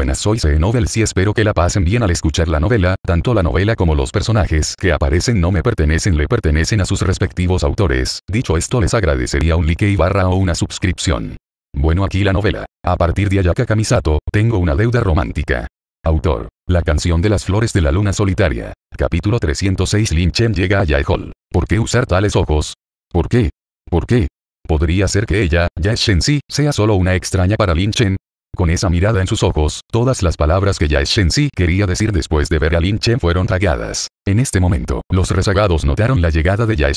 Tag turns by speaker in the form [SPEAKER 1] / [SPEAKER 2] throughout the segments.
[SPEAKER 1] buenas. Soy C. y espero que la pasen bien al escuchar la novela, tanto la novela como los personajes que aparecen no me pertenecen le pertenecen a sus respectivos autores. Dicho esto les agradecería un like y barra o una suscripción. Bueno aquí la novela. A partir de Ayaka Kamisato, tengo una deuda romántica. Autor. La canción de las flores de la luna solitaria. Capítulo 306 Lin Chen llega a Yaehol. ¿Por qué usar tales ojos? ¿Por qué? ¿Por qué? Podría ser que ella, ya si, sea solo una extraña para Lin Chen, con esa mirada en sus ojos, todas las palabras que Yae quería decir después de ver a Lin Chen fueron tragadas. En este momento, los rezagados notaron la llegada de Yae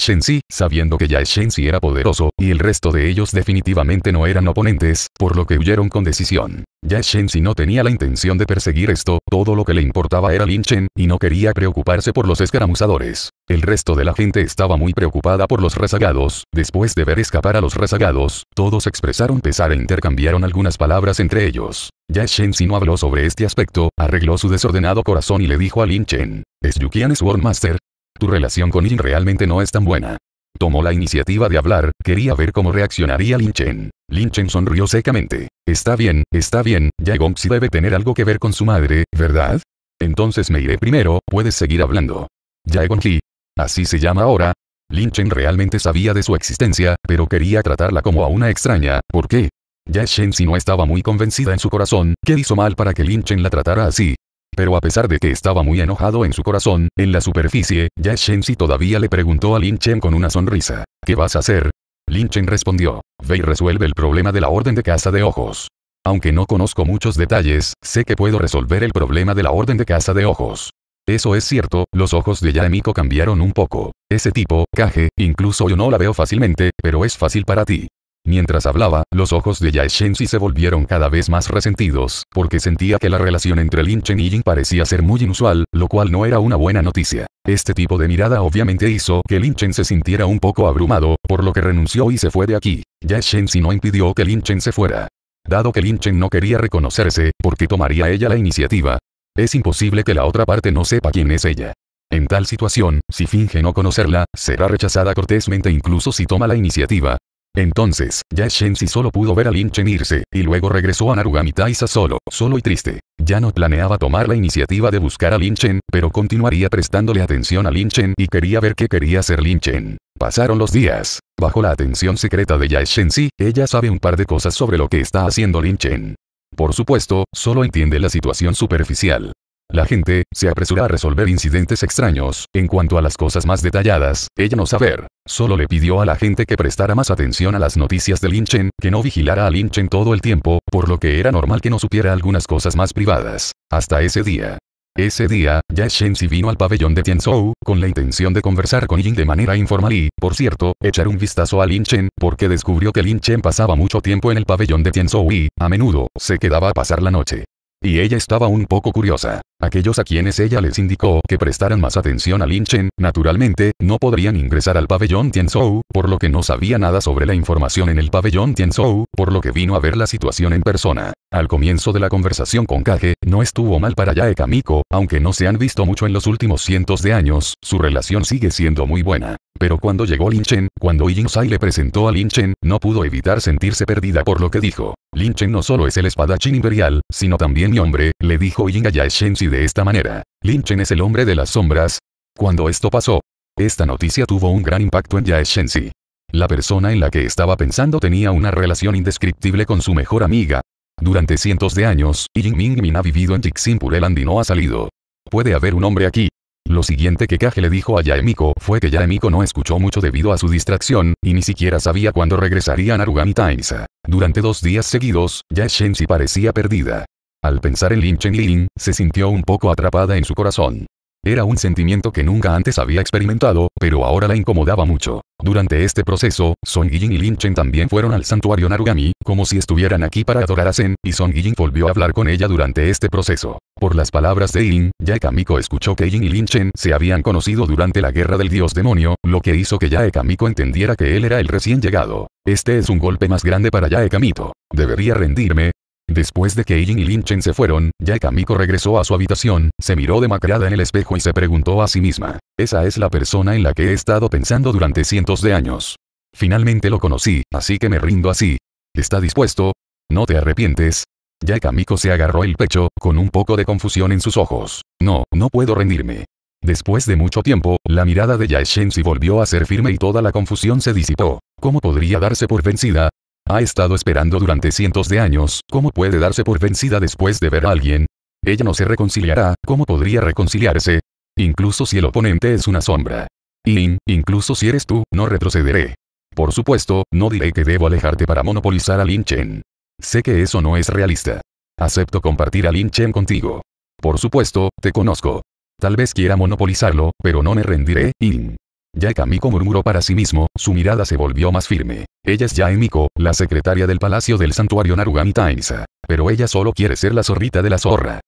[SPEAKER 1] sabiendo que Yae era poderoso, y el resto de ellos definitivamente no eran oponentes, por lo que huyeron con decisión. Ya si no tenía la intención de perseguir esto, todo lo que le importaba era Lin Chen, y no quería preocuparse por los escaramuzadores. El resto de la gente estaba muy preocupada por los rezagados, después de ver escapar a los rezagados, todos expresaron pesar e intercambiaron algunas palabras entre ellos. Ya si no habló sobre este aspecto, arregló su desordenado corazón y le dijo a Lin Chen, ¿es Yukian Swordmaster? Tu relación con Yin realmente no es tan buena. Tomó la iniciativa de hablar, quería ver cómo reaccionaría Lin Chen. Lin Chen sonrió secamente. Está bien, está bien, si debe tener algo que ver con su madre, ¿verdad? Entonces me iré primero, puedes seguir hablando. Gongxi. Así se llama ahora. Lin Chen realmente sabía de su existencia, pero quería tratarla como a una extraña, ¿por qué? Ya si no estaba muy convencida en su corazón, ¿qué hizo mal para que Lin Chen la tratara así? Pero a pesar de que estaba muy enojado en su corazón, en la superficie, ya Shensi todavía le preguntó a Lin Chen con una sonrisa. ¿Qué vas a hacer? Lin Chen respondió. Ve y resuelve el problema de la orden de casa de ojos. Aunque no conozco muchos detalles, sé que puedo resolver el problema de la orden de casa de ojos. Eso es cierto, los ojos de Yaemiko cambiaron un poco. Ese tipo, Kage, incluso yo no la veo fácilmente, pero es fácil para ti. Mientras hablaba, los ojos de Yae Shensi se volvieron cada vez más resentidos, porque sentía que la relación entre Lin Chen y Jin parecía ser muy inusual, lo cual no era una buena noticia. Este tipo de mirada obviamente hizo que Lin Chen se sintiera un poco abrumado, por lo que renunció y se fue de aquí. Yae no impidió que Lin Chen se fuera. Dado que Lin Chen no quería reconocerse, ¿por qué tomaría ella la iniciativa? Es imposible que la otra parte no sepa quién es ella. En tal situación, si finge no conocerla, será rechazada cortésmente incluso si toma la iniciativa. Entonces, ya solo pudo ver a Lin Chen irse, y luego regresó a Narugami-Taisa solo, solo y triste. Ya no planeaba tomar la iniciativa de buscar a Lin Chen, pero continuaría prestándole atención a Lin Chen y quería ver qué quería hacer Lin Chen. Pasaron los días. Bajo la atención secreta de Yae ella sabe un par de cosas sobre lo que está haciendo Lin Chen. Por supuesto, solo entiende la situación superficial. La gente, se apresura a resolver incidentes extraños, en cuanto a las cosas más detalladas, ella no saber. Solo le pidió a la gente que prestara más atención a las noticias de Chen, que no vigilara a Chen todo el tiempo, por lo que era normal que no supiera algunas cosas más privadas. Hasta ese día. Ese día, ya si vino al pabellón de Tianzhou, con la intención de conversar con Yin de manera informal y, por cierto, echar un vistazo a Lin Chen, porque descubrió que Lin Chen pasaba mucho tiempo en el pabellón de Tianzhou y, a menudo, se quedaba a pasar la noche. Y ella estaba un poco curiosa. Aquellos a quienes ella les indicó que prestaran más atención a Lin Chen, naturalmente, no podrían ingresar al pabellón Tianzhou, por lo que no sabía nada sobre la información en el pabellón Tianzhou, por lo que vino a ver la situación en persona. Al comienzo de la conversación con Kage, no estuvo mal para Yae aunque no se han visto mucho en los últimos cientos de años, su relación sigue siendo muy buena pero cuando llegó Lin Chen, cuando Yin Sai le presentó a Lin Chen, no pudo evitar sentirse perdida por lo que dijo. Lin Chen no solo es el espadachín imperial, sino también mi hombre, le dijo Yin a de esta manera. Lin Chen es el hombre de las sombras. Cuando esto pasó, esta noticia tuvo un gran impacto en Yae La persona en la que estaba pensando tenía una relación indescriptible con su mejor amiga. Durante cientos de años, Yin Min ha vivido en Jixin y no ha salido. Puede haber un hombre aquí, lo siguiente que Kage le dijo a Yaemiko fue que Yaemiko no escuchó mucho debido a su distracción, y ni siquiera sabía cuándo regresaría a y Durante dos días seguidos, ya parecía perdida. Al pensar en Lin Lin, se sintió un poco atrapada en su corazón. Era un sentimiento que nunca antes había experimentado, pero ahora la incomodaba mucho. Durante este proceso, Son Yijin y Lin Chen también fueron al santuario Narugami, como si estuvieran aquí para adorar a Zen, y Son Yijin volvió a hablar con ella durante este proceso. Por las palabras de Yin, Yaekamiko escuchó que Yin y Lin Chen se habían conocido durante la guerra del dios demonio, lo que hizo que Yaekamiko entendiera que él era el recién llegado. Este es un golpe más grande para Yaekamito. Debería rendirme, Después de que ying y Lin Chen se fueron, Kamiko regresó a su habitación, se miró demacrada en el espejo y se preguntó a sí misma. Esa es la persona en la que he estado pensando durante cientos de años. Finalmente lo conocí, así que me rindo así. ¿Está dispuesto? ¿No te arrepientes? Kamiko se agarró el pecho, con un poco de confusión en sus ojos. No, no puedo rendirme. Después de mucho tiempo, la mirada de se volvió a ser firme y toda la confusión se disipó. ¿Cómo podría darse por vencida? Ha estado esperando durante cientos de años, ¿cómo puede darse por vencida después de ver a alguien? Ella no se reconciliará, ¿cómo podría reconciliarse? Incluso si el oponente es una sombra. In, incluso si eres tú, no retrocederé. Por supuesto, no diré que debo alejarte para monopolizar a Lin Chen. Sé que eso no es realista. Acepto compartir a Lin Chen contigo. Por supuesto, te conozco. Tal vez quiera monopolizarlo, pero no me rendiré, In. Ya murmuró para sí mismo, su mirada se volvió más firme. Ella es ya la secretaria del palacio del santuario Narugami Pero ella solo quiere ser la zorrita de la zorra.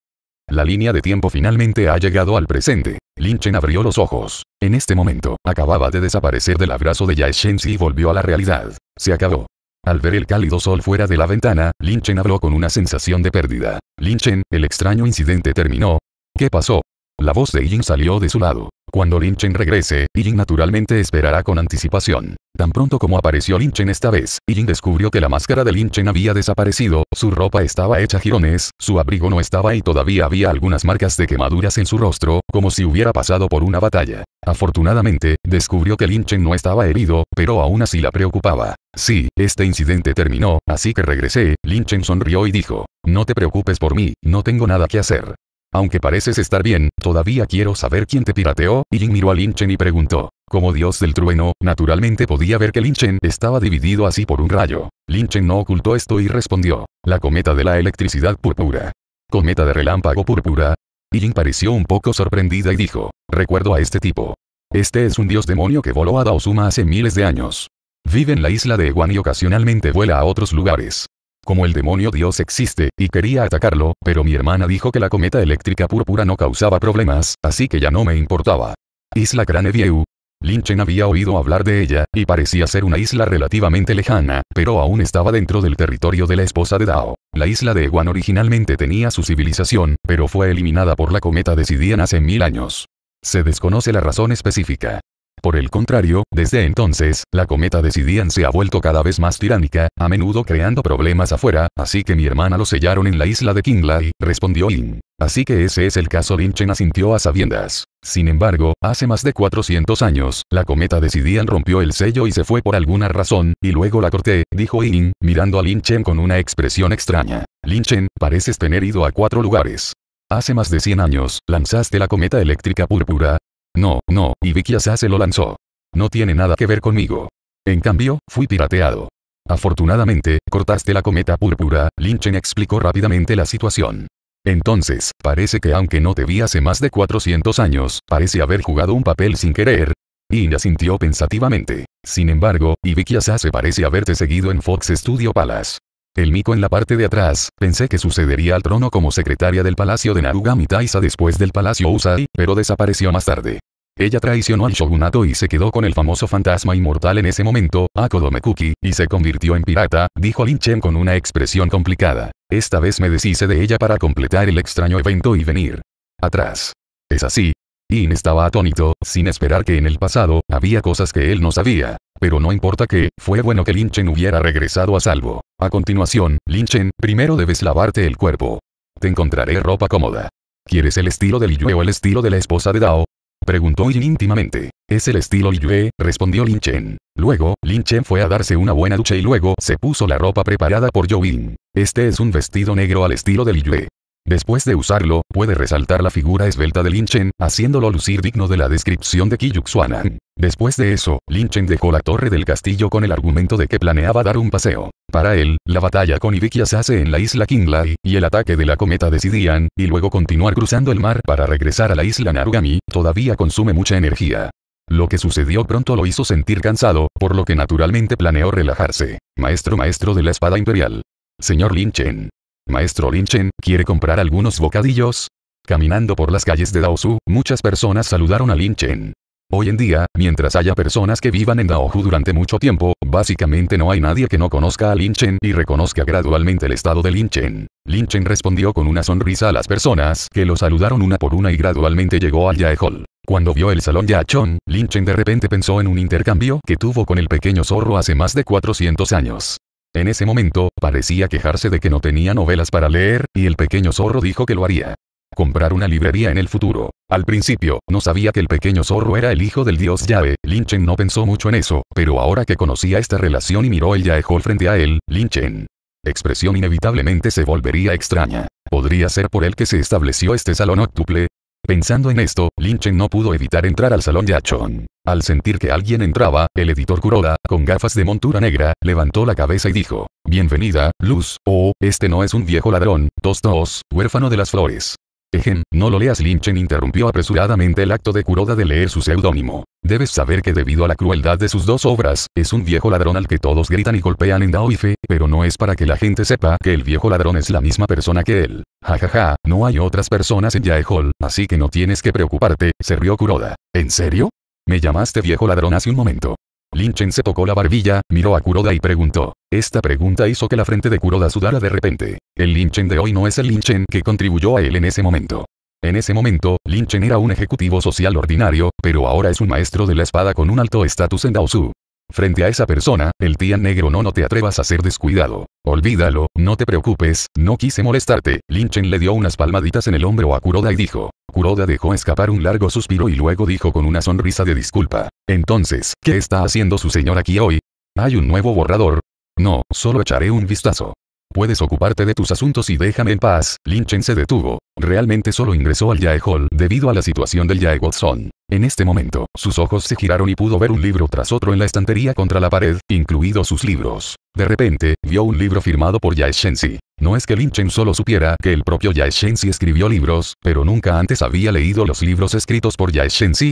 [SPEAKER 1] La línea de tiempo finalmente ha llegado al presente. Chen abrió los ojos. En este momento, acababa de desaparecer del abrazo de Yae y volvió a la realidad. Se acabó. Al ver el cálido sol fuera de la ventana, Chen habló con una sensación de pérdida. Chen, el extraño incidente terminó. ¿Qué pasó? La voz de Yin salió de su lado. Cuando Lin Chen regrese, Yin naturalmente esperará con anticipación. Tan pronto como apareció Lin Chen esta vez, Yin descubrió que la máscara de Lin Chen había desaparecido, su ropa estaba hecha jirones, su abrigo no estaba y todavía había algunas marcas de quemaduras en su rostro, como si hubiera pasado por una batalla. Afortunadamente, descubrió que Lin Chen no estaba herido, pero aún así la preocupaba. Sí, este incidente terminó, así que regresé, Lin Chen sonrió y dijo, no te preocupes por mí, no tengo nada que hacer. Aunque pareces estar bien, todavía quiero saber quién te pirateó, y Jin miró a Lin Chen y preguntó. Como dios del trueno, naturalmente podía ver que Lin Chen estaba dividido así por un rayo. Lin Chen no ocultó esto y respondió. La cometa de la electricidad púrpura. Cometa de relámpago púrpura. Y pareció un poco sorprendida y dijo. Recuerdo a este tipo. Este es un dios demonio que voló a Daosuma hace miles de años. Vive en la isla de Ewan y ocasionalmente vuela a otros lugares. Como el demonio Dios existe, y quería atacarlo, pero mi hermana dijo que la cometa eléctrica púrpura no causaba problemas, así que ya no me importaba. Isla Cranevieu. Linchen había oído hablar de ella, y parecía ser una isla relativamente lejana, pero aún estaba dentro del territorio de la esposa de Dao. La isla de Ewan originalmente tenía su civilización, pero fue eliminada por la cometa de Sidian hace mil años. Se desconoce la razón específica. Por el contrario, desde entonces, la cometa de Sidian se ha vuelto cada vez más tiránica, a menudo creando problemas afuera, así que mi hermana lo sellaron en la isla de Qinglai, respondió In. Así que ese es el caso Linchen asintió a sabiendas. Sin embargo, hace más de 400 años, la cometa de Sidian rompió el sello y se fue por alguna razón, y luego la corté, dijo In, mirando a Linchen con una expresión extraña. Linchen, pareces tener ido a cuatro lugares. Hace más de 100 años, lanzaste la cometa eléctrica púrpura, no, no, y se lo lanzó. No tiene nada que ver conmigo. En cambio, fui pirateado. Afortunadamente, cortaste la cometa púrpura, Linchen explicó rápidamente la situación. Entonces, parece que aunque no te vi hace más de 400 años, parece haber jugado un papel sin querer. Ina sintió pensativamente. Sin embargo, Ibiki Asa se parece haberte seguido en Fox Studio Palace. El mico en la parte de atrás, pensé que sucedería al trono como secretaria del palacio de Narugami Taisa después del palacio Usai, pero desapareció más tarde. Ella traicionó al shogunato y se quedó con el famoso fantasma inmortal en ese momento, Akodomekuki, y se convirtió en pirata, dijo Lin Chen con una expresión complicada. Esta vez me deshice de ella para completar el extraño evento y venir. Atrás. Es así. Yin estaba atónito, sin esperar que en el pasado, había cosas que él no sabía. Pero no importa que, fue bueno que Lin Chen hubiera regresado a salvo. A continuación, Lin Chen, primero debes lavarte el cuerpo. Te encontraré ropa cómoda. ¿Quieres el estilo de Yue o el estilo de la esposa de Dao? Preguntó Yin íntimamente. Es el estilo Yue, respondió Lin Chen. Luego, Lin Chen fue a darse una buena ducha y luego se puso la ropa preparada por Yin. Este es un vestido negro al estilo de Yue. Después de usarlo, puede resaltar la figura esbelta de Lin Chen, haciéndolo lucir digno de la descripción de Kiyuxuanan. Después de eso, Lin Chen dejó la torre del castillo con el argumento de que planeaba dar un paseo. Para él, la batalla con Ibiki se hace en la isla Kinglai, y el ataque de la cometa decidían, y luego continuar cruzando el mar para regresar a la isla Narugami, todavía consume mucha energía. Lo que sucedió pronto lo hizo sentir cansado, por lo que naturalmente planeó relajarse. Maestro maestro de la espada imperial. Señor Chen. Maestro Linchen, ¿quiere comprar algunos bocadillos? Caminando por las calles de Daosu, muchas personas saludaron a Linchen. Hoy en día, mientras haya personas que vivan en Daohu durante mucho tiempo, básicamente no hay nadie que no conozca a Linchen y reconozca gradualmente el estado de Linchen. Linchen respondió con una sonrisa a las personas que lo saludaron una por una y gradualmente llegó al Yaehol. Cuando vio el salón Yachon, Linchen de repente pensó en un intercambio que tuvo con el pequeño zorro hace más de 400 años. En ese momento, parecía quejarse de que no tenía novelas para leer, y el pequeño zorro dijo que lo haría. Comprar una librería en el futuro. Al principio, no sabía que el pequeño zorro era el hijo del dios Lin Chen no pensó mucho en eso, pero ahora que conocía esta relación y miró el Hall frente a él, Linchen, Expresión inevitablemente se volvería extraña. Podría ser por él que se estableció este salón octuple. Pensando en esto, Linchen no pudo evitar entrar al salón de Achon. Al sentir que alguien entraba, el editor Kuroda, con gafas de montura negra, levantó la cabeza y dijo, Bienvenida, Luz, oh, este no es un viejo ladrón, tos tos, huérfano de las flores no lo leas Lynchen interrumpió apresuradamente el acto de Kuroda de leer su seudónimo. Debes saber que debido a la crueldad de sus dos obras, es un viejo ladrón al que todos gritan y golpean en Daoife, pero no es para que la gente sepa que el viejo ladrón es la misma persona que él. Jajaja, ja, ja, no hay otras personas en Yaehol, así que no tienes que preocuparte, se Kuroda. ¿En serio? Me llamaste viejo ladrón hace un momento. Chen se tocó la barbilla, miró a Kuroda y preguntó. Esta pregunta hizo que la frente de Kuroda sudara de repente. El Chen de hoy no es el Chen que contribuyó a él en ese momento. En ese momento, Chen era un ejecutivo social ordinario, pero ahora es un maestro de la espada con un alto estatus en Daosu. Frente a esa persona, el tía negro no no te atrevas a ser descuidado. Olvídalo, no te preocupes, no quise molestarte. Lin Chen le dio unas palmaditas en el hombro a Kuroda y dijo. Kuroda dejó escapar un largo suspiro y luego dijo con una sonrisa de disculpa. Entonces, ¿qué está haciendo su señor aquí hoy? ¿Hay un nuevo borrador? No, solo echaré un vistazo. Puedes ocuparte de tus asuntos y déjame en paz. Lin Chen se detuvo. Realmente solo ingresó al Yae Hall debido a la situación del Yae Watson. En este momento, sus ojos se giraron y pudo ver un libro tras otro en la estantería contra la pared, incluidos sus libros. De repente, vio un libro firmado por Yae Shenzi. No es que Lin Chen solo supiera que el propio Yae Shensi escribió libros, pero nunca antes había leído los libros escritos por Yae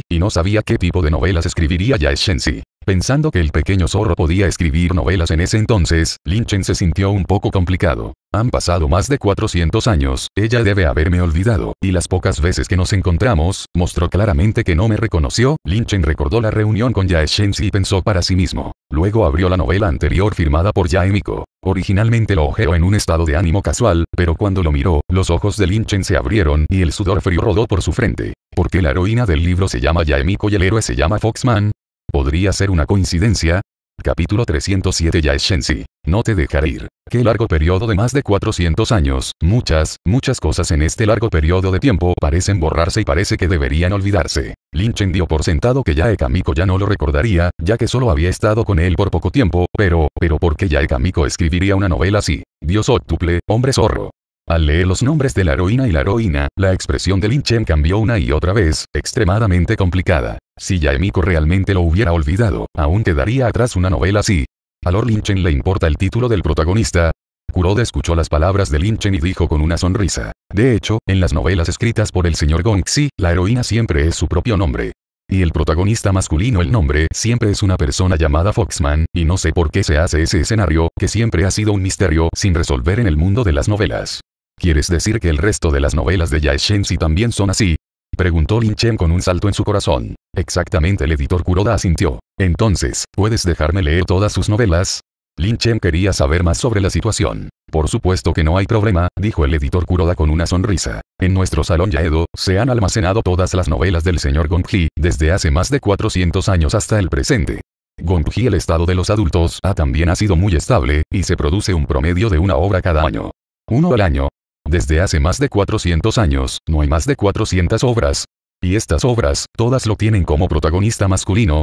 [SPEAKER 1] y no sabía qué tipo de novelas escribiría Yae Shensi. Pensando que el pequeño zorro podía escribir novelas en ese entonces, Chen se sintió un poco complicado. Han pasado más de 400 años, ella debe haberme olvidado, y las pocas veces que nos encontramos, mostró claramente que no me reconoció, Chen recordó la reunión con Yae y pensó para sí mismo. Luego abrió la novela anterior firmada por Yaemiko. Originalmente lo ojeó en un estado de ánimo casual, pero cuando lo miró, los ojos de Chen se abrieron y el sudor frío rodó por su frente. ¿Por qué la heroína del libro se llama Yaemiko y el héroe se llama Foxman? ¿Podría ser una coincidencia? Capítulo 307 Shenzi, No te dejaré ir. Qué largo periodo de más de 400 años. Muchas, muchas cosas en este largo periodo de tiempo parecen borrarse y parece que deberían olvidarse. Chen dio por sentado que Yae Kamiko ya no lo recordaría, ya que solo había estado con él por poco tiempo, pero, pero ¿por qué Yae Kamiko escribiría una novela así? Dios octuple, hombre zorro. Al leer los nombres de la heroína y la heroína, la expresión de Lin Chen cambió una y otra vez, extremadamente complicada. Si Yaemiko realmente lo hubiera olvidado, aún quedaría atrás una novela así. A Lord Lin Chen le importa el título del protagonista, Kuroda escuchó las palabras de Lin Chen y dijo con una sonrisa. De hecho, en las novelas escritas por el señor Gongxi, la heroína siempre es su propio nombre. Y el protagonista masculino el nombre siempre es una persona llamada Foxman, y no sé por qué se hace ese escenario, que siempre ha sido un misterio sin resolver en el mundo de las novelas. ¿Quieres decir que el resto de las novelas de si también son así? Preguntó Lin Chen con un salto en su corazón. Exactamente el editor Kuroda asintió. Entonces, ¿puedes dejarme leer todas sus novelas? Lin Chen quería saber más sobre la situación. Por supuesto que no hay problema, dijo el editor Kuroda con una sonrisa. En nuestro salón Yaedo, se han almacenado todas las novelas del señor Gongji, desde hace más de 400 años hasta el presente. Gongji el estado de los adultos ha también ha sido muy estable, y se produce un promedio de una obra cada año. Uno al año, desde hace más de 400 años, no hay más de 400 obras. Y estas obras, todas lo tienen como protagonista masculino.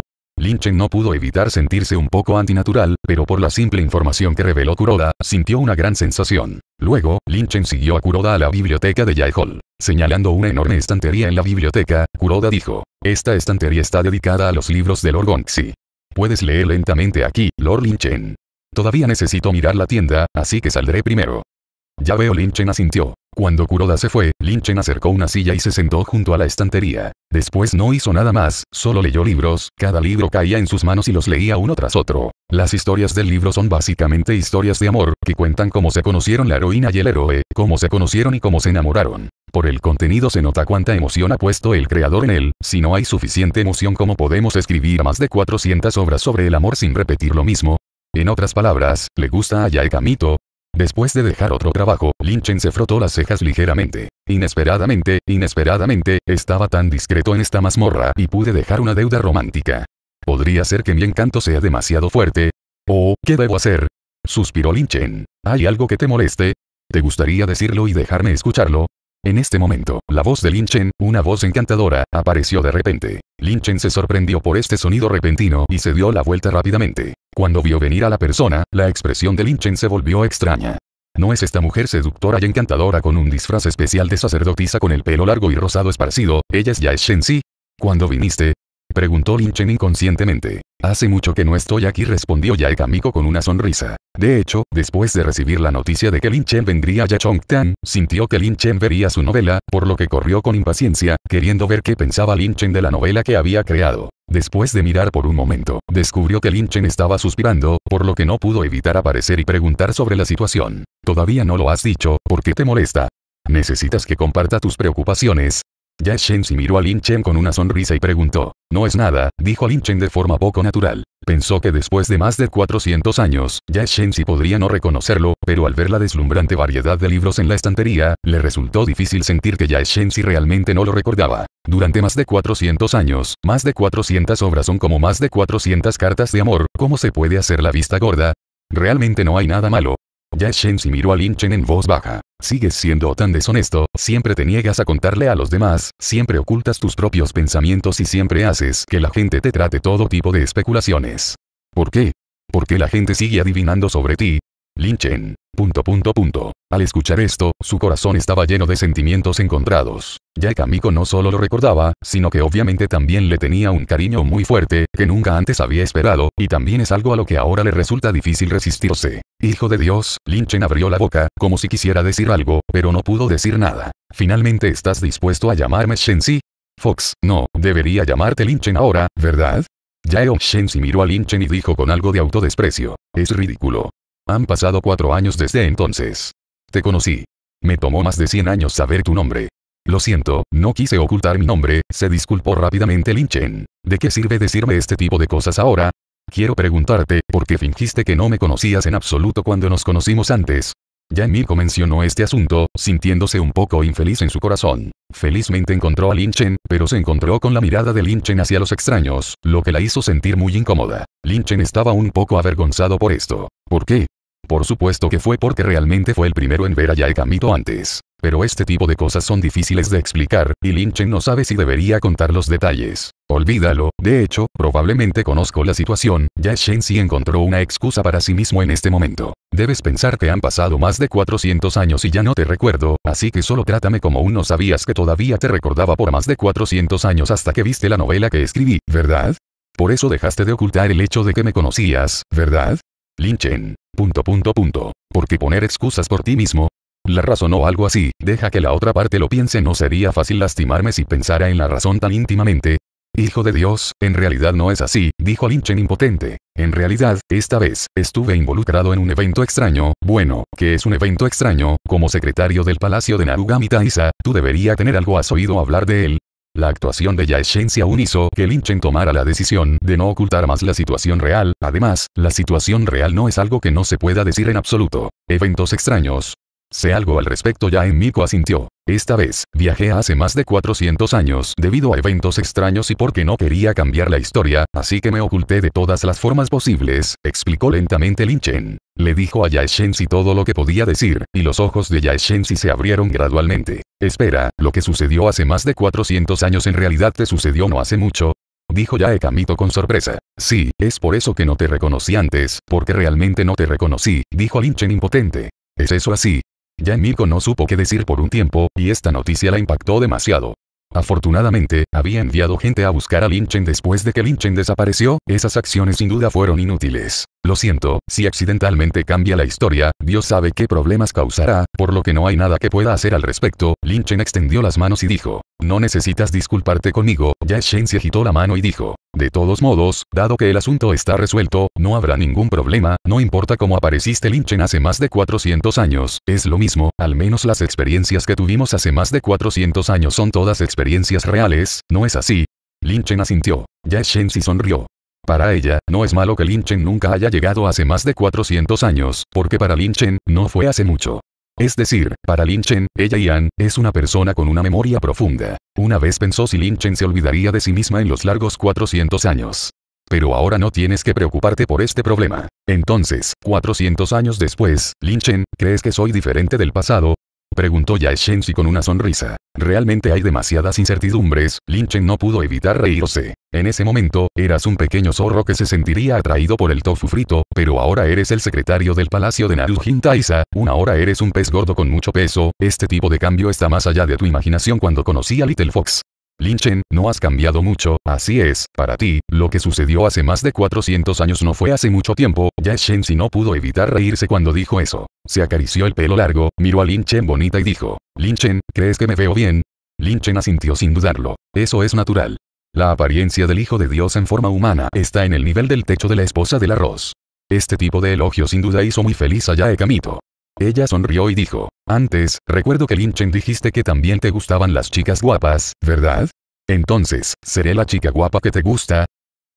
[SPEAKER 1] Chen no pudo evitar sentirse un poco antinatural, pero por la simple información que reveló Kuroda, sintió una gran sensación. Luego, Chen siguió a Kuroda a la biblioteca de Yai Hall. Señalando una enorme estantería en la biblioteca, Kuroda dijo, esta estantería está dedicada a los libros de Lord Gongxi. Puedes leer lentamente aquí, Lord Chen. Todavía necesito mirar la tienda, así que saldré primero. Ya veo Linchen asintió. Cuando Kuroda se fue, Linchen acercó una silla y se sentó junto a la estantería. Después no hizo nada más, solo leyó libros, cada libro caía en sus manos y los leía uno tras otro. Las historias del libro son básicamente historias de amor, que cuentan cómo se conocieron la heroína y el héroe, cómo se conocieron y cómo se enamoraron. Por el contenido se nota cuánta emoción ha puesto el creador en él, si no hay suficiente emoción como podemos escribir más de 400 obras sobre el amor sin repetir lo mismo. En otras palabras, le gusta a Yaekamito, Después de dejar otro trabajo, Chen se frotó las cejas ligeramente. Inesperadamente, inesperadamente, estaba tan discreto en esta mazmorra y pude dejar una deuda romántica. ¿Podría ser que mi encanto sea demasiado fuerte? ¿O oh, qué debo hacer? Suspiró Chen. ¿Hay algo que te moleste? ¿Te gustaría decirlo y dejarme escucharlo? En este momento, la voz de Chen, una voz encantadora, apareció de repente. Chen se sorprendió por este sonido repentino y se dio la vuelta rápidamente. Cuando vio venir a la persona, la expresión de Lin Chen se volvió extraña. ¿No es esta mujer seductora y encantadora con un disfraz especial de sacerdotisa con el pelo largo y rosado esparcido? ¿Ella es ya es Shensi? Cuando viniste, Preguntó Lin Chen inconscientemente. Hace mucho que no estoy aquí respondió Yaekamiko con una sonrisa. De hecho, después de recibir la noticia de que Lin Chen vendría a Yachongtan sintió que Lin Chen vería su novela, por lo que corrió con impaciencia, queriendo ver qué pensaba Lin Chen de la novela que había creado. Después de mirar por un momento, descubrió que Lin Chen estaba suspirando, por lo que no pudo evitar aparecer y preguntar sobre la situación. Todavía no lo has dicho, ¿por qué te molesta? Necesitas que comparta tus preocupaciones, Yashensi miró a Lin con una sonrisa y preguntó. No es nada, dijo Lin de forma poco natural. Pensó que después de más de 400 años, si podría no reconocerlo, pero al ver la deslumbrante variedad de libros en la estantería, le resultó difícil sentir que Yashensi realmente no lo recordaba. Durante más de 400 años, más de 400 obras son como más de 400 cartas de amor, ¿cómo se puede hacer la vista gorda? Realmente no hay nada malo. si miró a Lin en voz baja. Sigues siendo tan deshonesto, siempre te niegas a contarle a los demás, siempre ocultas tus propios pensamientos y siempre haces que la gente te trate todo tipo de especulaciones. ¿Por qué? Porque la gente sigue adivinando sobre ti? Linchen. Punto punto punto. Al escuchar esto, su corazón estaba lleno de sentimientos encontrados. Ya Kamiko no solo lo recordaba, sino que obviamente también le tenía un cariño muy fuerte, que nunca antes había esperado, y también es algo a lo que ahora le resulta difícil resistirse. Hijo de Dios, Chen abrió la boca, como si quisiera decir algo, pero no pudo decir nada. Finalmente estás dispuesto a llamarme Shensi? Fox, no, debería llamarte Chen ahora, ¿verdad? Yao Shenzi miró a Chen y dijo con algo de autodesprecio. Es ridículo. Han pasado cuatro años desde entonces. Te conocí. Me tomó más de 100 años saber tu nombre. Lo siento, no quise ocultar mi nombre, se disculpó rápidamente Lin Chen. ¿De qué sirve decirme este tipo de cosas ahora? Quiero preguntarte, ¿por qué fingiste que no me conocías en absoluto cuando nos conocimos antes? Yan Mirko mencionó este asunto, sintiéndose un poco infeliz en su corazón. Felizmente encontró a Lin Chen, pero se encontró con la mirada de Lin Chen hacia los extraños, lo que la hizo sentir muy incómoda. Lin Chen estaba un poco avergonzado por esto. ¿Por qué? Por supuesto que fue porque realmente fue el primero en ver a Yaekamito antes. Pero este tipo de cosas son difíciles de explicar, y Chen no sabe si debería contar los detalles. Olvídalo, de hecho, probablemente conozco la situación, ya si encontró una excusa para sí mismo en este momento. Debes pensar que han pasado más de 400 años y ya no te recuerdo, así que solo trátame como uno sabías que todavía te recordaba por más de 400 años hasta que viste la novela que escribí, ¿verdad? Por eso dejaste de ocultar el hecho de que me conocías, ¿verdad? Linchen. Punto punto punto. Porque poner excusas por ti mismo, la razón o algo así, deja que la otra parte lo piense no sería fácil lastimarme si pensara en la razón tan íntimamente. Hijo de Dios, en realidad no es así, dijo Lynchen impotente. En realidad, esta vez, estuve involucrado en un evento extraño, bueno, que es un evento extraño, como secretario del Palacio de Narugami Taisa, tú deberías tener algo has oído hablar de él, la actuación de Yaeshensi aún hizo que Chen tomara la decisión de no ocultar más la situación real, además, la situación real no es algo que no se pueda decir en absoluto. Eventos extraños. Sé algo al respecto ya en Miko asintió. Esta vez, viajé hace más de 400 años debido a eventos extraños y porque no quería cambiar la historia, así que me oculté de todas las formas posibles, explicó lentamente Lin Chen. Le dijo a Yaeshensi todo lo que podía decir, y los ojos de Yaeshensi se abrieron gradualmente. Espera, lo que sucedió hace más de 400 años en realidad te sucedió no hace mucho, dijo Yae Kamito con sorpresa. Sí, es por eso que no te reconocí antes, porque realmente no te reconocí, dijo Lin Chen impotente. ¿Es eso así? Jan Mirko no supo qué decir por un tiempo, y esta noticia la impactó demasiado. Afortunadamente, había enviado gente a buscar a Linchen después de que Chen desapareció, esas acciones sin duda fueron inútiles. Lo siento, si accidentalmente cambia la historia, Dios sabe qué problemas causará, por lo que no hay nada que pueda hacer al respecto. Lin Chen extendió las manos y dijo, no necesitas disculparte conmigo, ya Shen se agitó la mano y dijo, de todos modos, dado que el asunto está resuelto, no habrá ningún problema, no importa cómo apareciste Lin Chen hace más de 400 años, es lo mismo, al menos las experiencias que tuvimos hace más de 400 años son todas experiencias reales, ¿no es así? Lin Chen asintió. Ya Shensi sonrió. Para ella, no es malo que Chen nunca haya llegado hace más de 400 años, porque para Linchen no fue hace mucho. Es decir, para Chen, ella y Anne, es una persona con una memoria profunda. Una vez pensó si Linchen se olvidaría de sí misma en los largos 400 años. Pero ahora no tienes que preocuparte por este problema. Entonces, 400 años después, Chen, ¿crees que soy diferente del pasado? Preguntó Yae si con una sonrisa. Realmente hay demasiadas incertidumbres, Chen no pudo evitar reírse. En ese momento, eras un pequeño zorro que se sentiría atraído por el tofu frito, pero ahora eres el secretario del palacio de Narujin Taiza, una hora eres un pez gordo con mucho peso, este tipo de cambio está más allá de tu imaginación cuando conocí a Little Fox. Chen, no has cambiado mucho, así es, para ti, lo que sucedió hace más de 400 años no fue hace mucho tiempo, ya si no pudo evitar reírse cuando dijo eso. Se acarició el pelo largo, miró a Chen bonita y dijo, Chen, ¿crees que me veo bien? Chen asintió sin dudarlo. Eso es natural. La apariencia del Hijo de Dios en forma humana está en el nivel del techo de la esposa del arroz. Este tipo de elogio sin duda hizo muy feliz a Yaekamito. Ella sonrió y dijo, antes, recuerdo que Linchen dijiste que también te gustaban las chicas guapas, ¿verdad? Entonces, ¿seré la chica guapa que te gusta?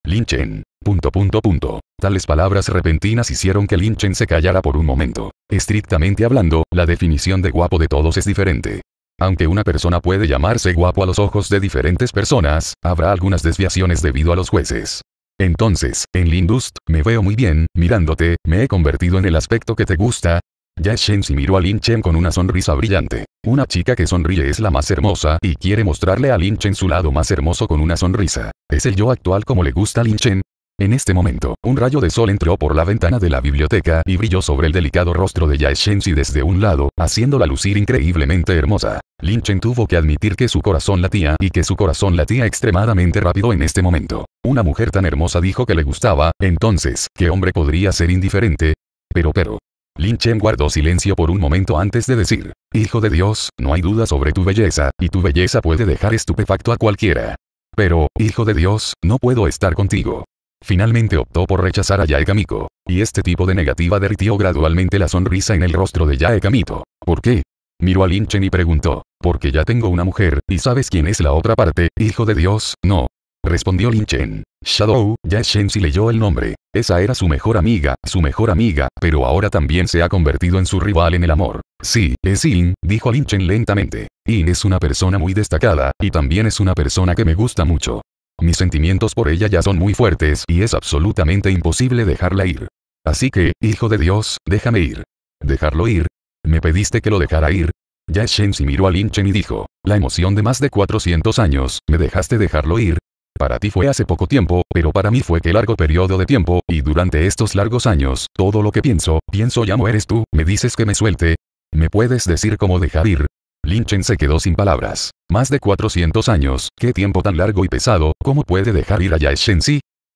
[SPEAKER 1] Linchen. Punto punto punto. Tales palabras repentinas hicieron que Linchen se callara por un momento. Estrictamente hablando, la definición de guapo de todos es diferente. Aunque una persona puede llamarse guapo a los ojos de diferentes personas, habrá algunas desviaciones debido a los jueces. Entonces, en Lindust, me veo muy bien, mirándote, me he convertido en el aspecto que te gusta. Ya si miró a Lin Chen con una sonrisa brillante. Una chica que sonríe es la más hermosa y quiere mostrarle a Lin Chen su lado más hermoso con una sonrisa. Es el yo actual como le gusta a Lin Chen, en este momento, un rayo de sol entró por la ventana de la biblioteca y brilló sobre el delicado rostro de Yae desde un lado, haciéndola lucir increíblemente hermosa. Lin Chen tuvo que admitir que su corazón latía y que su corazón latía extremadamente rápido en este momento. Una mujer tan hermosa dijo que le gustaba, entonces, ¿qué hombre podría ser indiferente? Pero pero, Lin Chen guardó silencio por un momento antes de decir, Hijo de Dios, no hay duda sobre tu belleza, y tu belleza puede dejar estupefacto a cualquiera. Pero, Hijo de Dios, no puedo estar contigo. Finalmente optó por rechazar a Yaekamiko. Y este tipo de negativa derritió gradualmente la sonrisa en el rostro de yaekamito ¿Por qué? Miró a Linchen y preguntó. Porque ya tengo una mujer, y sabes quién es la otra parte, hijo de Dios, no. Respondió Linchen. Shadow, ya si leyó el nombre. Esa era su mejor amiga, su mejor amiga, pero ahora también se ha convertido en su rival en el amor. Sí, es In, dijo Linchen lentamente. In es una persona muy destacada, y también es una persona que me gusta mucho. Mis sentimientos por ella ya son muy fuertes y es absolutamente imposible dejarla ir. Así que, hijo de Dios, déjame ir. ¿Dejarlo ir? ¿Me pediste que lo dejara ir? Ya Shenzi miró a Chen y dijo, la emoción de más de 400 años, ¿me dejaste dejarlo ir? Para ti fue hace poco tiempo, pero para mí fue que largo periodo de tiempo, y durante estos largos años, todo lo que pienso, pienso ya no eres tú, me dices que me suelte. ¿Me puedes decir cómo dejar ir? linchen se quedó sin palabras. Más de 400 años, qué tiempo tan largo y pesado, ¿cómo puede dejar ir a shen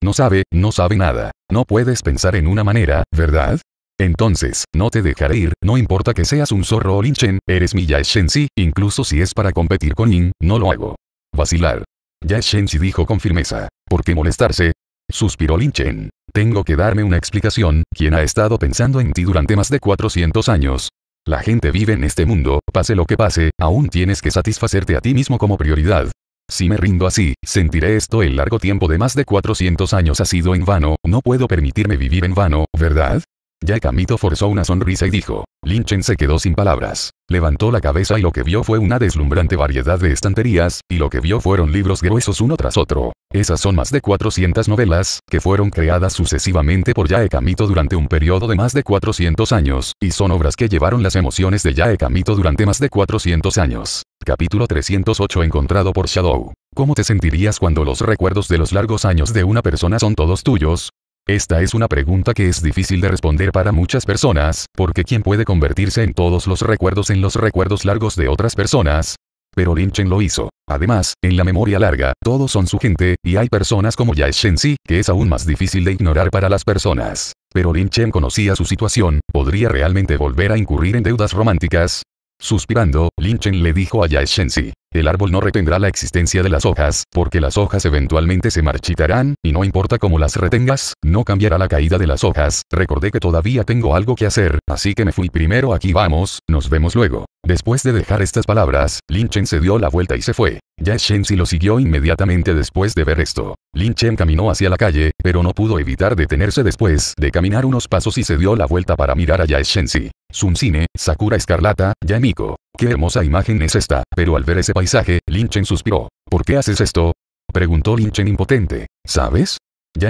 [SPEAKER 1] No sabe, no sabe nada. No puedes pensar en una manera, ¿verdad? Entonces, no te dejaré ir, no importa que seas un zorro o linchen, eres mi shen incluso si es para competir con Yin, no lo hago. Vacilar. Yae dijo con firmeza. ¿Por qué molestarse? Suspiró Linchen. Tengo que darme una explicación, quien ha estado pensando en ti durante más de 400 años, la gente vive en este mundo, pase lo que pase, aún tienes que satisfacerte a ti mismo como prioridad. Si me rindo así, sentiré esto el largo tiempo de más de 400 años ha sido en vano, no puedo permitirme vivir en vano, ¿verdad? Yaekamito forzó una sonrisa y dijo. Chen se quedó sin palabras. Levantó la cabeza y lo que vio fue una deslumbrante variedad de estanterías, y lo que vio fueron libros gruesos uno tras otro. Esas son más de 400 novelas, que fueron creadas sucesivamente por Yaekamito durante un periodo de más de 400 años, y son obras que llevaron las emociones de Yaekamito durante más de 400 años. Capítulo 308 Encontrado por Shadow. ¿Cómo te sentirías cuando los recuerdos de los largos años de una persona son todos tuyos? Esta es una pregunta que es difícil de responder para muchas personas, porque ¿quién puede convertirse en todos los recuerdos en los recuerdos largos de otras personas? Pero Lin Chen lo hizo. Además, en la memoria larga, todos son su gente, y hay personas como Yae Shenzi, que es aún más difícil de ignorar para las personas. Pero Lin Chen conocía su situación, ¿podría realmente volver a incurrir en deudas románticas? Suspirando, Lin Chen le dijo a Yae Shenzi. El árbol no retendrá la existencia de las hojas, porque las hojas eventualmente se marchitarán, y no importa cómo las retengas, no cambiará la caída de las hojas. Recordé que todavía tengo algo que hacer, así que me fui primero aquí vamos, nos vemos luego. Después de dejar estas palabras, Lin Chen se dio la vuelta y se fue. Ya Shenzi lo siguió inmediatamente después de ver esto. Lin Chen caminó hacia la calle, pero no pudo evitar detenerse después de caminar unos pasos y se dio la vuelta para mirar a Ya Shenzi. cine, Sakura Escarlata, Yamiko. Qué hermosa imagen es esta, pero al ver ese paisaje, Lin Chen suspiró. ¿Por qué haces esto? Preguntó Lin Chen impotente. ¿Sabes?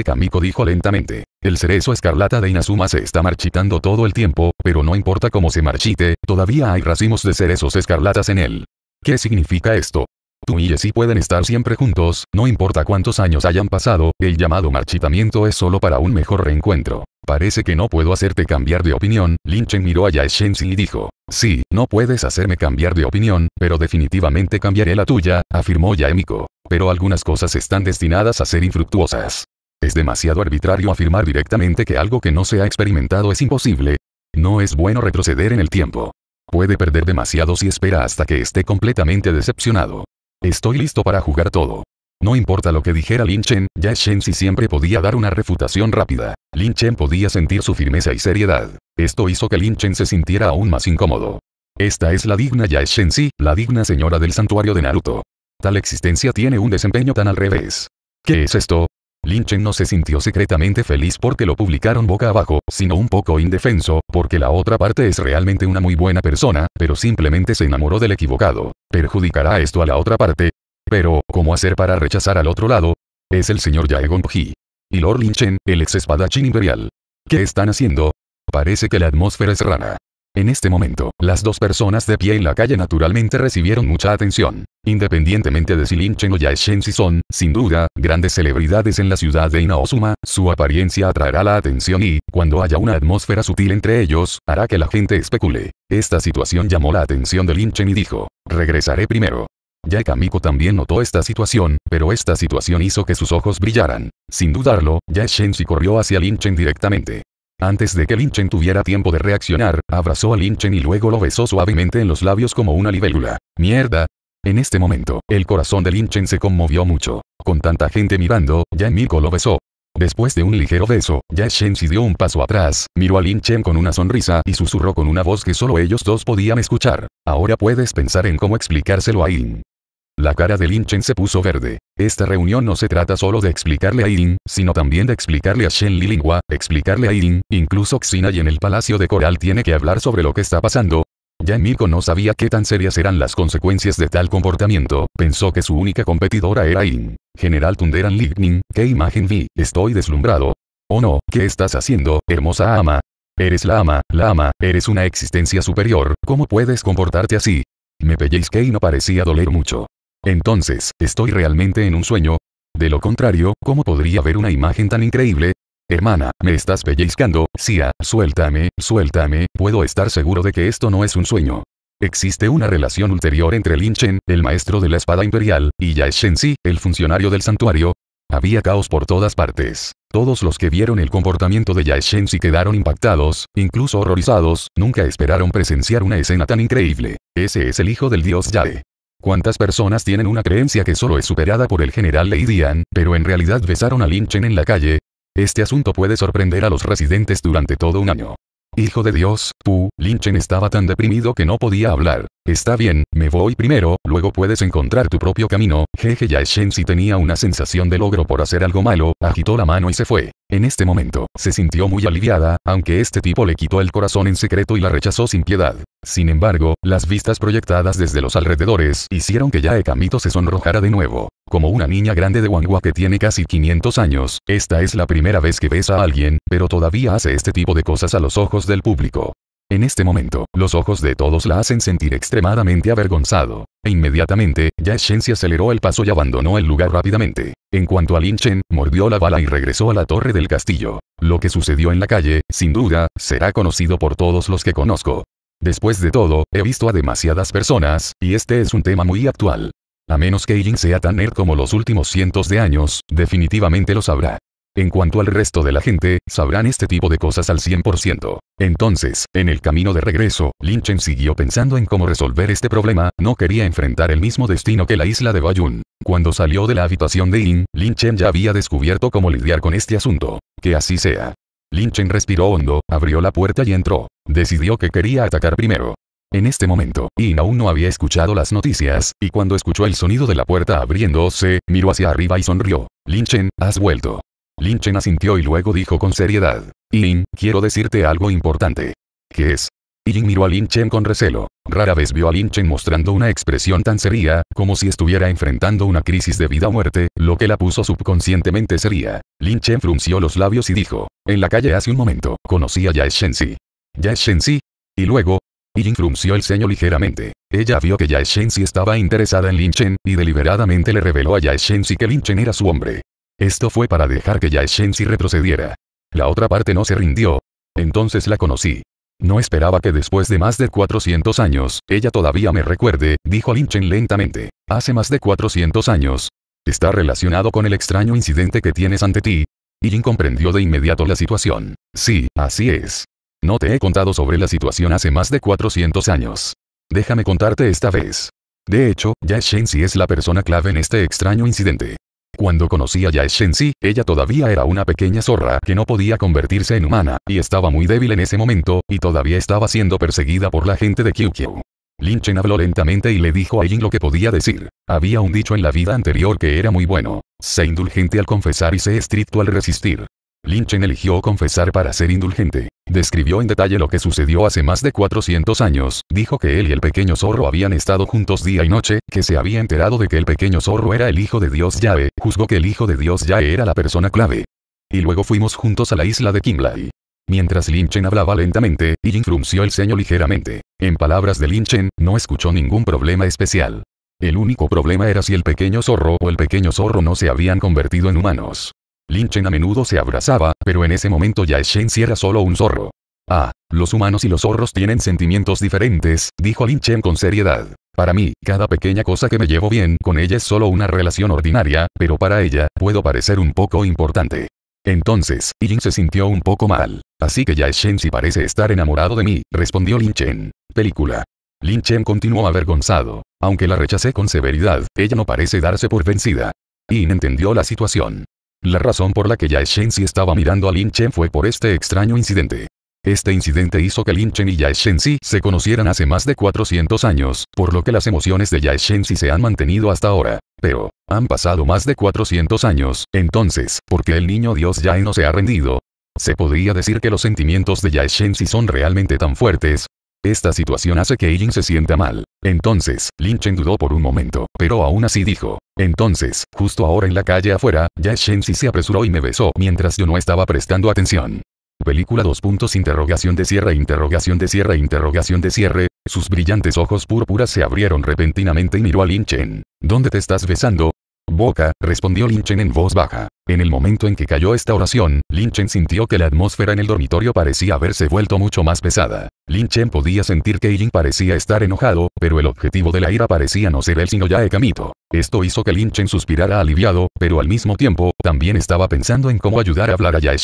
[SPEAKER 1] Kamiko dijo lentamente. El cerezo escarlata de Inazuma se está marchitando todo el tiempo, pero no importa cómo se marchite, todavía hay racimos de cerezos escarlatas en él. ¿Qué significa esto? Tú y sí pueden estar siempre juntos, no importa cuántos años hayan pasado, el llamado marchitamiento es solo para un mejor reencuentro. Parece que no puedo hacerte cambiar de opinión, Lin Chen miró a Yae y dijo. Sí, no puedes hacerme cambiar de opinión, pero definitivamente cambiaré la tuya, afirmó Yaemiko. Pero algunas cosas están destinadas a ser infructuosas. Es demasiado arbitrario afirmar directamente que algo que no se ha experimentado es imposible. No es bueno retroceder en el tiempo. Puede perder demasiado si espera hasta que esté completamente decepcionado. Estoy listo para jugar todo. No importa lo que dijera Lin Chen, ya si siempre podía dar una refutación rápida. Lin Chen podía sentir su firmeza y seriedad. Esto hizo que Lin Chen se sintiera aún más incómodo. Esta es la digna Yae si, la digna señora del santuario de Naruto. Tal existencia tiene un desempeño tan al revés. ¿Qué es esto? Chen no se sintió secretamente feliz porque lo publicaron boca abajo, sino un poco indefenso, porque la otra parte es realmente una muy buena persona, pero simplemente se enamoró del equivocado. ¿Perjudicará esto a la otra parte? Pero, ¿cómo hacer para rechazar al otro lado? Es el señor Jaegon Y Lord Chen, el ex espadachín imperial. ¿Qué están haciendo? Parece que la atmósfera es rara. En este momento, las dos personas de pie en la calle naturalmente recibieron mucha atención. Independientemente de si Lin Chen o Shen si son, sin duda, grandes celebridades en la ciudad de Inaosuma, su apariencia atraerá la atención y, cuando haya una atmósfera sutil entre ellos, hará que la gente especule. Esta situación llamó la atención de Lin Chen y dijo, regresaré primero. Ya Kamiko también notó esta situación, pero esta situación hizo que sus ojos brillaran. Sin dudarlo, Yae corrió hacia Lin Chen directamente. Antes de que Lin Chen tuviera tiempo de reaccionar, abrazó a Lin Chen y luego lo besó suavemente en los labios como una libélula. Mierda, en este momento, el corazón de Lin Chen se conmovió mucho. Con tanta gente mirando, Yan Miko lo besó. Después de un ligero beso, Ya Shen si dio un paso atrás, miró a Lin Chen con una sonrisa y susurró con una voz que solo ellos dos podían escuchar. Ahora puedes pensar en cómo explicárselo a Yin. La cara de Lin Chen se puso verde. Esta reunión no se trata solo de explicarle a Yin, sino también de explicarle a Shen Li explicarle a Yin, incluso Xina y en el Palacio de Coral tiene que hablar sobre lo que está pasando, ya Miko no sabía qué tan serias eran las consecuencias de tal comportamiento, pensó que su única competidora era In. General Tunderan Lightning, ¿qué imagen vi? Estoy deslumbrado. Oh no, ¿qué estás haciendo, hermosa ama? Eres la ama, la ama, eres una existencia superior, ¿cómo puedes comportarte así? Me pellizqué y no parecía doler mucho. Entonces, ¿estoy realmente en un sueño? De lo contrario, ¿cómo podría ver una imagen tan increíble? Hermana, me estás pellizcando, Sia, suéltame, suéltame, puedo estar seguro de que esto no es un sueño. Existe una relación ulterior entre Lin Chen, el maestro de la espada imperial, y Yae Si, el funcionario del santuario. Había caos por todas partes. Todos los que vieron el comportamiento de Yae Si quedaron impactados, incluso horrorizados, nunca esperaron presenciar una escena tan increíble. Ese es el hijo del dios Yae. ¿Cuántas personas tienen una creencia que solo es superada por el general Lei Dian, pero en realidad besaron a Lin Chen en la calle, este asunto puede sorprender a los residentes durante todo un año. Hijo de Dios, Pu, Linchen estaba tan deprimido que no podía hablar. Está bien, me voy primero, luego puedes encontrar tu propio camino. Jeje ya si tenía una sensación de logro por hacer algo malo, agitó la mano y se fue. En este momento, se sintió muy aliviada, aunque este tipo le quitó el corazón en secreto y la rechazó sin piedad. Sin embargo, las vistas proyectadas desde los alrededores hicieron que Yae Kamito se sonrojara de nuevo. Como una niña grande de Wangwa que tiene casi 500 años, esta es la primera vez que besa a alguien, pero todavía hace este tipo de cosas a los ojos del público. En este momento, los ojos de todos la hacen sentir extremadamente avergonzado. E inmediatamente, Ya Shen se aceleró el paso y abandonó el lugar rápidamente. En cuanto a Lin Chen, mordió la bala y regresó a la torre del castillo. Lo que sucedió en la calle, sin duda, será conocido por todos los que conozco. Después de todo, he visto a demasiadas personas, y este es un tema muy actual. A menos que Yin sea tan nerd como los últimos cientos de años, definitivamente lo sabrá. En cuanto al resto de la gente, sabrán este tipo de cosas al 100%. Entonces, en el camino de regreso, Lin Chen siguió pensando en cómo resolver este problema, no quería enfrentar el mismo destino que la isla de Bayun. Cuando salió de la habitación de Yin, Lin Chen ya había descubierto cómo lidiar con este asunto. Que así sea. Lin Chen respiró hondo, abrió la puerta y entró. Decidió que quería atacar primero. En este momento, Yin aún no había escuchado las noticias, y cuando escuchó el sonido de la puerta abriéndose, miró hacia arriba y sonrió. Lin Chen, has vuelto. Lin Chen asintió y luego dijo con seriedad. Yin, quiero decirte algo importante. ¿Qué es? Yin miró a Lin Chen con recelo. Rara vez vio a Lin Chen mostrando una expresión tan seria, como si estuviera enfrentando una crisis de vida o muerte, lo que la puso subconscientemente seria. Lin Chen frunció los labios y dijo, en la calle hace un momento, conocí a Yaes ya Y luego, y frunció el ceño ligeramente. Ella vio que Yaeshenzi estaba interesada en Lin Chen, y deliberadamente le reveló a Yaeshenzi que Lin Chen era su hombre. Esto fue para dejar que Yaeshenzi retrocediera. La otra parte no se rindió. Entonces la conocí. No esperaba que después de más de 400 años, ella todavía me recuerde, dijo Lin Chen lentamente. Hace más de 400 años. Está relacionado con el extraño incidente que tienes ante ti. Y comprendió de inmediato la situación. Sí, así es. No te he contado sobre la situación hace más de 400 años. Déjame contarte esta vez. De hecho, Yae es la persona clave en este extraño incidente. Cuando conocí a Yae ella todavía era una pequeña zorra que no podía convertirse en humana, y estaba muy débil en ese momento, y todavía estaba siendo perseguida por la gente de Kyukyu. Chen habló lentamente y le dijo a Jin lo que podía decir. Había un dicho en la vida anterior que era muy bueno. Sé indulgente al confesar y sé estricto al resistir. Chen eligió confesar para ser indulgente. Describió en detalle lo que sucedió hace más de 400 años, dijo que él y el pequeño zorro habían estado juntos día y noche, que se había enterado de que el pequeño zorro era el hijo de Dios Yae, juzgó que el hijo de Dios Yae era la persona clave. Y luego fuimos juntos a la isla de Kimlai. Mientras Chen hablaba lentamente, y frunció el ceño ligeramente. En palabras de Chen, no escuchó ningún problema especial. El único problema era si el pequeño zorro o el pequeño zorro no se habían convertido en humanos. Lin Chen a menudo se abrazaba, pero en ese momento ya si era solo un zorro. Ah, los humanos y los zorros tienen sentimientos diferentes, dijo Lin Chen con seriedad. Para mí, cada pequeña cosa que me llevo bien con ella es solo una relación ordinaria, pero para ella, puedo parecer un poco importante. Entonces, Yin se sintió un poco mal. Así que ya sí parece estar enamorado de mí, respondió Lin Chen. Película. Chen continuó avergonzado. Aunque la rechacé con severidad, ella no parece darse por vencida. Yin entendió la situación. La razón por la que Yaeshensi estaba mirando a Lin Chen fue por este extraño incidente. Este incidente hizo que Lin Chen y Yaeshensi se conocieran hace más de 400 años, por lo que las emociones de Yaeshensi se han mantenido hasta ahora. Pero, han pasado más de 400 años, entonces, ¿por qué el niño Dios Yae no se ha rendido? Se podría decir que los sentimientos de Yaeshensi son realmente tan fuertes, esta situación hace que Illin se sienta mal. Entonces, lin chen dudó por un momento, pero aún así dijo. Entonces, justo ahora en la calle afuera, ya y se apresuró y me besó mientras yo no estaba prestando atención. Película 2 puntos interrogación de cierre interrogación de cierre interrogación de cierre, sus brillantes ojos púrpuras se abrieron repentinamente y miró a Lin Chen. ¿Dónde te estás besando? Boca, respondió Chen en voz baja. En el momento en que cayó esta oración, Chen sintió que la atmósfera en el dormitorio parecía haberse vuelto mucho más pesada. Chen podía sentir que Yin parecía estar enojado, pero el objetivo de la ira parecía no ser él sino Yae Kamito. Esto hizo que Chen suspirara aliviado, pero al mismo tiempo, también estaba pensando en cómo ayudar a hablar a Yae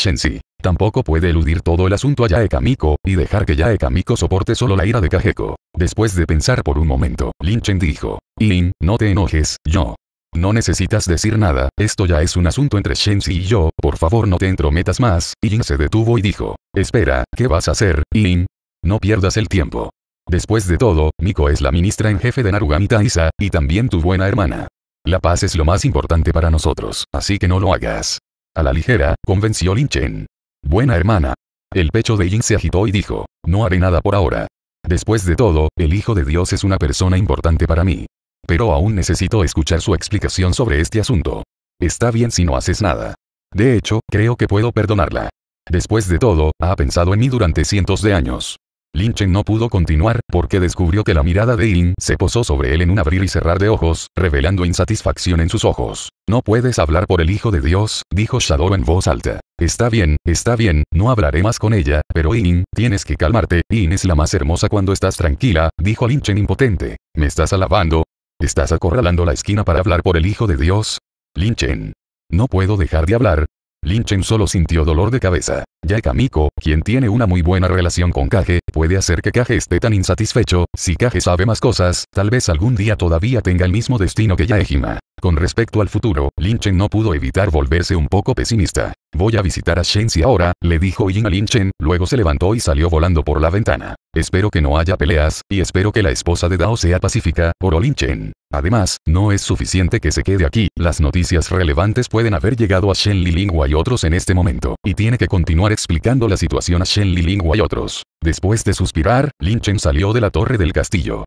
[SPEAKER 1] Tampoco puede eludir todo el asunto a Yae Kamiko, y dejar que Yae Kamiko soporte solo la ira de Kajeko. Después de pensar por un momento, Chen dijo, "Yin, no te enojes, yo. No necesitas decir nada, esto ya es un asunto entre Shensi y yo, por favor no te entrometas más, y se detuvo y dijo, espera, ¿qué vas a hacer, Yin? No pierdas el tiempo. Después de todo, Miko es la ministra en jefe de narugamita Isa, y también tu buena hermana. La paz es lo más importante para nosotros, así que no lo hagas. A la ligera, convenció Lin Chen. Buena hermana. El pecho de Yin se agitó y dijo, no haré nada por ahora. Después de todo, el Hijo de Dios es una persona importante para mí. Pero aún necesito escuchar su explicación sobre este asunto. Está bien si no haces nada. De hecho, creo que puedo perdonarla. Después de todo, ha pensado en mí durante cientos de años. Linchen no pudo continuar, porque descubrió que la mirada de In se posó sobre él en un abrir y cerrar de ojos, revelando insatisfacción en sus ojos. No puedes hablar por el Hijo de Dios, dijo Shadow en voz alta. Está bien, está bien, no hablaré más con ella, pero in tienes que calmarte, In es la más hermosa cuando estás tranquila, dijo Linchen impotente. ¿Me estás alabando? ¿Estás acorralando la esquina para hablar por el Hijo de Dios? Lin Chen. No puedo dejar de hablar. Lin Chen solo sintió dolor de cabeza. Ya Kamiko, quien tiene una muy buena relación con Kage, puede hacer que Kage esté tan insatisfecho, si Kage sabe más cosas, tal vez algún día todavía tenga el mismo destino que Yaejima. Con respecto al futuro, Lin Chen no pudo evitar volverse un poco pesimista. Voy a visitar a Shenxi ahora, le dijo Yin a Lin Chen, luego se levantó y salió volando por la ventana. Espero que no haya peleas, y espero que la esposa de Dao sea pacífica, por Lin Chen. Además, no es suficiente que se quede aquí, las noticias relevantes pueden haber llegado a Shen Li Lingua y otros en este momento, y tiene que continuar explicando la situación a Shen Li Lingua y otros. Después de suspirar, Lin Chen salió de la torre del castillo.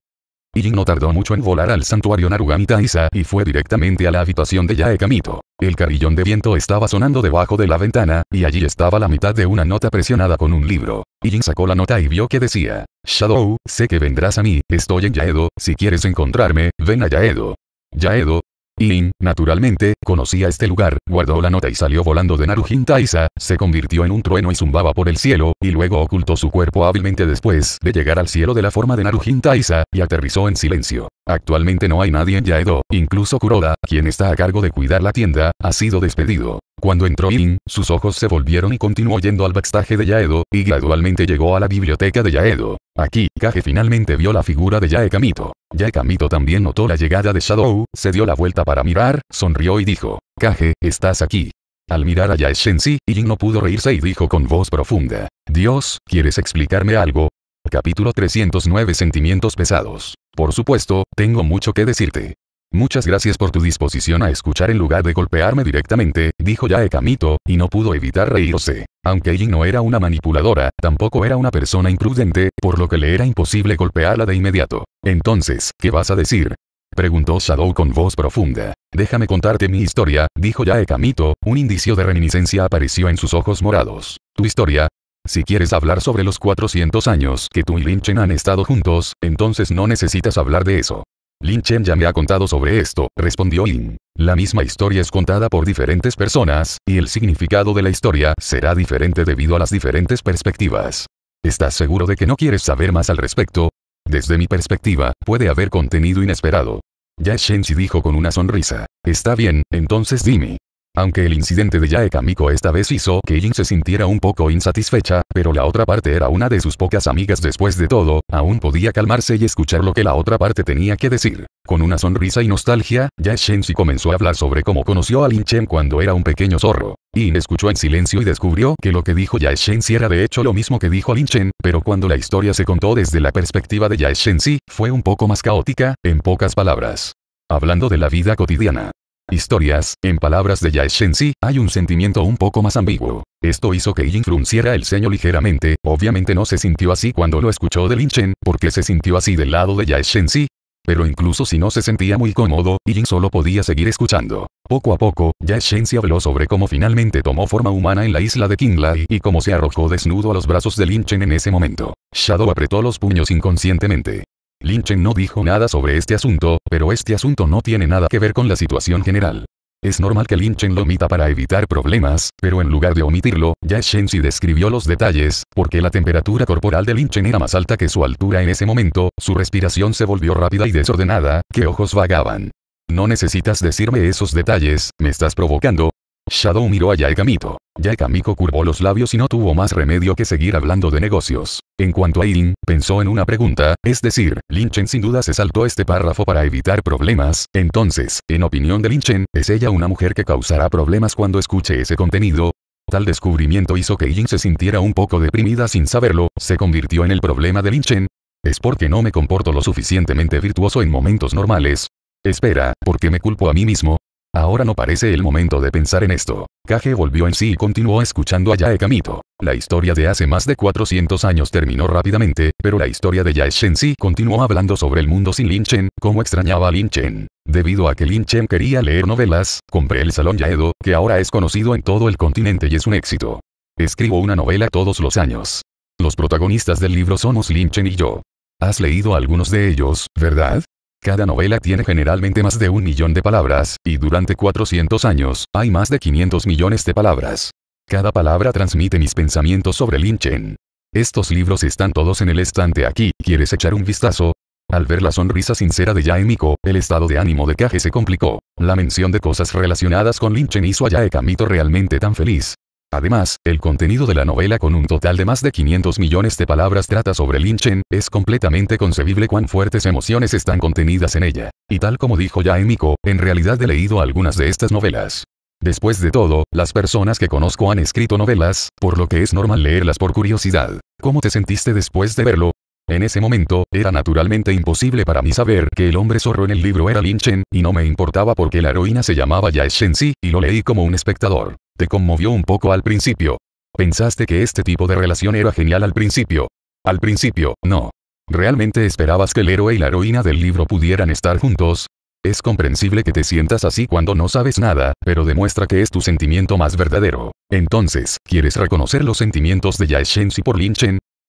[SPEAKER 1] Yin no tardó mucho en volar al santuario Narugami Isa y fue directamente a la habitación de Yaekamito. El carillón de viento estaba sonando debajo de la ventana, y allí estaba la mitad de una nota presionada con un libro. yin sacó la nota y vio que decía, Shadow, sé que vendrás a mí, estoy en Yaedo, si quieres encontrarme, ven a Yaedo. Yaedo, Lin, naturalmente, conocía este lugar, guardó la nota y salió volando de Narujin Taisa, se convirtió en un trueno y zumbaba por el cielo, y luego ocultó su cuerpo hábilmente después de llegar al cielo de la forma de Narujin Taisa, y aterrizó en silencio. Actualmente no hay nadie en Yaedo, incluso Kuroda, quien está a cargo de cuidar la tienda, ha sido despedido. Cuando entró Yin, sus ojos se volvieron y continuó yendo al backstage de Yaedo, y gradualmente llegó a la biblioteca de Yaedo. Aquí, Kage finalmente vio la figura de Yaekamito Yaekamito también notó la llegada de Shadow, se dio la vuelta para mirar, sonrió y dijo, Kage, estás aquí. Al mirar a Yae Yin no pudo reírse y dijo con voz profunda, Dios, ¿quieres explicarme algo? Capítulo 309 Sentimientos pesados por supuesto, tengo mucho que decirte. Muchas gracias por tu disposición a escuchar en lugar de golpearme directamente, dijo Yae y no pudo evitar reírse. Aunque Jin no era una manipuladora, tampoco era una persona imprudente, por lo que le era imposible golpearla de inmediato. Entonces, ¿qué vas a decir? Preguntó Shadow con voz profunda. Déjame contarte mi historia, dijo Yae un indicio de reminiscencia apareció en sus ojos morados. Tu historia, si quieres hablar sobre los 400 años que tú y Lin Chen han estado juntos, entonces no necesitas hablar de eso. Lin Chen ya me ha contado sobre esto, respondió Yin. La misma historia es contada por diferentes personas, y el significado de la historia será diferente debido a las diferentes perspectivas. ¿Estás seguro de que no quieres saber más al respecto? Desde mi perspectiva, puede haber contenido inesperado. Ya Shenxi dijo con una sonrisa. Está bien, entonces dime, aunque el incidente de Yae Kamiko esta vez hizo que Yin se sintiera un poco insatisfecha, pero la otra parte era una de sus pocas amigas después de todo, aún podía calmarse y escuchar lo que la otra parte tenía que decir. Con una sonrisa y nostalgia, Yae comenzó a hablar sobre cómo conoció a Lin Chen cuando era un pequeño zorro. Yin escuchó en silencio y descubrió que lo que dijo Yae era de hecho lo mismo que dijo a Lin Chen, pero cuando la historia se contó desde la perspectiva de Yae fue un poco más caótica, en pocas palabras. Hablando de la vida cotidiana, historias, en palabras de Yae hay un sentimiento un poco más ambiguo. Esto hizo que Yin frunciera el ceño ligeramente, obviamente no se sintió así cuando lo escuchó de Lin Chen, porque se sintió así del lado de Yae Pero incluso si no se sentía muy cómodo, Yin solo podía seguir escuchando. Poco a poco, Yae habló sobre cómo finalmente tomó forma humana en la isla de Qinglai y cómo se arrojó desnudo a los brazos de Lin Chen en ese momento. Shadow apretó los puños inconscientemente. Chen no dijo nada sobre este asunto, pero este asunto no tiene nada que ver con la situación general. Es normal que Chen lo omita para evitar problemas, pero en lugar de omitirlo, ya Shenxi describió los detalles, porque la temperatura corporal de Chen era más alta que su altura en ese momento, su respiración se volvió rápida y desordenada, que ojos vagaban. No necesitas decirme esos detalles, me estás provocando, Shadow miró a Yaekamito. Yaekamiko curvó los labios y no tuvo más remedio que seguir hablando de negocios. En cuanto a Irin, pensó en una pregunta, es decir, Chen sin duda se saltó este párrafo para evitar problemas, entonces, en opinión de Chen, ¿es ella una mujer que causará problemas cuando escuche ese contenido? Tal descubrimiento hizo que Irin se sintiera un poco deprimida sin saberlo, se convirtió en el problema de Chen? Es porque no me comporto lo suficientemente virtuoso en momentos normales. Espera, ¿por qué me culpo a mí mismo? Ahora no parece el momento de pensar en esto. Kage volvió en sí y continuó escuchando a Yae Kamito. La historia de hace más de 400 años terminó rápidamente, pero la historia de Yae sí continuó hablando sobre el mundo sin Lin Chen, cómo extrañaba a Lin Chen. Debido a que Lin Chen quería leer novelas, compré el Salón Yaedo, que ahora es conocido en todo el continente y es un éxito. Escribo una novela todos los años. Los protagonistas del libro somos Lin Chen y yo. Has leído algunos de ellos, ¿verdad? Cada novela tiene generalmente más de un millón de palabras, y durante 400 años, hay más de 500 millones de palabras. Cada palabra transmite mis pensamientos sobre Chen. Estos libros están todos en el estante aquí, ¿quieres echar un vistazo? Al ver la sonrisa sincera de Yaemiko, el estado de ánimo de Kage se complicó. La mención de cosas relacionadas con Chen hizo a Yaekamito realmente tan feliz, Además, el contenido de la novela con un total de más de 500 millones de palabras trata sobre Chen, es completamente concebible cuán fuertes emociones están contenidas en ella. Y tal como dijo Yaemiko, en realidad he leído algunas de estas novelas. Después de todo, las personas que conozco han escrito novelas, por lo que es normal leerlas por curiosidad. ¿Cómo te sentiste después de verlo? En ese momento, era naturalmente imposible para mí saber que el hombre zorro en el libro era Chen, y no me importaba porque la heroína se llamaba Yae Si, y lo leí como un espectador. Te conmovió un poco al principio. Pensaste que este tipo de relación era genial al principio. Al principio, no. ¿Realmente esperabas que el héroe y la heroína del libro pudieran estar juntos? Es comprensible que te sientas así cuando no sabes nada, pero demuestra que es tu sentimiento más verdadero. Entonces, ¿quieres reconocer los sentimientos de Yae por Lin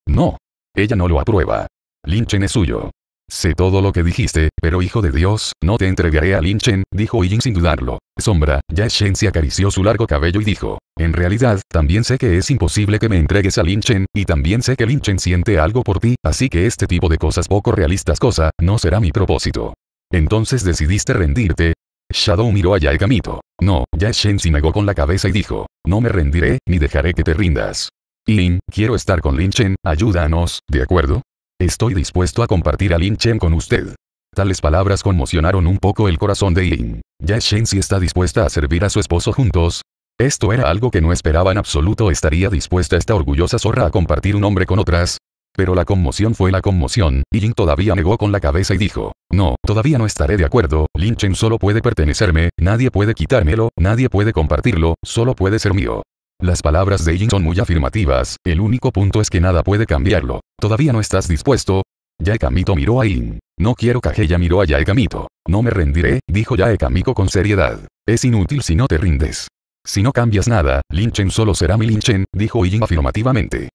[SPEAKER 1] No. Ella no lo aprueba. Lin es suyo. Sé todo lo que dijiste, pero hijo de Dios, no te entregaré a Lin Chen, dijo Yin sin dudarlo. Sombra, Ya Shen se acarició su largo cabello y dijo. En realidad, también sé que es imposible que me entregues a Lin Chen, y también sé que Lin Chen siente algo por ti, así que este tipo de cosas poco realistas cosa, no será mi propósito. Entonces decidiste rendirte. Shadow miró a Yaegamito. No, Ya Shen se negó con la cabeza y dijo. No me rendiré, ni dejaré que te rindas. Lin, quiero estar con Lin Chen, ayúdanos, ¿de acuerdo? Estoy dispuesto a compartir a Lin Chen con usted. Tales palabras conmocionaron un poco el corazón de Lin. ¿Ya Shen si está dispuesta a servir a su esposo juntos? Esto era algo que no esperaba en absoluto. ¿Estaría dispuesta esta orgullosa zorra a compartir un hombre con otras? Pero la conmoción fue la conmoción, y Lin todavía negó con la cabeza y dijo, no, todavía no estaré de acuerdo, Lin Chen solo puede pertenecerme, nadie puede quitármelo, nadie puede compartirlo, solo puede ser mío. Las palabras de Yin son muy afirmativas, el único punto es que nada puede cambiarlo. Todavía no estás dispuesto. Yaekamito miró a Yin. No quiero que Kageya miró a Yaekamito. No me rendiré, dijo Yaekamiko con seriedad. Es inútil si no te rindes. Si no cambias nada, Linchen solo será mi Linchen, dijo Yin afirmativamente.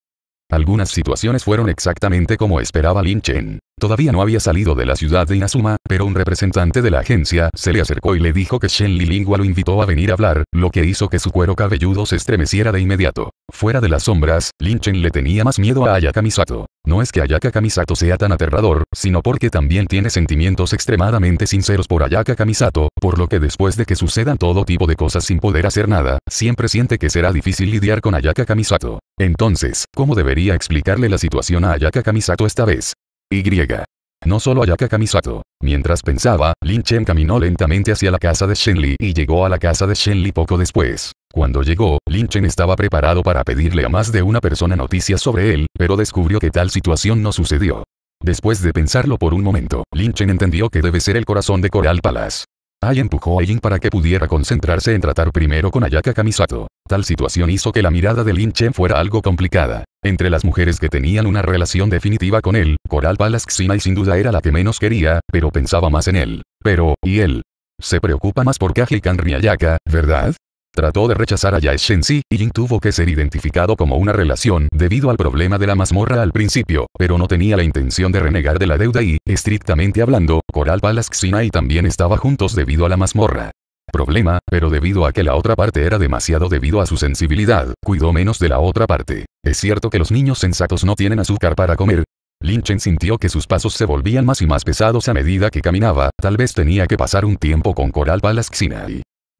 [SPEAKER 1] Algunas situaciones fueron exactamente como esperaba Linchen. Todavía no había salido de la ciudad de Inazuma, pero un representante de la agencia se le acercó y le dijo que Shen Lilingua lo invitó a venir a hablar, lo que hizo que su cuero cabelludo se estremeciera de inmediato. Fuera de las sombras, Lin Chen le tenía más miedo a Ayaka Kamisato. No es que Ayaka Kamisato sea tan aterrador, sino porque también tiene sentimientos extremadamente sinceros por Ayaka Kamisato, por lo que después de que sucedan todo tipo de cosas sin poder hacer nada, siempre siente que será difícil lidiar con Ayaka Kamisato. Entonces, ¿cómo debería explicarle la situación a Ayaka Kamisato esta vez? Y. No solo Ayaka Kamisato. Mientras pensaba, Lin Chen caminó lentamente hacia la casa de Li y llegó a la casa de Shenli poco después. Cuando llegó, Lin Chen estaba preparado para pedirle a más de una persona noticias sobre él, pero descubrió que tal situación no sucedió. Después de pensarlo por un momento, Lin Chen entendió que debe ser el corazón de Coral Palace. Ai empujó a Jin para que pudiera concentrarse en tratar primero con Ayaka Kamisato. Tal situación hizo que la mirada de Lin Chen fuera algo complicada. Entre las mujeres que tenían una relación definitiva con él, Coral Palace y sin duda era la que menos quería, pero pensaba más en él. Pero, ¿y él? Se preocupa más por Kajikan Ayaka, ¿verdad? Trató de rechazar a shen y Jin tuvo que ser identificado como una relación debido al problema de la mazmorra al principio, pero no tenía la intención de renegar de la deuda y, estrictamente hablando, Coral Palace y también estaba juntos debido a la mazmorra. Problema, pero debido a que la otra parte era demasiado debido a su sensibilidad, cuidó menos de la otra parte. ¿Es cierto que los niños sensatos no tienen azúcar para comer? Chen sintió que sus pasos se volvían más y más pesados a medida que caminaba, tal vez tenía que pasar un tiempo con Coral Palace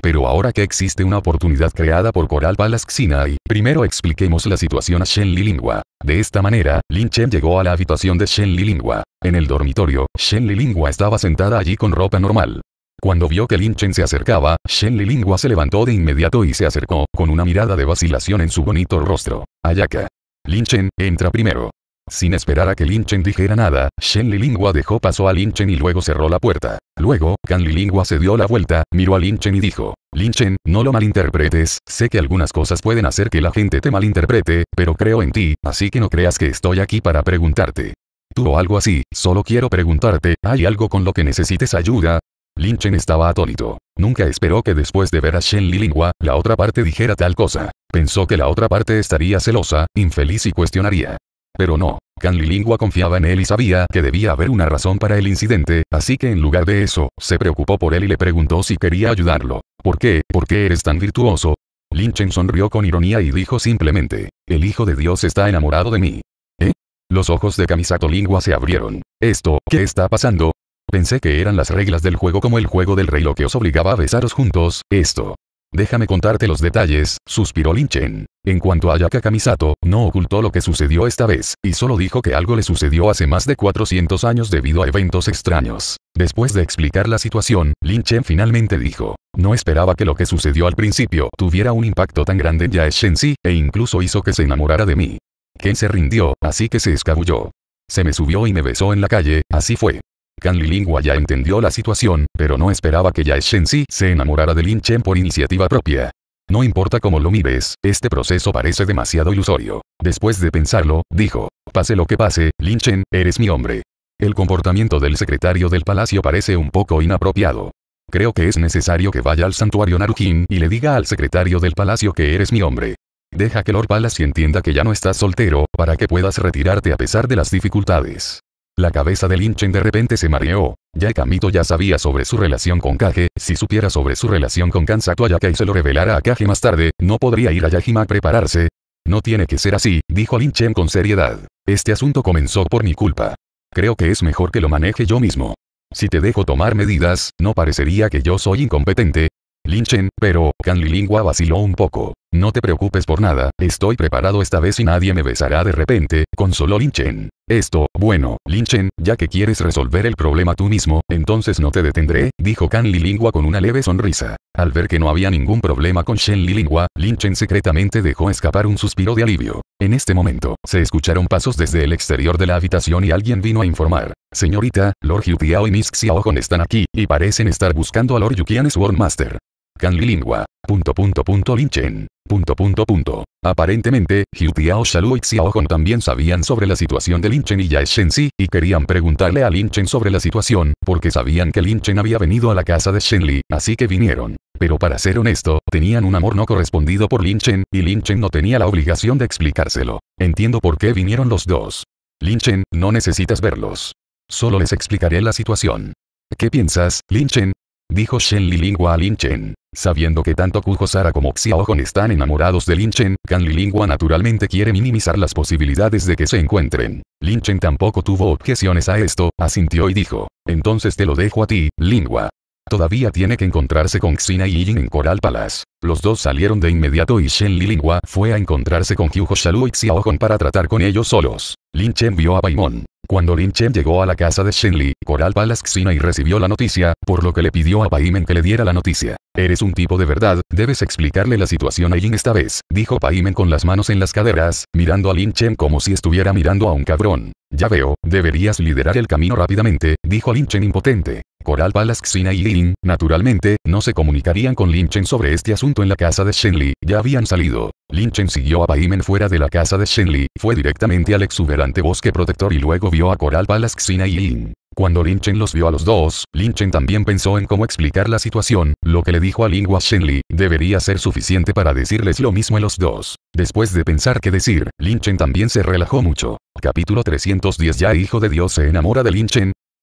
[SPEAKER 1] pero ahora que existe una oportunidad creada por Coral Palace Xinai, primero expliquemos la situación a Shen Lilingua. De esta manera, Lin Chen llegó a la habitación de Shen Lilingua. En el dormitorio, Shen Lilingua estaba sentada allí con ropa normal. Cuando vio que Lin Chen se acercaba, Shen Lilingua se levantó de inmediato y se acercó, con una mirada de vacilación en su bonito rostro. Ayaka. Lin Chen, entra primero. Sin esperar a que Lin Chen dijera nada, Shen Lilingua dejó paso a Lin Chen y luego cerró la puerta. Luego, Kan Lilingua se dio la vuelta, miró a Lin Chen y dijo, Lin Chen, no lo malinterpretes, sé que algunas cosas pueden hacer que la gente te malinterprete, pero creo en ti, así que no creas que estoy aquí para preguntarte. Tú o algo así, solo quiero preguntarte, ¿hay algo con lo que necesites ayuda? Lin Chen estaba atónito. Nunca esperó que después de ver a Shen Lilingua, la otra parte dijera tal cosa. Pensó que la otra parte estaría celosa, infeliz y cuestionaría. Pero no, lingua confiaba en él y sabía que debía haber una razón para el incidente, así que en lugar de eso, se preocupó por él y le preguntó si quería ayudarlo. ¿Por qué? ¿Por qué eres tan virtuoso? Chen sonrió con ironía y dijo simplemente, el Hijo de Dios está enamorado de mí. ¿Eh? Los ojos de Kamisato Lingua se abrieron. ¿Esto, qué está pasando? Pensé que eran las reglas del juego como el juego del rey lo que os obligaba a besaros juntos, esto. Déjame contarte los detalles, suspiró Chen. En cuanto a Yaka Kamisato, no ocultó lo que sucedió esta vez, y solo dijo que algo le sucedió hace más de 400 años debido a eventos extraños. Después de explicar la situación, Lin Chen finalmente dijo, no esperaba que lo que sucedió al principio tuviera un impacto tan grande en Yae si e incluso hizo que se enamorara de mí. Ken se rindió, así que se escabulló. Se me subió y me besó en la calle, así fue. Kan Lilingua ya entendió la situación, pero no esperaba que Yae si se enamorara de Lin Chen por iniciativa propia. No importa cómo lo mires, este proceso parece demasiado ilusorio. Después de pensarlo, dijo, pase lo que pase, Chen, eres mi hombre. El comportamiento del secretario del palacio parece un poco inapropiado. Creo que es necesario que vaya al santuario Narujin y le diga al secretario del palacio que eres mi hombre. Deja que Lord Palace entienda que ya no estás soltero, para que puedas retirarte a pesar de las dificultades. La cabeza de Lin Chen de repente se mareó. Ya Kamito ya sabía sobre su relación con Kage, si supiera sobre su relación con Kansato Ayaka y se lo revelara a Kage más tarde, no podría ir a Yajima a prepararse. No tiene que ser así, dijo Lin Chen con seriedad. Este asunto comenzó por mi culpa. Creo que es mejor que lo maneje yo mismo. Si te dejo tomar medidas, no parecería que yo soy incompetente. Lin Chen, pero, Kan Lilingua vaciló un poco. No te preocupes por nada, estoy preparado esta vez y nadie me besará de repente, consoló Chen. Esto, bueno, Chen, ya que quieres resolver el problema tú mismo, entonces no te detendré, dijo Kan Lilingua con una leve sonrisa. Al ver que no había ningún problema con Shen Lilingua, Chen secretamente dejó escapar un suspiro de alivio. En este momento, se escucharon pasos desde el exterior de la habitación y alguien vino a informar. Señorita, Lord Yu y Miss Xiaohong están aquí, y parecen estar buscando a Lord Yukian Master. Canlilingua. Punto punto punto Linchen. Punto punto punto. Aparentemente, Hu Tiao Shalu y Hong también sabían sobre la situación de Linchen y Yae Si y querían preguntarle a Linchen sobre la situación, porque sabían que Linchen había venido a la casa de Li, así que vinieron. Pero para ser honesto, tenían un amor no correspondido por Chen, y Linchen no tenía la obligación de explicárselo. Entiendo por qué vinieron los dos. Chen, no necesitas verlos. Solo les explicaré la situación. ¿Qué piensas, Chen? Dijo Shen Lilingua a Lin Chen. Sabiendo que tanto Kujosara como Xiaohong están enamorados de Lin Chen, Kan Lilingua naturalmente quiere minimizar las posibilidades de que se encuentren. Lin Chen tampoco tuvo objeciones a esto, asintió y dijo. Entonces te lo dejo a ti, Lingua. Todavía tiene que encontrarse con Xina y Yin en Coral Palace. Los dos salieron de inmediato y Shen Lilingua fue a encontrarse con Kyuho Shalu y Xiaohong para tratar con ellos solos. Lin Chen vio a Paimon. Cuando Lin Chen llegó a la casa de Li, Coral Palace Xina y recibió la noticia, por lo que le pidió a Paimen que le diera la noticia. Eres un tipo de verdad, debes explicarle la situación a Yin esta vez, dijo Paimen con las manos en las caderas, mirando a Lin Chen como si estuviera mirando a un cabrón. Ya veo, deberías liderar el camino rápidamente, dijo Chen impotente. Coral Palas Xina y Lin, naturalmente, no se comunicarían con Chen sobre este asunto en la casa de Shenli, ya habían salido. Chen siguió a Paimen fuera de la casa de Shenli, fue directamente al exuberante bosque protector y luego vio a Coral Palace Xina y Lin. Cuando Lin los vio a los dos, Lin también pensó en cómo explicar la situación, lo que le dijo a Lingua Shenli, debería ser suficiente para decirles lo mismo a los dos. Después de pensar qué decir, Lin también se relajó mucho. Capítulo 310 Ya hijo de Dios se enamora de Lin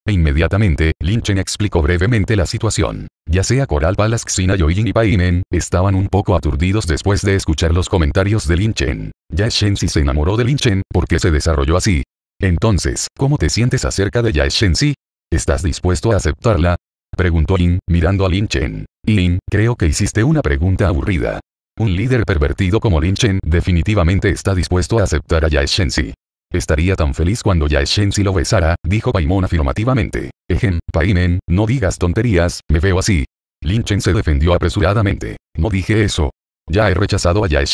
[SPEAKER 1] e inmediatamente, Chen explicó brevemente la situación. Ya sea Coral Palace, Xina Yoyin y Painen, estaban un poco aturdidos después de escuchar los comentarios de Chen. Ya si se enamoró de ¿por porque se desarrolló así, entonces, ¿cómo te sientes acerca de Yae ¿Estás dispuesto a aceptarla? Preguntó Lin, mirando a Lin Chen. Lin, creo que hiciste una pregunta aburrida. Un líder pervertido como Lin Chen definitivamente está dispuesto a aceptar a shen Estaría tan feliz cuando Yae lo besara, dijo Paimon afirmativamente. Ejen, Paimen, no digas tonterías, me veo así. Lin Chen se defendió apresuradamente. No dije eso. Ya he rechazado a Yae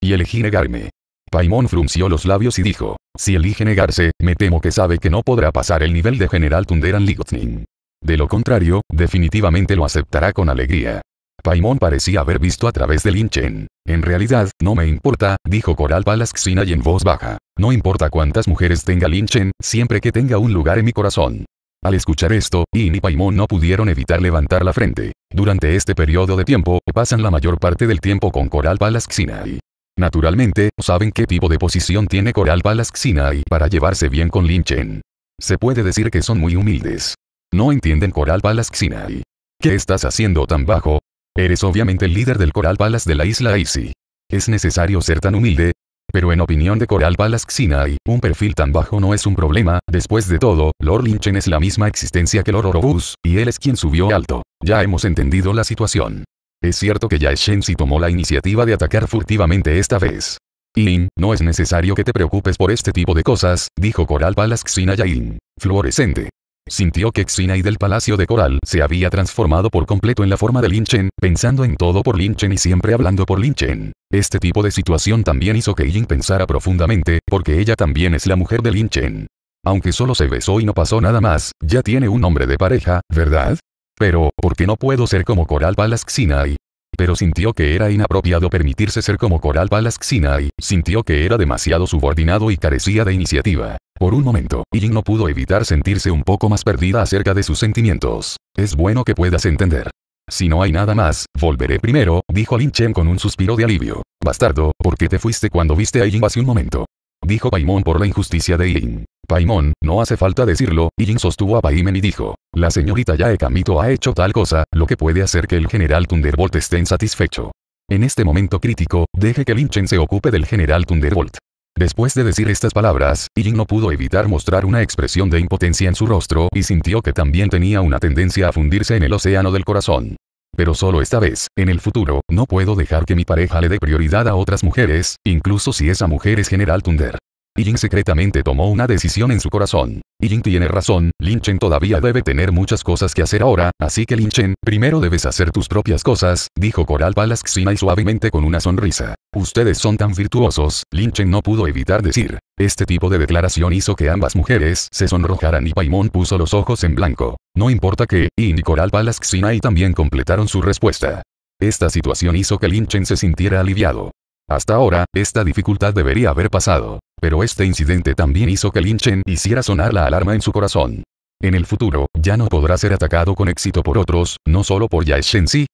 [SPEAKER 1] y elegí negarme. Paimon frunció los labios y dijo, si elige negarse, me temo que sabe que no podrá pasar el nivel de general Tunderan Ligotnin. De lo contrario, definitivamente lo aceptará con alegría. Paimon parecía haber visto a través Lin Chen. En realidad, no me importa, dijo Coral Palaxina y en voz baja. No importa cuántas mujeres tenga Chen, siempre que tenga un lugar en mi corazón. Al escuchar esto, In y Paimon no pudieron evitar levantar la frente. Durante este periodo de tiempo, pasan la mayor parte del tiempo con Coral Palaxina y Naturalmente, saben qué tipo de posición tiene Coral Palace Xinai para llevarse bien con Linchen. Se puede decir que son muy humildes. No entienden Coral Palace Xinai. ¿Qué estás haciendo tan bajo? Eres obviamente el líder del Coral Palace de la isla Easy. ¿Es necesario ser tan humilde? Pero en opinión de Coral Palace Xinai, un perfil tan bajo no es un problema, después de todo, Lord Chen es la misma existencia que Lord Orobus, y él es quien subió alto. Ya hemos entendido la situación. Es cierto que ya si tomó la iniciativa de atacar furtivamente esta vez. Yin, no es necesario que te preocupes por este tipo de cosas, dijo Coral Palace Xina Yain, fluorescente. Sintió que y del Palacio de Coral se había transformado por completo en la forma de Linchen, pensando en todo por Chen y siempre hablando por Chen. Este tipo de situación también hizo que Yin pensara profundamente, porque ella también es la mujer de Chen. Aunque solo se besó y no pasó nada más, ya tiene un nombre de pareja, ¿verdad? Pero, ¿por qué no puedo ser como Coral Palas Pero sintió que era inapropiado permitirse ser como Coral Palas Xinai, sintió que era demasiado subordinado y carecía de iniciativa. Por un momento, Yin no pudo evitar sentirse un poco más perdida acerca de sus sentimientos. Es bueno que puedas entender. Si no hay nada más, volveré primero, dijo Lin Chen con un suspiro de alivio. Bastardo, ¿por qué te fuiste cuando viste a Jin hace un momento? Dijo Paimon por la injusticia de Yin. Paimon, no hace falta decirlo, y sostuvo a Paimon y dijo, la señorita Yaekamito ha hecho tal cosa, lo que puede hacer que el general Thunderbolt esté insatisfecho. En este momento crítico, deje que Linchen se ocupe del general Thunderbolt. Después de decir estas palabras, Yin no pudo evitar mostrar una expresión de impotencia en su rostro y sintió que también tenía una tendencia a fundirse en el océano del corazón. Pero solo esta vez, en el futuro, no puedo dejar que mi pareja le dé prioridad a otras mujeres, incluso si esa mujer es General Thunder. Jin secretamente tomó una decisión en su corazón. Jin tiene razón, Linchen todavía debe tener muchas cosas que hacer ahora, así que Linchen, primero debes hacer tus propias cosas, dijo Coral Palaxina y suavemente con una sonrisa. Ustedes son tan virtuosos, Linchen no pudo evitar decir. Este tipo de declaración hizo que ambas mujeres se sonrojaran y Paimon puso los ojos en blanco. No importa que, y Nicoral y también completaron su respuesta. Esta situación hizo que Chen se sintiera aliviado. Hasta ahora, esta dificultad debería haber pasado. Pero este incidente también hizo que Chen hiciera sonar la alarma en su corazón. En el futuro, ya no podrá ser atacado con éxito por otros, no solo por Yae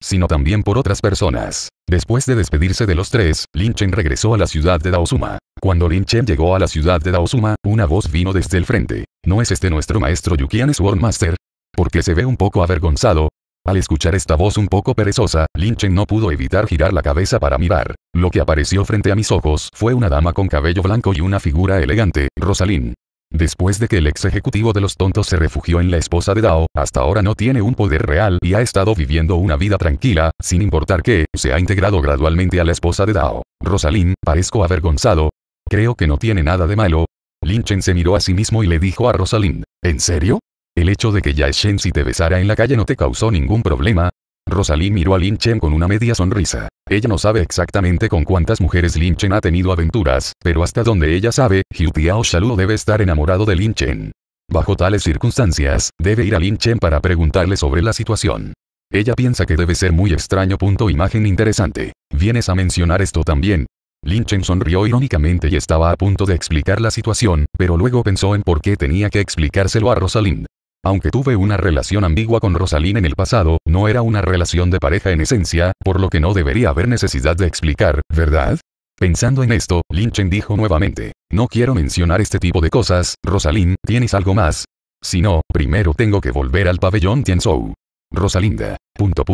[SPEAKER 1] sino también por otras personas. Después de despedirse de los tres, Lin Chen regresó a la ciudad de Daosuma. Cuando Lin Chen llegó a la ciudad de Daosuma, una voz vino desde el frente. ¿No es este nuestro maestro Yukian es Master? Porque se ve un poco avergonzado, al escuchar esta voz un poco perezosa, Lin Chen no pudo evitar girar la cabeza para mirar. Lo que apareció frente a mis ojos fue una dama con cabello blanco y una figura elegante, Rosalín. Después de que el ex ejecutivo de los tontos se refugió en la esposa de Dao, hasta ahora no tiene un poder real y ha estado viviendo una vida tranquila, sin importar que, se ha integrado gradualmente a la esposa de Dao. Rosalind, parezco avergonzado. Creo que no tiene nada de malo. Lin Chen se miró a sí mismo y le dijo a Rosalind. ¿en serio? El hecho de que Shen si te besara en la calle no te causó ningún problema, Rosalind miró a Lin Chen con una media sonrisa. Ella no sabe exactamente con cuántas mujeres Lin Chen ha tenido aventuras, pero hasta donde ella sabe, Tiao Shalu debe estar enamorado de Lin Chen. Bajo tales circunstancias, debe ir a Lin Chen para preguntarle sobre la situación. Ella piensa que debe ser muy extraño. Punto imagen interesante. Vienes a mencionar esto también. Lin Chen sonrió irónicamente y estaba a punto de explicar la situación, pero luego pensó en por qué tenía que explicárselo a Rosalind. Aunque tuve una relación ambigua con Rosalind en el pasado, no era una relación de pareja en esencia, por lo que no debería haber necesidad de explicar, ¿verdad? Pensando en esto, Chen dijo nuevamente, no quiero mencionar este tipo de cosas, Rosalín, ¿tienes algo más? Si no, primero tengo que volver al pabellón Tianzhou. Rosalinda. Punto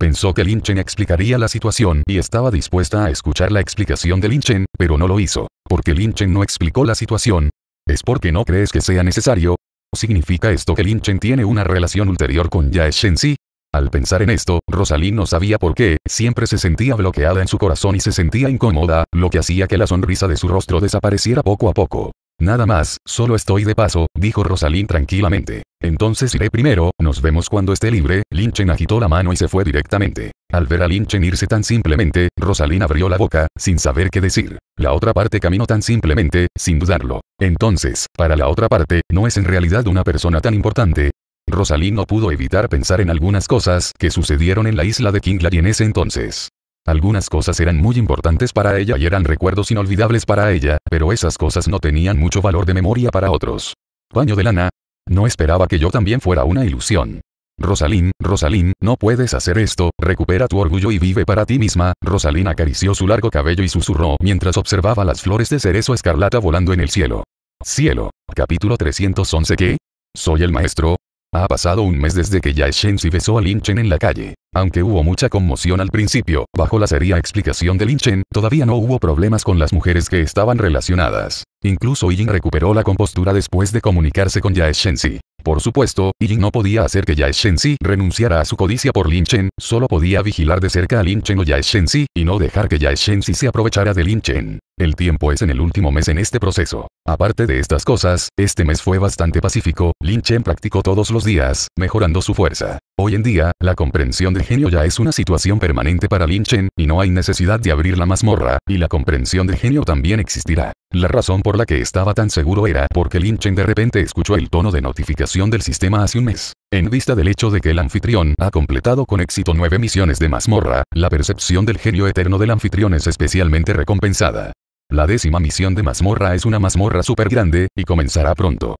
[SPEAKER 1] Pensó que Chen explicaría la situación y estaba dispuesta a escuchar la explicación de Chen, pero no lo hizo. Porque Chen no explicó la situación. ¿Es porque no crees que sea necesario? ¿Significa esto que Lin Chen tiene una relación ulterior con Yae Si? Al pensar en esto, Rosalind no sabía por qué, siempre se sentía bloqueada en su corazón y se sentía incómoda, lo que hacía que la sonrisa de su rostro desapareciera poco a poco. Nada más, solo estoy de paso, dijo Rosalind tranquilamente. Entonces iré primero, nos vemos cuando esté libre, Lynchen agitó la mano y se fue directamente. Al ver a Lynchen irse tan simplemente, Rosalind abrió la boca, sin saber qué decir. La otra parte caminó tan simplemente, sin dudarlo. Entonces, para la otra parte, no es en realidad una persona tan importante, Rosalind no pudo evitar pensar en algunas cosas que sucedieron en la isla de Kinglar en ese entonces. Algunas cosas eran muy importantes para ella y eran recuerdos inolvidables para ella, pero esas cosas no tenían mucho valor de memoria para otros. Baño de lana, no esperaba que yo también fuera una ilusión. Rosalín, Rosalín, no puedes hacer esto, recupera tu orgullo y vive para ti misma. Rosalín acarició su largo cabello y susurró mientras observaba las flores de cerezo escarlata volando en el cielo. Cielo. Capítulo 311 ¿Qué? ¿Soy el maestro? Ha pasado un mes desde que Yaeshenzi besó a Lin Chen en la calle. Aunque hubo mucha conmoción al principio, bajo la seria explicación de Lin Chen, todavía no hubo problemas con las mujeres que estaban relacionadas. Incluso Yin recuperó la compostura después de comunicarse con Yaeshenzi. Por supuesto, Yin no podía hacer que Yae si renunciara a su codicia por Lin Chen, solo podía vigilar de cerca a Lin Chen o Yae si y no dejar que Yae si se aprovechara de Lin Chen. El tiempo es en el último mes en este proceso. Aparte de estas cosas, este mes fue bastante pacífico, Lin Chen practicó todos los días, mejorando su fuerza. Hoy en día, la comprensión de genio ya es una situación permanente para Chen, y no hay necesidad de abrir la mazmorra, y la comprensión de genio también existirá. La razón por la que estaba tan seguro era porque Chen de repente escuchó el tono de notificación del sistema hace un mes. En vista del hecho de que el anfitrión ha completado con éxito nueve misiones de mazmorra, la percepción del genio eterno del anfitrión es especialmente recompensada. La décima misión de mazmorra es una mazmorra súper grande, y comenzará pronto.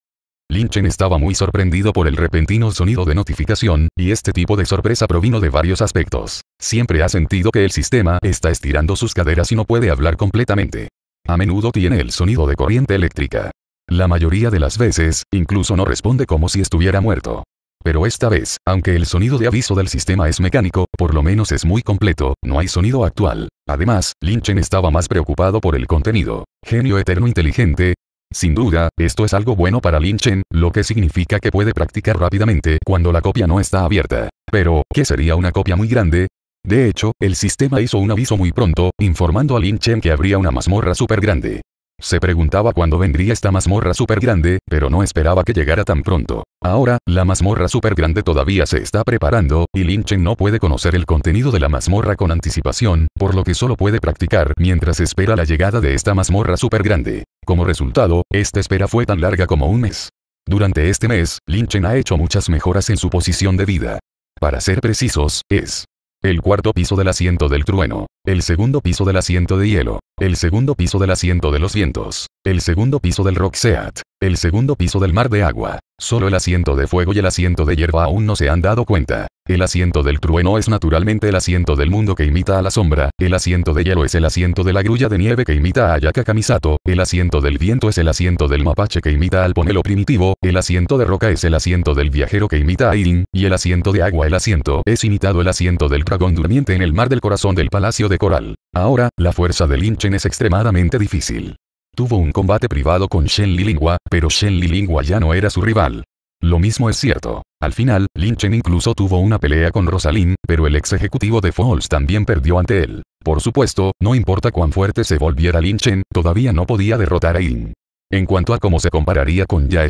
[SPEAKER 1] Chen estaba muy sorprendido por el repentino sonido de notificación, y este tipo de sorpresa provino de varios aspectos. Siempre ha sentido que el sistema está estirando sus caderas y no puede hablar completamente. A menudo tiene el sonido de corriente eléctrica. La mayoría de las veces, incluso no responde como si estuviera muerto. Pero esta vez, aunque el sonido de aviso del sistema es mecánico, por lo menos es muy completo, no hay sonido actual. Además, Chen estaba más preocupado por el contenido. Genio eterno inteligente, sin duda, esto es algo bueno para Lin Chen, lo que significa que puede practicar rápidamente cuando la copia no está abierta. Pero, ¿qué sería una copia muy grande? De hecho, el sistema hizo un aviso muy pronto, informando a Lin Chen que habría una mazmorra súper grande. Se preguntaba cuándo vendría esta mazmorra super grande, pero no esperaba que llegara tan pronto. Ahora, la mazmorra super grande todavía se está preparando, y Chen no puede conocer el contenido de la mazmorra con anticipación, por lo que solo puede practicar mientras espera la llegada de esta mazmorra super grande. Como resultado, esta espera fue tan larga como un mes. Durante este mes, Chen ha hecho muchas mejoras en su posición de vida. Para ser precisos, es el cuarto piso del asiento del trueno, el segundo piso del asiento de hielo, el segundo piso del asiento de los vientos, el segundo piso del rock seat, el segundo piso del mar de agua, Solo el asiento de fuego y el asiento de hierba aún no se han dado cuenta. El asiento del trueno es naturalmente el asiento del mundo que imita a la sombra, el asiento de hielo es el asiento de la grulla de nieve que imita a Ayaka Kamisato, el asiento del viento es el asiento del mapache que imita al pomelo primitivo, el asiento de roca es el asiento del viajero que imita a Irin, y el asiento de agua el asiento es imitado el asiento del dragón durmiente en el mar del corazón del palacio de coral. Ahora, la fuerza del Inchen es extremadamente difícil. Tuvo un combate privado con Shen Lilingua, pero Shen Lilingua ya no era su rival. Lo mismo es cierto. Al final, Lin Chen incluso tuvo una pelea con Rosalind, pero el ex ejecutivo de Falls también perdió ante él. Por supuesto, no importa cuán fuerte se volviera Lin Chen, todavía no podía derrotar a Yin. En cuanto a cómo se compararía con Yae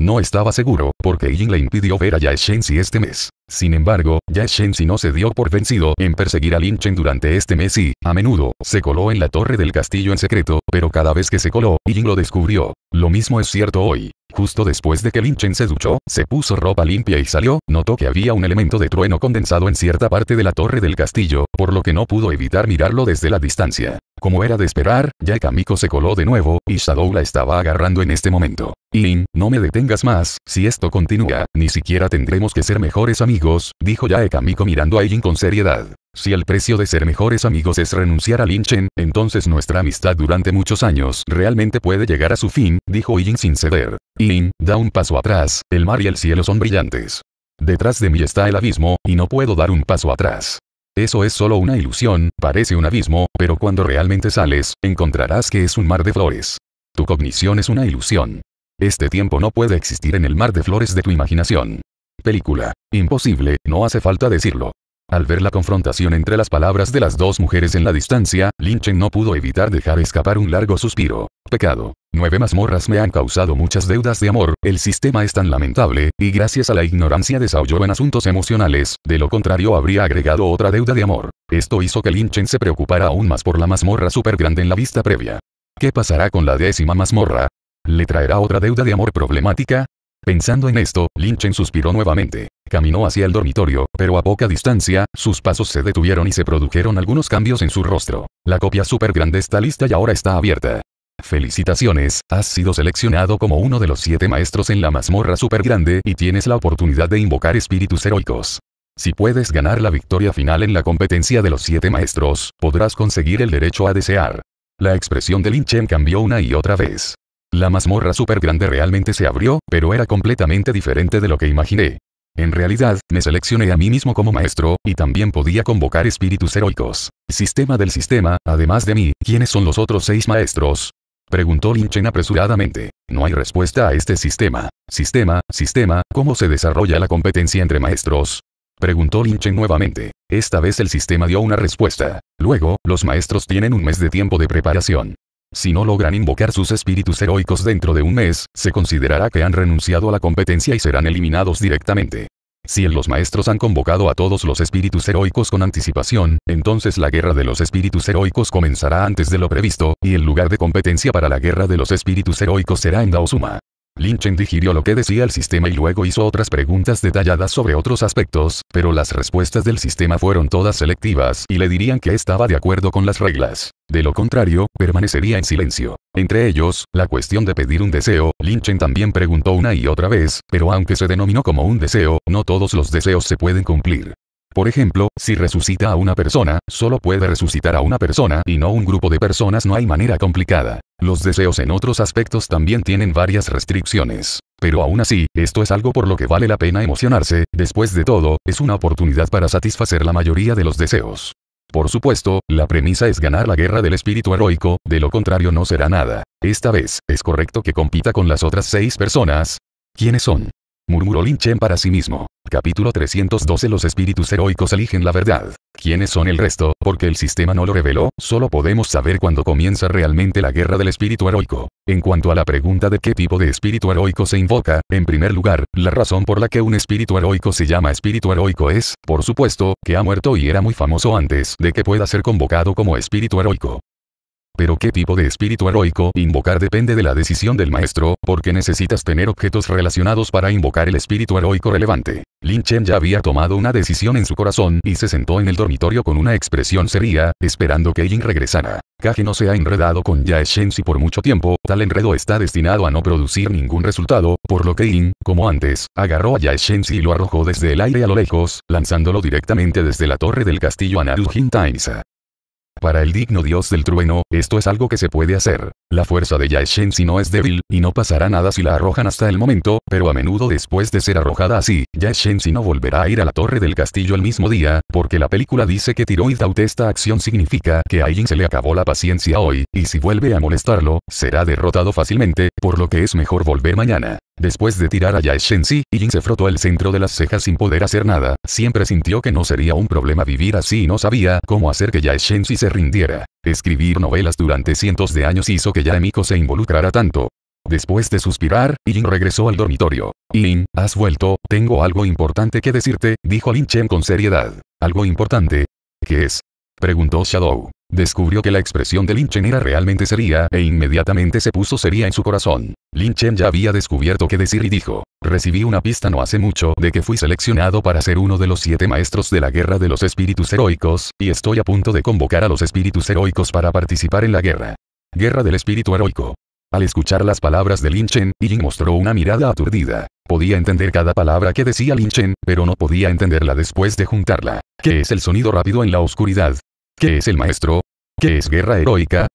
[SPEAKER 1] no estaba seguro, porque Yin le impidió ver a Yae este mes. Sin embargo, Yae si no se dio por vencido en perseguir a Lin Chen durante este mes y, a menudo, se coló en la torre del castillo en secreto, pero cada vez que se coló, Yin lo descubrió. Lo mismo es cierto hoy. Justo después de que Lin se duchó, se puso ropa limpia y salió, notó que había un elemento de trueno condensado en cierta parte de la torre del castillo, por lo que no pudo evitar mirarlo desde la distancia. Como era de esperar, ya se coló de nuevo, y Shadow la estaba agarrando en este momento. Lin, no me detengas más, si esto continúa, ni siquiera tendremos que ser mejores amigos, dijo Yaekamiko mirando a Yin con seriedad. Si el precio de ser mejores amigos es renunciar a Lin Chen, entonces nuestra amistad durante muchos años realmente puede llegar a su fin, dijo Yin sin ceder. Yin, da un paso atrás, el mar y el cielo son brillantes. Detrás de mí está el abismo, y no puedo dar un paso atrás. Eso es solo una ilusión, parece un abismo, pero cuando realmente sales, encontrarás que es un mar de flores. Tu cognición es una ilusión. Este tiempo no puede existir en el mar de flores de tu imaginación. Película. Imposible, no hace falta decirlo. Al ver la confrontación entre las palabras de las dos mujeres en la distancia, Chen no pudo evitar dejar escapar un largo suspiro. Pecado. Nueve mazmorras me han causado muchas deudas de amor, el sistema es tan lamentable, y gracias a la ignorancia desahogó en asuntos emocionales, de lo contrario habría agregado otra deuda de amor. Esto hizo que Chen se preocupara aún más por la mazmorra super grande en la vista previa. ¿Qué pasará con la décima mazmorra? ¿Le traerá otra deuda de amor problemática? Pensando en esto, Lin Chen suspiró nuevamente. Caminó hacia el dormitorio, pero a poca distancia, sus pasos se detuvieron y se produjeron algunos cambios en su rostro. La copia super grande está lista y ahora está abierta. Felicitaciones, has sido seleccionado como uno de los siete maestros en la mazmorra super grande y tienes la oportunidad de invocar espíritus heroicos. Si puedes ganar la victoria final en la competencia de los siete maestros, podrás conseguir el derecho a desear. La expresión de Lin Chen cambió una y otra vez. La mazmorra super grande realmente se abrió, pero era completamente diferente de lo que imaginé. En realidad, me seleccioné a mí mismo como maestro, y también podía convocar espíritus heroicos. Sistema del sistema, además de mí, ¿quiénes son los otros seis maestros? Preguntó Lin Chen apresuradamente. No hay respuesta a este sistema. Sistema, sistema, ¿cómo se desarrolla la competencia entre maestros? Preguntó Lin Chen nuevamente. Esta vez el sistema dio una respuesta. Luego, los maestros tienen un mes de tiempo de preparación. Si no logran invocar sus espíritus heroicos dentro de un mes, se considerará que han renunciado a la competencia y serán eliminados directamente. Si los maestros han convocado a todos los espíritus heroicos con anticipación, entonces la guerra de los espíritus heroicos comenzará antes de lo previsto, y el lugar de competencia para la guerra de los espíritus heroicos será en Daosuma. Linchen digirió lo que decía el sistema y luego hizo otras preguntas detalladas sobre otros aspectos, pero las respuestas del sistema fueron todas selectivas y le dirían que estaba de acuerdo con las reglas. De lo contrario, permanecería en silencio. Entre ellos, la cuestión de pedir un deseo, Linchen también preguntó una y otra vez, pero aunque se denominó como un deseo, no todos los deseos se pueden cumplir. Por ejemplo, si resucita a una persona, solo puede resucitar a una persona y no un grupo de personas no hay manera complicada. Los deseos en otros aspectos también tienen varias restricciones. Pero aún así, esto es algo por lo que vale la pena emocionarse, después de todo, es una oportunidad para satisfacer la mayoría de los deseos. Por supuesto, la premisa es ganar la guerra del espíritu heroico, de lo contrario no será nada. Esta vez, es correcto que compita con las otras seis personas. ¿Quiénes son? murmuró Lin Chen para sí mismo. Capítulo 312 Los espíritus heroicos eligen la verdad. ¿Quiénes son el resto? Porque el sistema no lo reveló, solo podemos saber cuando comienza realmente la guerra del espíritu heroico. En cuanto a la pregunta de qué tipo de espíritu heroico se invoca, en primer lugar, la razón por la que un espíritu heroico se llama espíritu heroico es, por supuesto, que ha muerto y era muy famoso antes de que pueda ser convocado como espíritu heroico. Pero qué tipo de espíritu heroico invocar depende de la decisión del maestro, porque necesitas tener objetos relacionados para invocar el espíritu heroico relevante. Lin Chen ya había tomado una decisión en su corazón y se sentó en el dormitorio con una expresión seria, esperando que Yin regresara. Kage no se ha enredado con Yae si por mucho tiempo, tal enredo está destinado a no producir ningún resultado, por lo que Yin, como antes, agarró a Yae y lo arrojó desde el aire a lo lejos, lanzándolo directamente desde la torre del castillo a Narujin para el digno dios del trueno, esto es algo que se puede hacer. La fuerza de Yaeshen no es débil, y no pasará nada si la arrojan hasta el momento, pero a menudo después de ser arrojada así, Yaeshen si no volverá a ir a la torre del castillo el mismo día, porque la película dice que Tiroid out esta acción significa que a alguien se le acabó la paciencia hoy, y si vuelve a molestarlo, será derrotado fácilmente, por lo que es mejor volver mañana. Después de tirar a Yae Yin se frotó el centro de las cejas sin poder hacer nada, siempre sintió que no sería un problema vivir así y no sabía cómo hacer que shen se rindiera. Escribir novelas durante cientos de años hizo que Yaemiko se involucrara tanto. Después de suspirar, Yin regresó al dormitorio. Yin, has vuelto, tengo algo importante que decirte, dijo Lin Chen con seriedad. ¿Algo importante? ¿Qué es? Preguntó Shadow. Descubrió que la expresión de Lin Chen era realmente seria e inmediatamente se puso seria en su corazón. Lin Chen ya había descubierto qué decir y dijo, recibí una pista no hace mucho de que fui seleccionado para ser uno de los siete maestros de la guerra de los espíritus heroicos, y estoy a punto de convocar a los espíritus heroicos para participar en la guerra. Guerra del espíritu heroico. Al escuchar las palabras de Lin Chen, Yin mostró una mirada aturdida. Podía entender cada palabra que decía Lin Chen, pero no podía entenderla después de juntarla. ¿Qué es el sonido rápido en la oscuridad? ¿Qué es el maestro? ¿Qué es guerra heroica?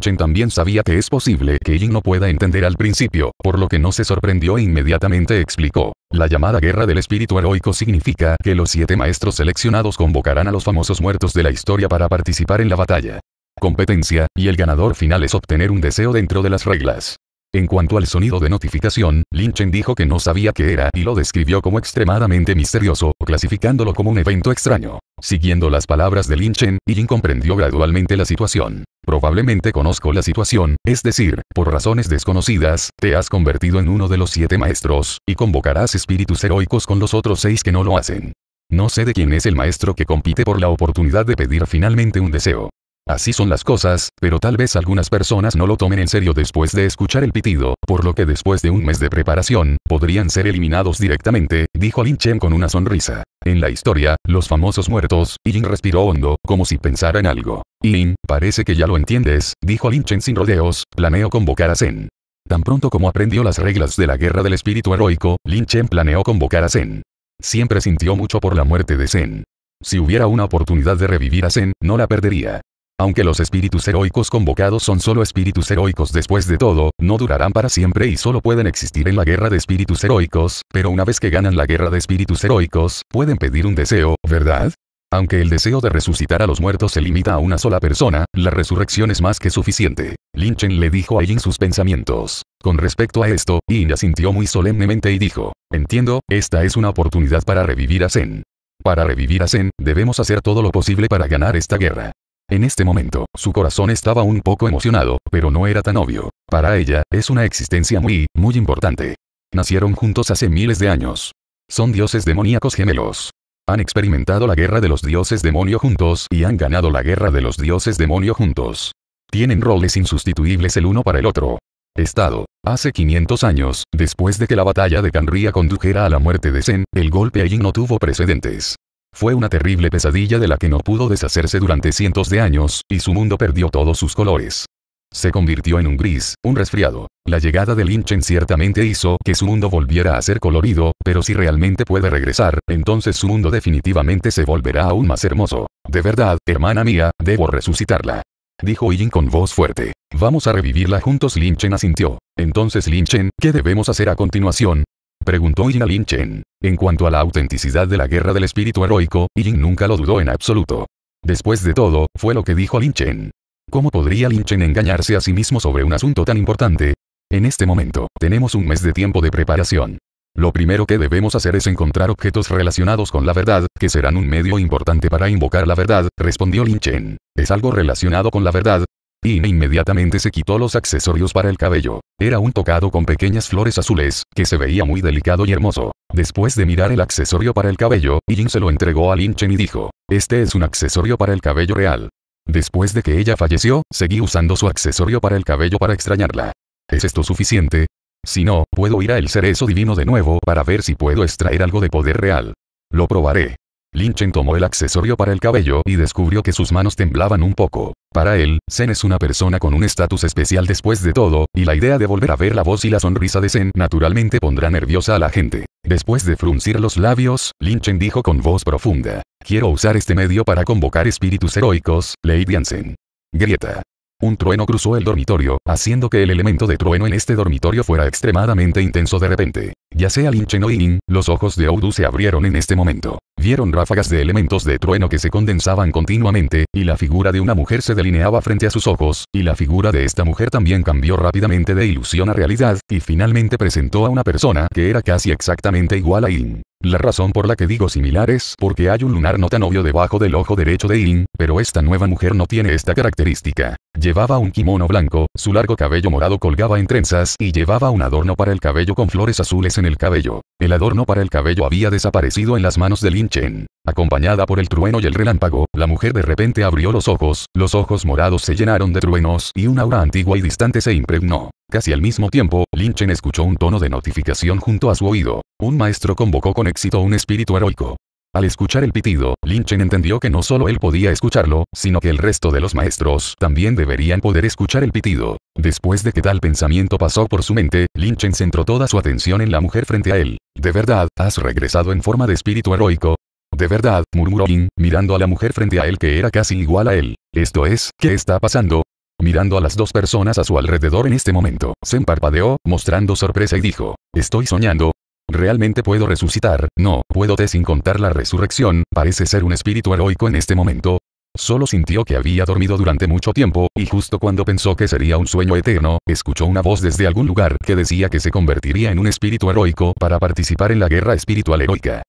[SPEAKER 1] Chen también sabía que es posible que Ying no pueda entender al principio, por lo que no se sorprendió e inmediatamente explicó. La llamada Guerra del Espíritu Heroico significa que los siete maestros seleccionados convocarán a los famosos muertos de la historia para participar en la batalla. Competencia, y el ganador final es obtener un deseo dentro de las reglas. En cuanto al sonido de notificación, Lin Chen dijo que no sabía qué era y lo describió como extremadamente misterioso, clasificándolo como un evento extraño. Siguiendo las palabras de Lin Chen, Yin comprendió gradualmente la situación. Probablemente conozco la situación, es decir, por razones desconocidas, te has convertido en uno de los siete maestros, y convocarás espíritus heroicos con los otros seis que no lo hacen. No sé de quién es el maestro que compite por la oportunidad de pedir finalmente un deseo. Así son las cosas, pero tal vez algunas personas no lo tomen en serio después de escuchar el pitido, por lo que después de un mes de preparación, podrían ser eliminados directamente, dijo Lin Chen con una sonrisa. En la historia, los famosos muertos, Yin respiró hondo, como si pensara en algo. Lin, parece que ya lo entiendes, dijo Lin Chen sin rodeos, planeo convocar a Zen. Tan pronto como aprendió las reglas de la guerra del espíritu heroico, Lin Chen planeó convocar a Zen. Siempre sintió mucho por la muerte de Zen. Si hubiera una oportunidad de revivir a Zen, no la perdería. Aunque los espíritus heroicos convocados son solo espíritus heroicos después de todo, no durarán para siempre y solo pueden existir en la guerra de espíritus heroicos, pero una vez que ganan la guerra de espíritus heroicos, pueden pedir un deseo, ¿verdad? Aunque el deseo de resucitar a los muertos se limita a una sola persona, la resurrección es más que suficiente. Lin Chen le dijo a Yin sus pensamientos. Con respecto a esto, Yin asintió muy solemnemente y dijo, entiendo, esta es una oportunidad para revivir a Zen. Para revivir a Zen, debemos hacer todo lo posible para ganar esta guerra. En este momento, su corazón estaba un poco emocionado, pero no era tan obvio. Para ella, es una existencia muy, muy importante. Nacieron juntos hace miles de años. Son dioses demoníacos gemelos. Han experimentado la guerra de los dioses demonio juntos y han ganado la guerra de los dioses demonio juntos. Tienen roles insustituibles el uno para el otro. Estado. Hace 500 años, después de que la batalla de Canria condujera a la muerte de Zen, el golpe allí no tuvo precedentes. Fue una terrible pesadilla de la que no pudo deshacerse durante cientos de años, y su mundo perdió todos sus colores. Se convirtió en un gris, un resfriado. La llegada de Chen ciertamente hizo que su mundo volviera a ser colorido, pero si realmente puede regresar, entonces su mundo definitivamente se volverá aún más hermoso. De verdad, hermana mía, debo resucitarla. Dijo Yin con voz fuerte. Vamos a revivirla juntos. Chen asintió. Entonces Chen, ¿qué debemos hacer a continuación? Preguntó Yin a Chen. En cuanto a la autenticidad de la guerra del espíritu heroico, Yin nunca lo dudó en absoluto. Después de todo, fue lo que dijo Lin Chen. ¿Cómo podría Lin Chen engañarse a sí mismo sobre un asunto tan importante? En este momento, tenemos un mes de tiempo de preparación. Lo primero que debemos hacer es encontrar objetos relacionados con la verdad, que serán un medio importante para invocar la verdad, respondió Lin Chen. ¿Es algo relacionado con la verdad? y inmediatamente se quitó los accesorios para el cabello. Era un tocado con pequeñas flores azules, que se veía muy delicado y hermoso. Después de mirar el accesorio para el cabello, Yin se lo entregó a Lin Chen y dijo, este es un accesorio para el cabello real. Después de que ella falleció, seguí usando su accesorio para el cabello para extrañarla. ¿Es esto suficiente? Si no, puedo ir a el cerezo divino de nuevo para ver si puedo extraer algo de poder real. Lo probaré. Linchen tomó el accesorio para el cabello y descubrió que sus manos temblaban un poco. Para él, Zen es una persona con un estatus especial después de todo, y la idea de volver a ver la voz y la sonrisa de Zen naturalmente pondrá nerviosa a la gente. Después de fruncir los labios, Linchen dijo con voz profunda. Quiero usar este medio para convocar espíritus heroicos, Lady Ansen. Grieta. Un trueno cruzó el dormitorio, haciendo que el elemento de trueno en este dormitorio fuera extremadamente intenso de repente. Ya sea Lin o In, los ojos de Oudu se abrieron en este momento. Vieron ráfagas de elementos de trueno que se condensaban continuamente, y la figura de una mujer se delineaba frente a sus ojos, y la figura de esta mujer también cambió rápidamente de ilusión a realidad, y finalmente presentó a una persona que era casi exactamente igual a In. La razón por la que digo similar es porque hay un lunar no tan obvio debajo del ojo derecho de Lin, pero esta nueva mujer no tiene esta característica. Llevaba un kimono blanco, su largo cabello morado colgaba en trenzas y llevaba un adorno para el cabello con flores azules en el cabello. El adorno para el cabello había desaparecido en las manos de Lin Chen. Acompañada por el trueno y el relámpago, la mujer de repente abrió los ojos, los ojos morados se llenaron de truenos y una aura antigua y distante se impregnó. Casi al mismo tiempo, Chen escuchó un tono de notificación junto a su oído. Un maestro convocó con éxito un espíritu heroico. Al escuchar el pitido, Chen entendió que no solo él podía escucharlo, sino que el resto de los maestros también deberían poder escuchar el pitido. Después de que tal pensamiento pasó por su mente, Chen centró toda su atención en la mujer frente a él. De verdad, has regresado en forma de espíritu heroico, de verdad, murmuró In, mirando a la mujer frente a él que era casi igual a él. Esto es, ¿qué está pasando? Mirando a las dos personas a su alrededor en este momento, se parpadeó, mostrando sorpresa y dijo, estoy soñando. Realmente puedo resucitar, no, puedo te sin contar la resurrección, parece ser un espíritu heroico en este momento, Solo sintió que había dormido durante mucho tiempo, y justo cuando pensó que sería un sueño eterno, escuchó una voz desde algún lugar que decía que se convertiría en un espíritu heroico para participar en la guerra espiritual heroica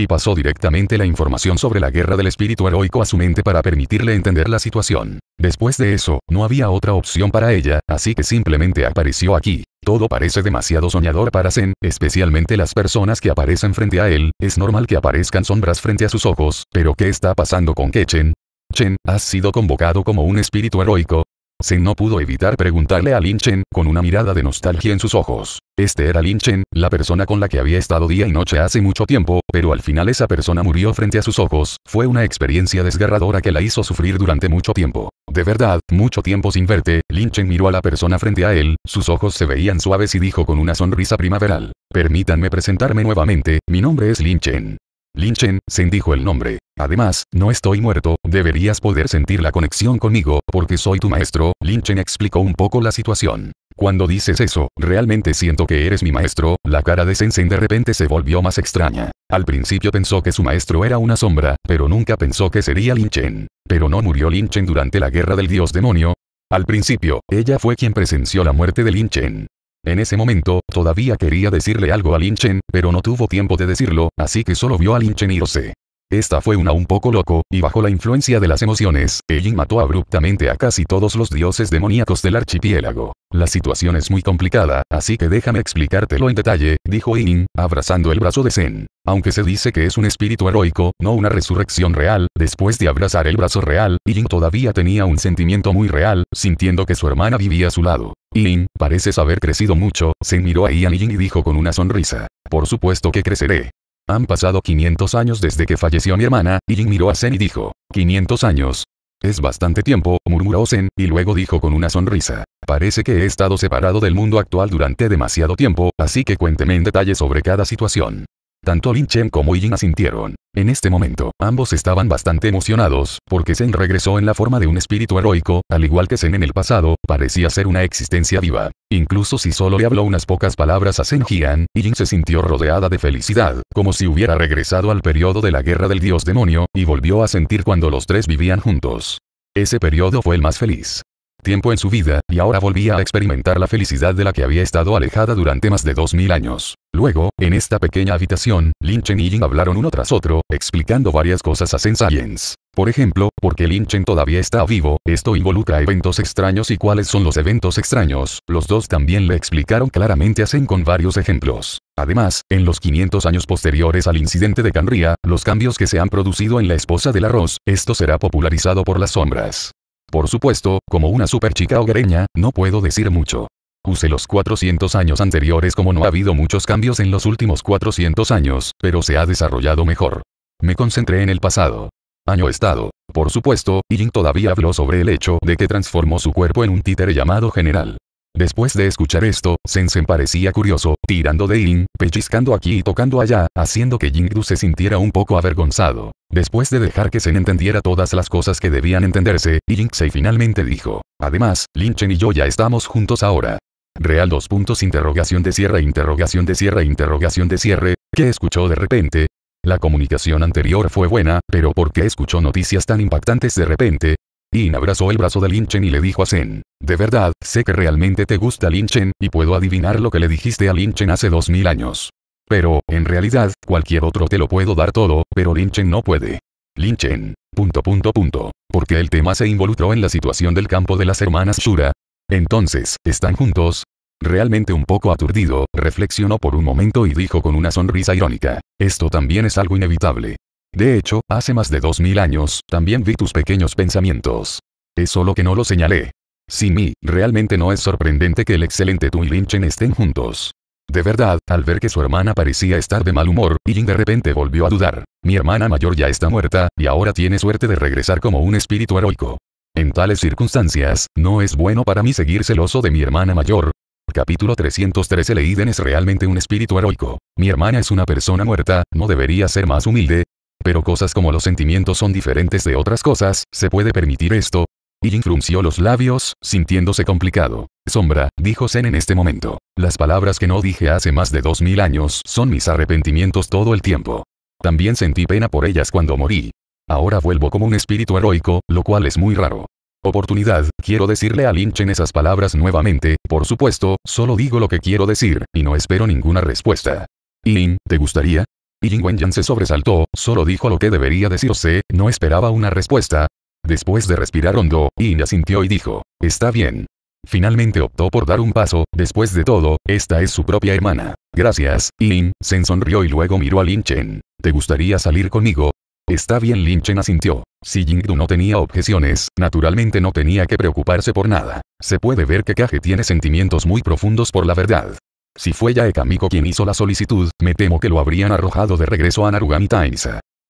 [SPEAKER 1] y pasó directamente la información sobre la guerra del espíritu heroico a su mente para permitirle entender la situación. Después de eso, no había otra opción para ella, así que simplemente apareció aquí. Todo parece demasiado soñador para Zen, especialmente las personas que aparecen frente a él, es normal que aparezcan sombras frente a sus ojos, pero ¿qué está pasando con Kechen? Chen, has sido convocado como un espíritu heroico, Sen no pudo evitar preguntarle a Lin Chen, con una mirada de nostalgia en sus ojos. Este era Lin Chen, la persona con la que había estado día y noche hace mucho tiempo, pero al final esa persona murió frente a sus ojos, fue una experiencia desgarradora que la hizo sufrir durante mucho tiempo. De verdad, mucho tiempo sin verte, Lin Chen miró a la persona frente a él, sus ojos se veían suaves y dijo con una sonrisa primaveral. Permítanme presentarme nuevamente, mi nombre es Lin Chen. —Lin Chen, Sen dijo el nombre. Además, no estoy muerto, deberías poder sentir la conexión conmigo, porque soy tu maestro, Lin Chen explicó un poco la situación. Cuando dices eso, realmente siento que eres mi maestro, la cara de Sen de repente se volvió más extraña. Al principio pensó que su maestro era una sombra, pero nunca pensó que sería Lin Chen. Pero no murió Lin Chen durante la guerra del dios demonio. Al principio, ella fue quien presenció la muerte de Lin Chen. En ese momento, todavía quería decirle algo a Lin Chen, pero no tuvo tiempo de decirlo, así que solo vio a Lin Chen irse. Esta fue una un poco loco, y bajo la influencia de las emociones, Ellin mató abruptamente a casi todos los dioses demoníacos del archipiélago. La situación es muy complicada, así que déjame explicártelo en detalle, dijo Yin, abrazando el brazo de Zen. Aunque se dice que es un espíritu heroico, no una resurrección real, después de abrazar el brazo real, Yin todavía tenía un sentimiento muy real, sintiendo que su hermana vivía a su lado. Yin, pareces haber crecido mucho, Zen miró a Ian y dijo con una sonrisa. Por supuesto que creceré. Han pasado 500 años desde que falleció mi hermana, y Jin miró a Zen y dijo, 500 años. Es bastante tiempo, murmuró Zen, y luego dijo con una sonrisa. Parece que he estado separado del mundo actual durante demasiado tiempo, así que cuénteme en detalle sobre cada situación. Tanto Lin Chen como Yin asintieron. En este momento, ambos estaban bastante emocionados, porque Zen regresó en la forma de un espíritu heroico, al igual que Zen en el pasado, parecía ser una existencia viva. Incluso si solo le habló unas pocas palabras a Zen Jian, Yin se sintió rodeada de felicidad, como si hubiera regresado al periodo de la guerra del dios demonio, y volvió a sentir cuando los tres vivían juntos. Ese periodo fue el más feliz tiempo en su vida, y ahora volvía a experimentar la felicidad de la que había estado alejada durante más de 2000 años. Luego, en esta pequeña habitación, Lin Chen y Jin hablaron uno tras otro, explicando varias cosas a Zen Science. Por ejemplo, porque Lin Chen todavía está vivo, esto involucra eventos extraños y cuáles son los eventos extraños, los dos también le explicaron claramente a Zen con varios ejemplos. Además, en los 500 años posteriores al incidente de Canria, los cambios que se han producido en la esposa del arroz, esto será popularizado por las sombras. Por supuesto, como una superchica hogareña, no puedo decir mucho. Use los 400 años anteriores como no ha habido muchos cambios en los últimos 400 años, pero se ha desarrollado mejor. Me concentré en el pasado. Año estado. Por supuesto, y todavía habló sobre el hecho de que transformó su cuerpo en un títere llamado general. Después de escuchar esto, Sensen parecía curioso, tirando de Ying, pellizcando aquí y tocando allá, haciendo que Du se sintiera un poco avergonzado. Después de dejar que se entendiera todas las cosas que debían entenderse, Yingsei finalmente dijo. Además, Chen y yo ya estamos juntos ahora. Real dos puntos interrogación de cierre interrogación de cierre interrogación de cierre, ¿qué escuchó de repente? La comunicación anterior fue buena, pero ¿por qué escuchó noticias tan impactantes de repente? Yin abrazó el brazo de Lin Chen y le dijo a Zen. De verdad, sé que realmente te gusta Lin Chen, y puedo adivinar lo que le dijiste a Lin Chen hace dos mil años. Pero, en realidad, cualquier otro te lo puedo dar todo, pero Lin Chen no puede. Lin Chen. Punto punto punto. Porque el tema se involucró en la situación del campo de las hermanas Shura. Entonces, ¿están juntos? Realmente un poco aturdido, reflexionó por un momento y dijo con una sonrisa irónica. Esto también es algo inevitable. De hecho, hace más de 2000 años, también vi tus pequeños pensamientos. Es solo que no lo señalé. Sin mí, realmente no es sorprendente que el excelente tú y Lin estén juntos. De verdad, al ver que su hermana parecía estar de mal humor, Yin de repente volvió a dudar. Mi hermana mayor ya está muerta, y ahora tiene suerte de regresar como un espíritu heroico. En tales circunstancias, no es bueno para mí seguir celoso de mi hermana mayor. Capítulo 313 Leiden es realmente un espíritu heroico. Mi hermana es una persona muerta, ¿no debería ser más humilde? pero cosas como los sentimientos son diferentes de otras cosas, ¿se puede permitir esto? Y frunció los labios, sintiéndose complicado. Sombra, dijo Zen en este momento. Las palabras que no dije hace más de dos mil años son mis arrepentimientos todo el tiempo. También sentí pena por ellas cuando morí. Ahora vuelvo como un espíritu heroico, lo cual es muy raro. Oportunidad, quiero decirle a Chen esas palabras nuevamente, por supuesto, solo digo lo que quiero decir, y no espero ninguna respuesta. Lin, ¿te gustaría? Y Wen se sobresaltó, solo dijo lo que debería decirse, no esperaba una respuesta. Después de respirar hondo, Yin asintió y dijo, está bien. Finalmente optó por dar un paso, después de todo, esta es su propia hermana. Gracias, Yin, Sen sonrió y luego miró a Lin Chen. ¿Te gustaría salir conmigo? Está bien Lin Chen asintió. Si Du no tenía objeciones, naturalmente no tenía que preocuparse por nada. Se puede ver que Kage tiene sentimientos muy profundos por la verdad. Si fue Yaekamiko quien hizo la solicitud, me temo que lo habrían arrojado de regreso a Narugami Times.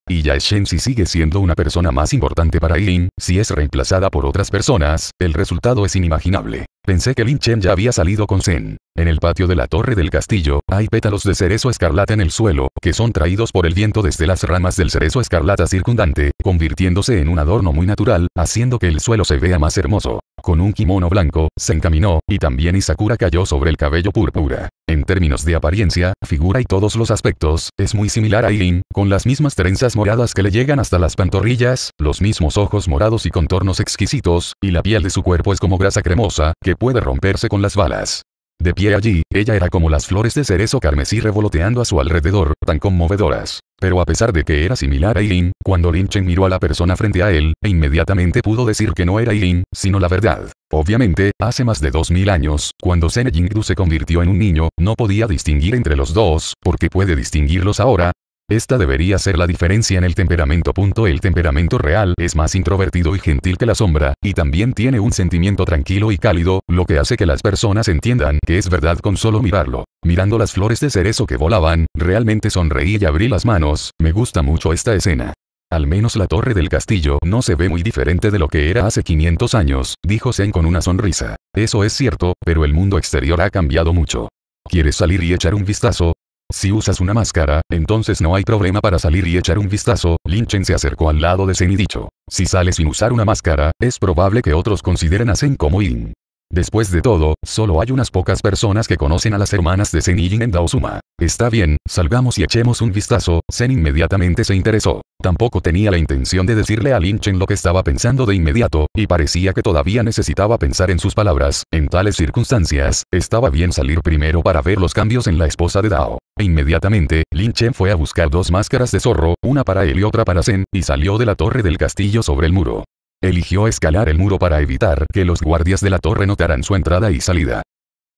[SPEAKER 1] Y ya si sigue siendo una persona más importante para Lin, si es reemplazada por otras personas, el resultado es inimaginable. Pensé que Lin Chen ya había salido con Zen. En el patio de la torre del castillo, hay pétalos de cerezo escarlata en el suelo, que son traídos por el viento desde las ramas del cerezo escarlata circundante, convirtiéndose en un adorno muy natural, haciendo que el suelo se vea más hermoso. Con un kimono blanco, se encaminó, y también Isakura cayó sobre el cabello púrpura. En términos de apariencia, figura y todos los aspectos, es muy similar a Irin, con las mismas trenzas moradas que le llegan hasta las pantorrillas, los mismos ojos morados y contornos exquisitos, y la piel de su cuerpo es como grasa cremosa, que puede romperse con las balas. De pie allí, ella era como las flores de cerezo carmesí revoloteando a su alrededor, tan conmovedoras. Pero a pesar de que era similar a Irin, cuando Chen miró a la persona frente a él, e inmediatamente pudo decir que no era Irin, sino la verdad. Obviamente, hace más de 2000 años, cuando Zen Yingdu se convirtió en un niño, no podía distinguir entre los dos, porque puede distinguirlos ahora, esta debería ser la diferencia en el temperamento. El temperamento real es más introvertido y gentil que la sombra, y también tiene un sentimiento tranquilo y cálido, lo que hace que las personas entiendan que es verdad con solo mirarlo. Mirando las flores de cerezo que volaban, realmente sonreí y abrí las manos, me gusta mucho esta escena. Al menos la torre del castillo no se ve muy diferente de lo que era hace 500 años, dijo Zen con una sonrisa. Eso es cierto, pero el mundo exterior ha cambiado mucho. ¿Quieres salir y echar un vistazo? Si usas una máscara, entonces no hay problema para salir y echar un vistazo, Chen se acercó al lado de Zen y dicho. Si sale sin usar una máscara, es probable que otros consideren a Zen como in. Después de todo, solo hay unas pocas personas que conocen a las hermanas de Jin en Daosuma. Está bien, salgamos y echemos un vistazo, Zen inmediatamente se interesó. Tampoco tenía la intención de decirle a Chen lo que estaba pensando de inmediato, y parecía que todavía necesitaba pensar en sus palabras. En tales circunstancias, estaba bien salir primero para ver los cambios en la esposa de Dao. E inmediatamente, Chen fue a buscar dos máscaras de zorro, una para él y otra para Zen, y salió de la torre del castillo sobre el muro. Eligió escalar el muro para evitar que los guardias de la torre notaran su entrada y salida.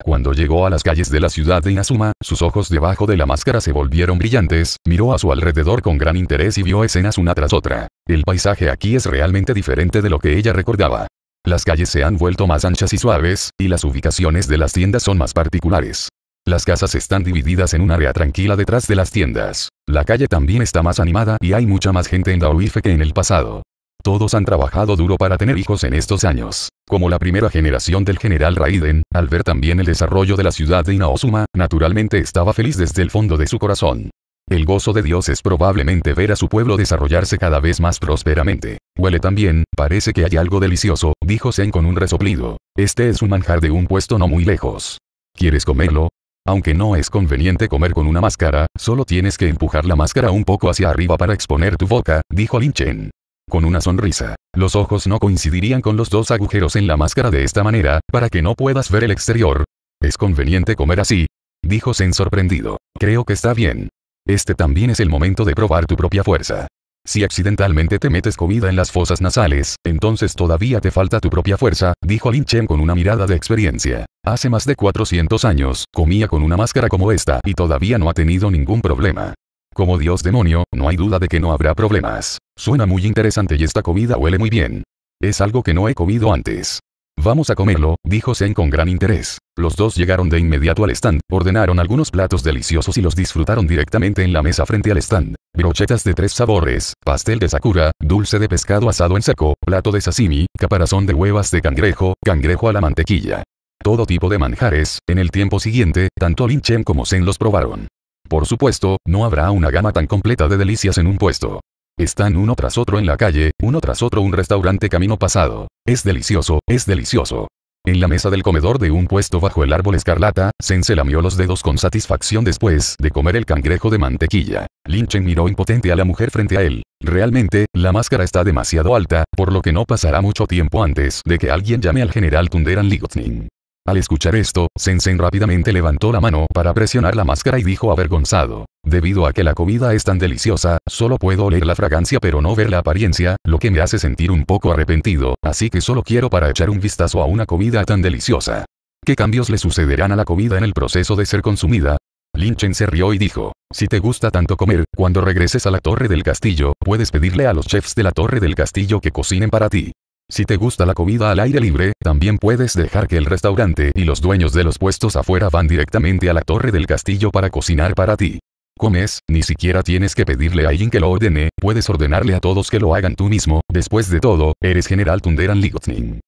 [SPEAKER 1] Cuando llegó a las calles de la ciudad de Inazuma, sus ojos debajo de la máscara se volvieron brillantes, miró a su alrededor con gran interés y vio escenas una tras otra. El paisaje aquí es realmente diferente de lo que ella recordaba. Las calles se han vuelto más anchas y suaves, y las ubicaciones de las tiendas son más particulares. Las casas están divididas en un área tranquila detrás de las tiendas. La calle también está más animada y hay mucha más gente en Daoife que en el pasado. Todos han trabajado duro para tener hijos en estos años. Como la primera generación del general Raiden, al ver también el desarrollo de la ciudad de Inaozuma, naturalmente estaba feliz desde el fondo de su corazón. El gozo de Dios es probablemente ver a su pueblo desarrollarse cada vez más prósperamente. Huele también, parece que hay algo delicioso, dijo Zen con un resoplido. Este es un manjar de un puesto no muy lejos. ¿Quieres comerlo? Aunque no es conveniente comer con una máscara, solo tienes que empujar la máscara un poco hacia arriba para exponer tu boca, dijo Lin Chen con una sonrisa. Los ojos no coincidirían con los dos agujeros en la máscara de esta manera, para que no puedas ver el exterior. Es conveniente comer así, dijo Sen sorprendido. Creo que está bien. Este también es el momento de probar tu propia fuerza. Si accidentalmente te metes comida en las fosas nasales, entonces todavía te falta tu propia fuerza, dijo Lin Chen con una mirada de experiencia. Hace más de 400 años, comía con una máscara como esta y todavía no ha tenido ningún problema. Como dios demonio, no hay duda de que no habrá problemas. Suena muy interesante y esta comida huele muy bien. Es algo que no he comido antes. Vamos a comerlo, dijo Zen con gran interés. Los dos llegaron de inmediato al stand, ordenaron algunos platos deliciosos y los disfrutaron directamente en la mesa frente al stand. Brochetas de tres sabores, pastel de sakura, dulce de pescado asado en seco, plato de sashimi, caparazón de huevas de cangrejo, cangrejo a la mantequilla. Todo tipo de manjares, en el tiempo siguiente, tanto Lin Chen como Zen los probaron. Por supuesto, no habrá una gama tan completa de delicias en un puesto. Están uno tras otro en la calle, uno tras otro un restaurante camino pasado. Es delicioso, es delicioso. En la mesa del comedor de un puesto bajo el árbol escarlata, Sen se lamió los dedos con satisfacción después de comer el cangrejo de mantequilla. Chen miró impotente a la mujer frente a él. Realmente, la máscara está demasiado alta, por lo que no pasará mucho tiempo antes de que alguien llame al general Tunderan Ligotnin. Al escuchar esto, Sensen rápidamente levantó la mano para presionar la máscara y dijo avergonzado. Debido a que la comida es tan deliciosa, solo puedo oler la fragancia pero no ver la apariencia, lo que me hace sentir un poco arrepentido, así que solo quiero para echar un vistazo a una comida tan deliciosa. ¿Qué cambios le sucederán a la comida en el proceso de ser consumida? Chen se rió y dijo, si te gusta tanto comer, cuando regreses a la torre del castillo, puedes pedirle a los chefs de la torre del castillo que cocinen para ti. Si te gusta la comida al aire libre, también puedes dejar que el restaurante y los dueños de los puestos afuera van directamente a la torre del castillo para cocinar para ti. Comes, ni siquiera tienes que pedirle a alguien que lo ordene, puedes ordenarle a todos que lo hagan tú mismo, después de todo, eres general Tunderan Ligotnin.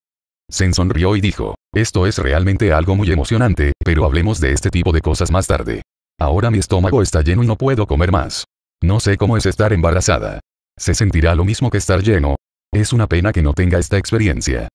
[SPEAKER 1] Sen sonrió y dijo, esto es realmente algo muy emocionante, pero hablemos de este tipo de cosas más tarde. Ahora mi estómago está lleno y no puedo comer más. No sé cómo es estar embarazada. Se sentirá lo mismo que estar lleno, es una pena que no tenga esta experiencia.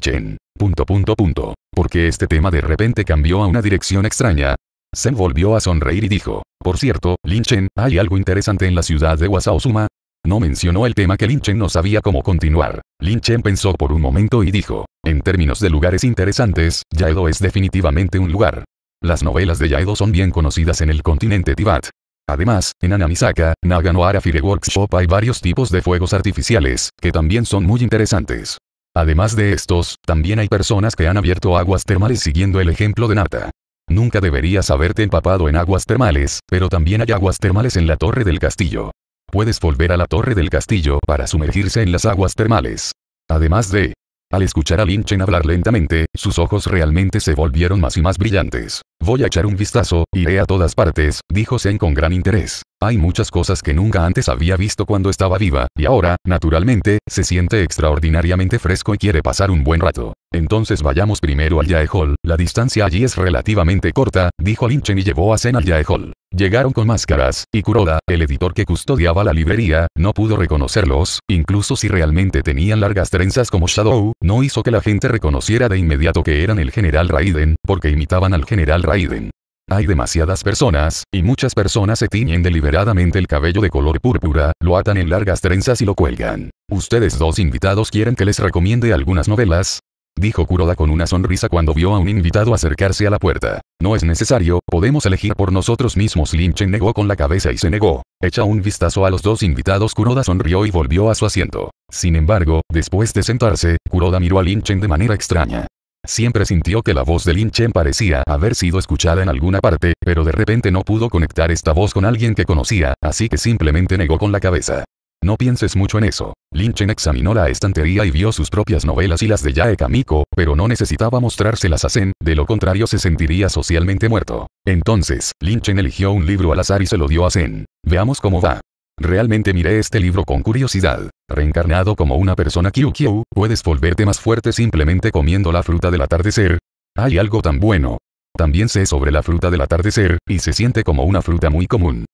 [SPEAKER 1] Chen. Punto punto punto. Porque este tema de repente cambió a una dirección extraña. Sen volvió a sonreír y dijo, por cierto, Lin Chen, ¿hay algo interesante en la ciudad de Wasaosuma? No mencionó el tema que Lin Chen no sabía cómo continuar. Lin Chen pensó por un momento y dijo, en términos de lugares interesantes, Yaedo es definitivamente un lugar. Las novelas de Yaedo son bien conocidas en el continente Tibat. Además, en Anamisaka, Naganoara Arafire Workshop hay varios tipos de fuegos artificiales, que también son muy interesantes. Además de estos, también hay personas que han abierto aguas termales siguiendo el ejemplo de Nata. Nunca deberías haberte empapado en aguas termales, pero también hay aguas termales en la torre del castillo. Puedes volver a la torre del castillo para sumergirse en las aguas termales. Además de... Al escuchar a Lin hablar lentamente, sus ojos realmente se volvieron más y más brillantes. Voy a echar un vistazo, iré a todas partes, dijo Zen con gran interés. Hay muchas cosas que nunca antes había visto cuando estaba viva, y ahora, naturalmente, se siente extraordinariamente fresco y quiere pasar un buen rato. Entonces vayamos primero al Yae Hall, la distancia allí es relativamente corta, dijo Linchen y llevó a Zen al Yae Hall. Llegaron con máscaras, y Kuroda, el editor que custodiaba la librería, no pudo reconocerlos, incluso si realmente tenían largas trenzas como Shadow, no hizo que la gente reconociera de inmediato que eran el general Raiden, porque imitaban al general Raiden. Hay demasiadas personas, y muchas personas se tiñen deliberadamente el cabello de color púrpura, lo atan en largas trenzas y lo cuelgan. ¿Ustedes dos invitados quieren que les recomiende algunas novelas? Dijo Kuroda con una sonrisa cuando vio a un invitado acercarse a la puerta. No es necesario, podemos elegir por nosotros mismos. Chen negó con la cabeza y se negó. Echa un vistazo a los dos invitados. Kuroda sonrió y volvió a su asiento. Sin embargo, después de sentarse, Kuroda miró a Linchen de manera extraña. Siempre sintió que la voz de Lin Chen parecía haber sido escuchada en alguna parte, pero de repente no pudo conectar esta voz con alguien que conocía, así que simplemente negó con la cabeza. No pienses mucho en eso. Lin Chen examinó la estantería y vio sus propias novelas y las de Yae Kamiko, pero no necesitaba mostrárselas a Zen, de lo contrario se sentiría socialmente muerto. Entonces, Lin Chen eligió un libro al azar y se lo dio a Zen. Veamos cómo va. Realmente miré este libro con curiosidad. Reencarnado como una persona Kyukyu puedes volverte más fuerte simplemente comiendo la fruta del atardecer. Hay algo tan bueno. También sé sobre la fruta del atardecer, y se siente como una fruta muy común.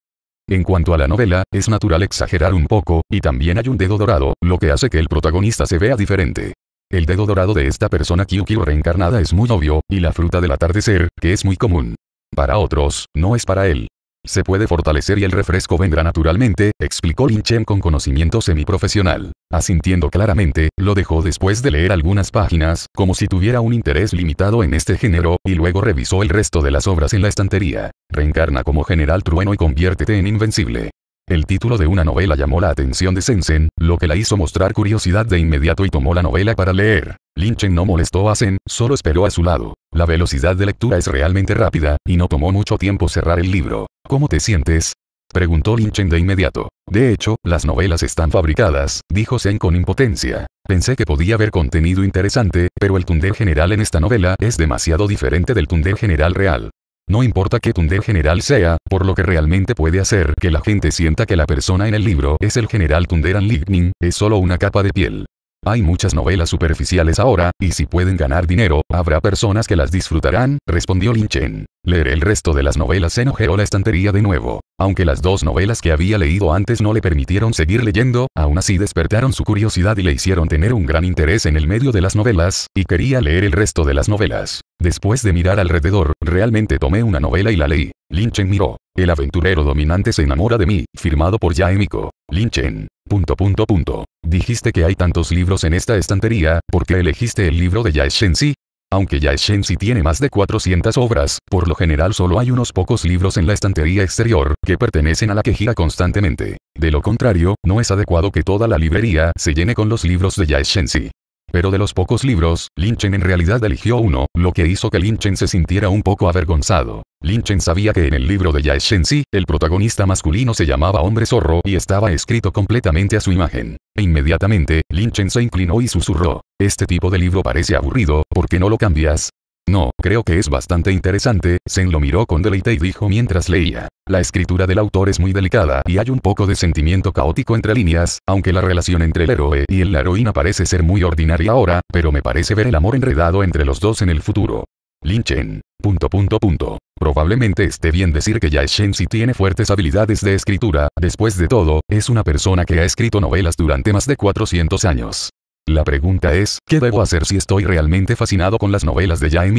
[SPEAKER 1] En cuanto a la novela, es natural exagerar un poco, y también hay un dedo dorado, lo que hace que el protagonista se vea diferente. El dedo dorado de esta persona QQ reencarnada es muy obvio, y la fruta del atardecer, que es muy común. Para otros, no es para él. Se puede fortalecer y el refresco vendrá naturalmente, explicó Lin Chen con conocimiento semiprofesional. Asintiendo claramente, lo dejó después de leer algunas páginas, como si tuviera un interés limitado en este género, y luego revisó el resto de las obras en la estantería. Reencarna como General Trueno y conviértete en invencible. El título de una novela llamó la atención de Sensen, lo que la hizo mostrar curiosidad de inmediato y tomó la novela para leer. Chen no molestó a Sen, solo esperó a su lado. La velocidad de lectura es realmente rápida, y no tomó mucho tiempo cerrar el libro. ¿Cómo te sientes? Preguntó Chen de inmediato. De hecho, las novelas están fabricadas, dijo Sen con impotencia. Pensé que podía haber contenido interesante, pero el Tunder general en esta novela es demasiado diferente del Tunder general real. No importa qué tunder general sea, por lo que realmente puede hacer que la gente sienta que la persona en el libro es el general Thunder and Lightning, es solo una capa de piel. Hay muchas novelas superficiales ahora, y si pueden ganar dinero, habrá personas que las disfrutarán, respondió Lin Chen. Leer el resto de las novelas enojó la estantería de nuevo. Aunque las dos novelas que había leído antes no le permitieron seguir leyendo, aún así despertaron su curiosidad y le hicieron tener un gran interés en el medio de las novelas, y quería leer el resto de las novelas. Después de mirar alrededor, realmente tomé una novela y la leí. Chen miró. El aventurero dominante se enamora de mí, firmado por Yaemiko. Lin Punto punto punto. Dijiste que hay tantos libros en esta estantería, ¿por qué elegiste el libro de Yae Shenzi? Aunque Yae tiene más de 400 obras, por lo general solo hay unos pocos libros en la estantería exterior, que pertenecen a la que gira constantemente. De lo contrario, no es adecuado que toda la librería se llene con los libros de Yae Shenzi. Pero de los pocos libros, Linchen en realidad eligió uno, lo que hizo que Linchen se sintiera un poco avergonzado. Chen sabía que en el libro de Yaeshensi, el protagonista masculino se llamaba Hombre Zorro y estaba escrito completamente a su imagen. E inmediatamente, Chen se inclinó y susurró. Este tipo de libro parece aburrido, ¿por qué no lo cambias? No, creo que es bastante interesante, Zen lo miró con deleite y dijo mientras leía. La escritura del autor es muy delicada y hay un poco de sentimiento caótico entre líneas, aunque la relación entre el héroe y la heroína parece ser muy ordinaria ahora, pero me parece ver el amor enredado entre los dos en el futuro. Lin Chen. Punto punto punto. Probablemente esté bien decir que Yae si tiene fuertes habilidades de escritura, después de todo, es una persona que ha escrito novelas durante más de 400 años. La pregunta es, ¿qué debo hacer si estoy realmente fascinado con las novelas de Yae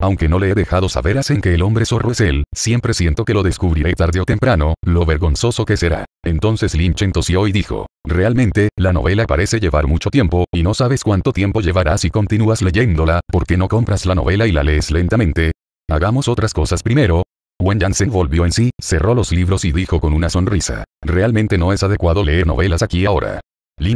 [SPEAKER 1] aunque no le he dejado saber hacen que el hombre zorro es él, siempre siento que lo descubriré tarde o temprano, lo vergonzoso que será. Entonces Lin tosió y dijo, realmente, la novela parece llevar mucho tiempo, y no sabes cuánto tiempo llevará si continúas leyéndola, porque no compras la novela y la lees lentamente? Hagamos otras cosas primero, Wen Yansen volvió en sí, cerró los libros y dijo con una sonrisa, realmente no es adecuado leer novelas aquí ahora.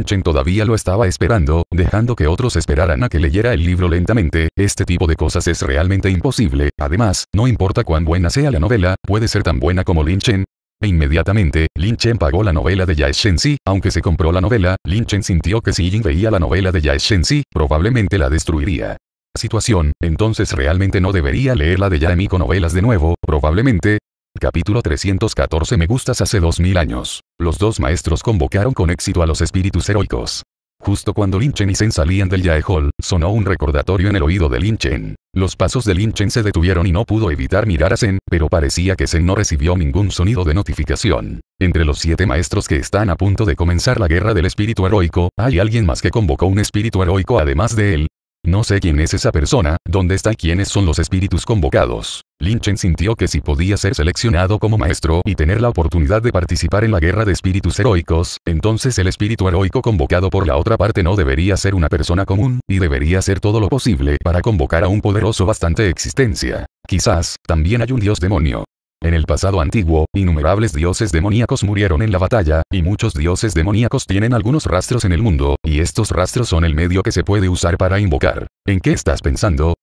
[SPEAKER 1] Chen todavía lo estaba esperando, dejando que otros esperaran a que leyera el libro lentamente, este tipo de cosas es realmente imposible, además, no importa cuán buena sea la novela, puede ser tan buena como Chen, e inmediatamente, Lin Chen pagó la novela de Yae Shenzi, aunque se compró la novela, Lin Chen sintió que si Jin veía la novela de Yae Shenzi, probablemente la destruiría. Situación, entonces realmente no debería leer la de con novelas de nuevo, probablemente, Capítulo 314 Me gustas hace 2000 años. Los dos maestros convocaron con éxito a los espíritus heroicos. Justo cuando Chen y Sen salían del Yaehol, sonó un recordatorio en el oído de Chen. Los pasos de Chen se detuvieron y no pudo evitar mirar a Sen, pero parecía que Sen no recibió ningún sonido de notificación. Entre los siete maestros que están a punto de comenzar la guerra del espíritu heroico, hay alguien más que convocó un espíritu heroico además de él, no sé quién es esa persona, dónde está y quiénes son los espíritus convocados. Chen sintió que si podía ser seleccionado como maestro y tener la oportunidad de participar en la guerra de espíritus heroicos, entonces el espíritu heroico convocado por la otra parte no debería ser una persona común, y debería hacer todo lo posible para convocar a un poderoso bastante existencia. Quizás, también hay un dios demonio. En el pasado antiguo, innumerables dioses demoníacos murieron en la batalla, y muchos dioses demoníacos tienen algunos rastros en el mundo, y estos rastros son el medio que se puede usar para invocar. ¿En qué estás pensando?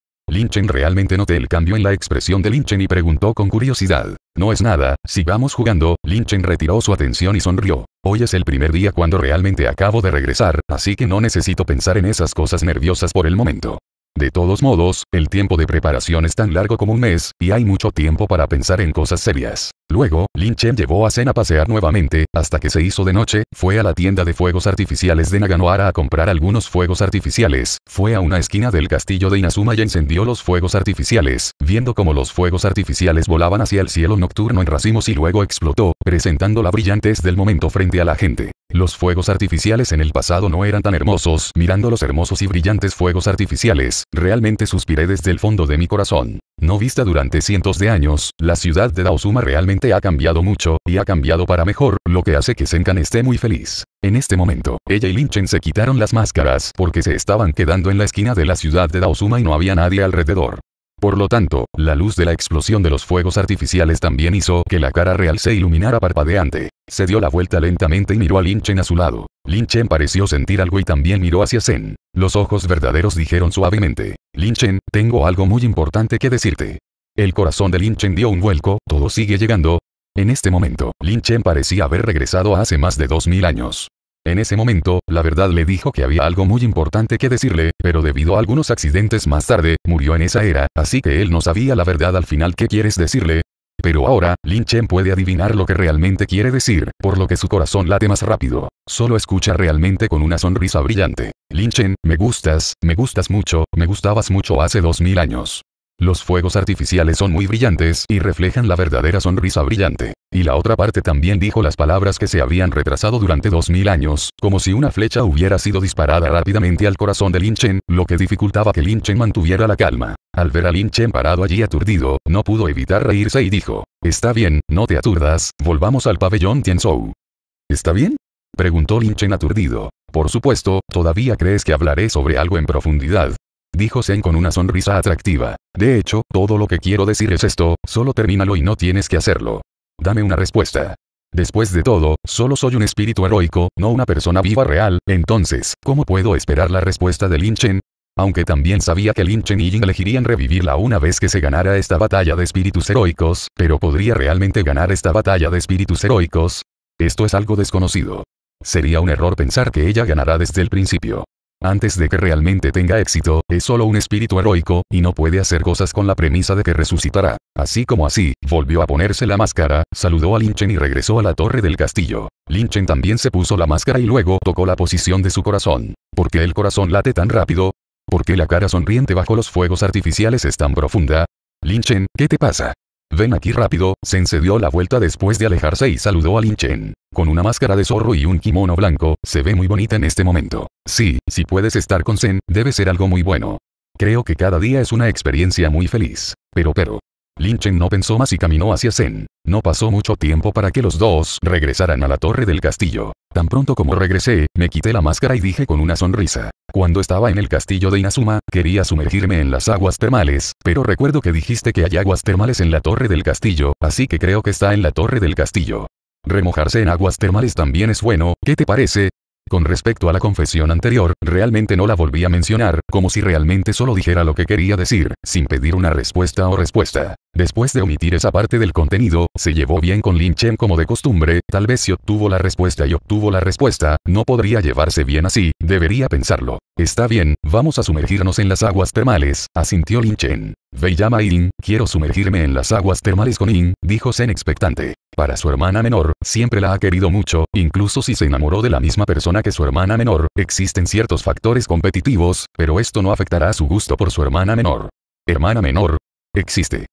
[SPEAKER 1] Chen realmente noté el cambio en la expresión de linchen y preguntó con curiosidad. No es nada, sigamos jugando, Chen retiró su atención y sonrió. Hoy es el primer día cuando realmente acabo de regresar, así que no necesito pensar en esas cosas nerviosas por el momento. De todos modos, el tiempo de preparación es tan largo como un mes, y hay mucho tiempo para pensar en cosas serias. Luego, Lin Chen llevó a Zen a pasear nuevamente, hasta que se hizo de noche, fue a la tienda de fuegos artificiales de Naganoara a comprar algunos fuegos artificiales, fue a una esquina del castillo de Inazuma y encendió los fuegos artificiales, viendo cómo los fuegos artificiales volaban hacia el cielo nocturno en racimos y luego explotó, presentando la brillantez del momento frente a la gente. Los fuegos artificiales en el pasado no eran tan hermosos, mirando los hermosos y brillantes fuegos artificiales, realmente suspiré desde el fondo de mi corazón. No vista durante cientos de años, la ciudad de Daosuma realmente ha cambiado mucho, y ha cambiado para mejor, lo que hace que Senkan esté muy feliz. En este momento, ella y Linchen se quitaron las máscaras porque se estaban quedando en la esquina de la ciudad de Daosuma y no había nadie alrededor. Por lo tanto, la luz de la explosión de los fuegos artificiales también hizo que la cara real se iluminara parpadeante. Se dio la vuelta lentamente y miró a Lin Chen a su lado. Lin Chen pareció sentir algo y también miró hacia Zen. Los ojos verdaderos dijeron suavemente. Lin Chen, tengo algo muy importante que decirte. El corazón de Lin Chen dio un vuelco, todo sigue llegando. En este momento, Lin Chen parecía haber regresado hace más de 2000 años. En ese momento, la verdad le dijo que había algo muy importante que decirle, pero debido a algunos accidentes más tarde, murió en esa era, así que él no sabía la verdad al final qué quieres decirle, pero ahora, Lin Chen puede adivinar lo que realmente quiere decir, por lo que su corazón late más rápido. Solo escucha realmente con una sonrisa brillante. Lin Chen, me gustas, me gustas mucho, me gustabas mucho hace dos mil años. Los fuegos artificiales son muy brillantes y reflejan la verdadera sonrisa brillante. Y la otra parte también dijo las palabras que se habían retrasado durante 2000 años, como si una flecha hubiera sido disparada rápidamente al corazón de Lin Chen, lo que dificultaba que Lin Chen mantuviera la calma. Al ver a Lin Chen parado allí aturdido, no pudo evitar reírse y dijo, Está bien, no te aturdas, volvamos al pabellón Tianzhou. ¿Está bien? Preguntó Lin Chen aturdido. Por supuesto, todavía crees que hablaré sobre algo en profundidad, dijo Zen con una sonrisa atractiva. De hecho, todo lo que quiero decir es esto, solo termínalo y no tienes que hacerlo. Dame una respuesta. Después de todo, solo soy un espíritu heroico, no una persona viva real, entonces, ¿cómo puedo esperar la respuesta de Lin Chen? Aunque también sabía que Lin Chen y Jin elegirían revivirla una vez que se ganara esta batalla de espíritus heroicos, pero ¿podría realmente ganar esta batalla de espíritus heroicos? Esto es algo desconocido. Sería un error pensar que ella ganará desde el principio. Antes de que realmente tenga éxito, es solo un espíritu heroico, y no puede hacer cosas con la premisa de que resucitará. Así como así, volvió a ponerse la máscara, saludó a Linchen y regresó a la torre del castillo. Linchen también se puso la máscara y luego tocó la posición de su corazón. ¿Por qué el corazón late tan rápido? ¿Por qué la cara sonriente bajo los fuegos artificiales es tan profunda? Linchen, ¿qué te pasa? Ven aquí rápido, se dio la vuelta después de alejarse y saludó a Lin Chen. Con una máscara de zorro y un kimono blanco, se ve muy bonita en este momento. Sí, si puedes estar con Sen, debe ser algo muy bueno. Creo que cada día es una experiencia muy feliz. Pero pero, Lynchen no pensó más y caminó hacia Zen. No pasó mucho tiempo para que los dos regresaran a la torre del castillo. Tan pronto como regresé, me quité la máscara y dije con una sonrisa. Cuando estaba en el castillo de Inazuma, quería sumergirme en las aguas termales, pero recuerdo que dijiste que hay aguas termales en la torre del castillo, así que creo que está en la torre del castillo. Remojarse en aguas termales también es bueno, ¿qué te parece? Con respecto a la confesión anterior, realmente no la volví a mencionar, como si realmente solo dijera lo que quería decir, sin pedir una respuesta o respuesta. Después de omitir esa parte del contenido, se llevó bien con Lin Chen como de costumbre, tal vez si obtuvo la respuesta y obtuvo la respuesta, no podría llevarse bien así, debería pensarlo. Está bien, vamos a sumergirnos en las aguas termales, asintió Lin Chen a In, quiero sumergirme en las aguas termales con In, dijo Zen expectante. Para su hermana menor, siempre la ha querido mucho, incluso si se enamoró de la misma persona que su hermana menor, existen ciertos factores competitivos, pero esto no afectará su gusto por su hermana menor. Hermana menor. Existe.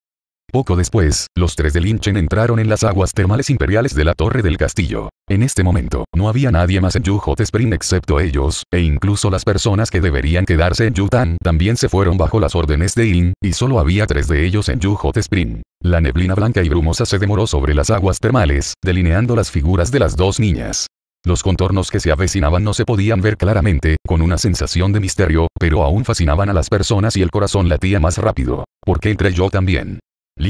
[SPEAKER 1] Poco después, los tres de Linchen entraron en las aguas termales imperiales de la torre del castillo. En este momento, no había nadie más en Hot Spring excepto ellos, e incluso las personas que deberían quedarse en Yutan también se fueron bajo las órdenes de In, y solo había tres de ellos en Hot Spring. La neblina blanca y brumosa se demoró sobre las aguas termales, delineando las figuras de las dos niñas. Los contornos que se avecinaban no se podían ver claramente, con una sensación de misterio, pero aún fascinaban a las personas y el corazón latía más rápido. porque qué entré yo también?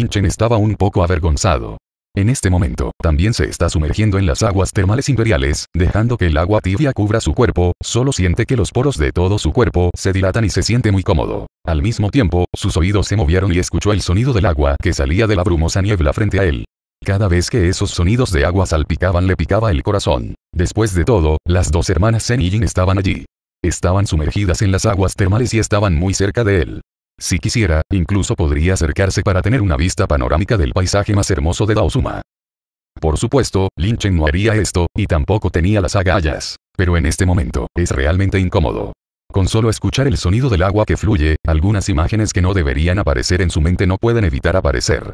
[SPEAKER 1] Chen estaba un poco avergonzado. En este momento, también se está sumergiendo en las aguas termales imperiales, dejando que el agua tibia cubra su cuerpo, solo siente que los poros de todo su cuerpo se dilatan y se siente muy cómodo. Al mismo tiempo, sus oídos se movieron y escuchó el sonido del agua que salía de la brumosa niebla frente a él. Cada vez que esos sonidos de agua salpicaban le picaba el corazón. Después de todo, las dos hermanas Zen y Jin estaban allí. Estaban sumergidas en las aguas termales y estaban muy cerca de él. Si quisiera, incluso podría acercarse para tener una vista panorámica del paisaje más hermoso de Daozuma. Por supuesto, Lin Chen no haría esto, y tampoco tenía las agallas. Pero en este momento, es realmente incómodo. Con solo escuchar el sonido del agua que fluye, algunas imágenes que no deberían aparecer en su mente no pueden evitar aparecer.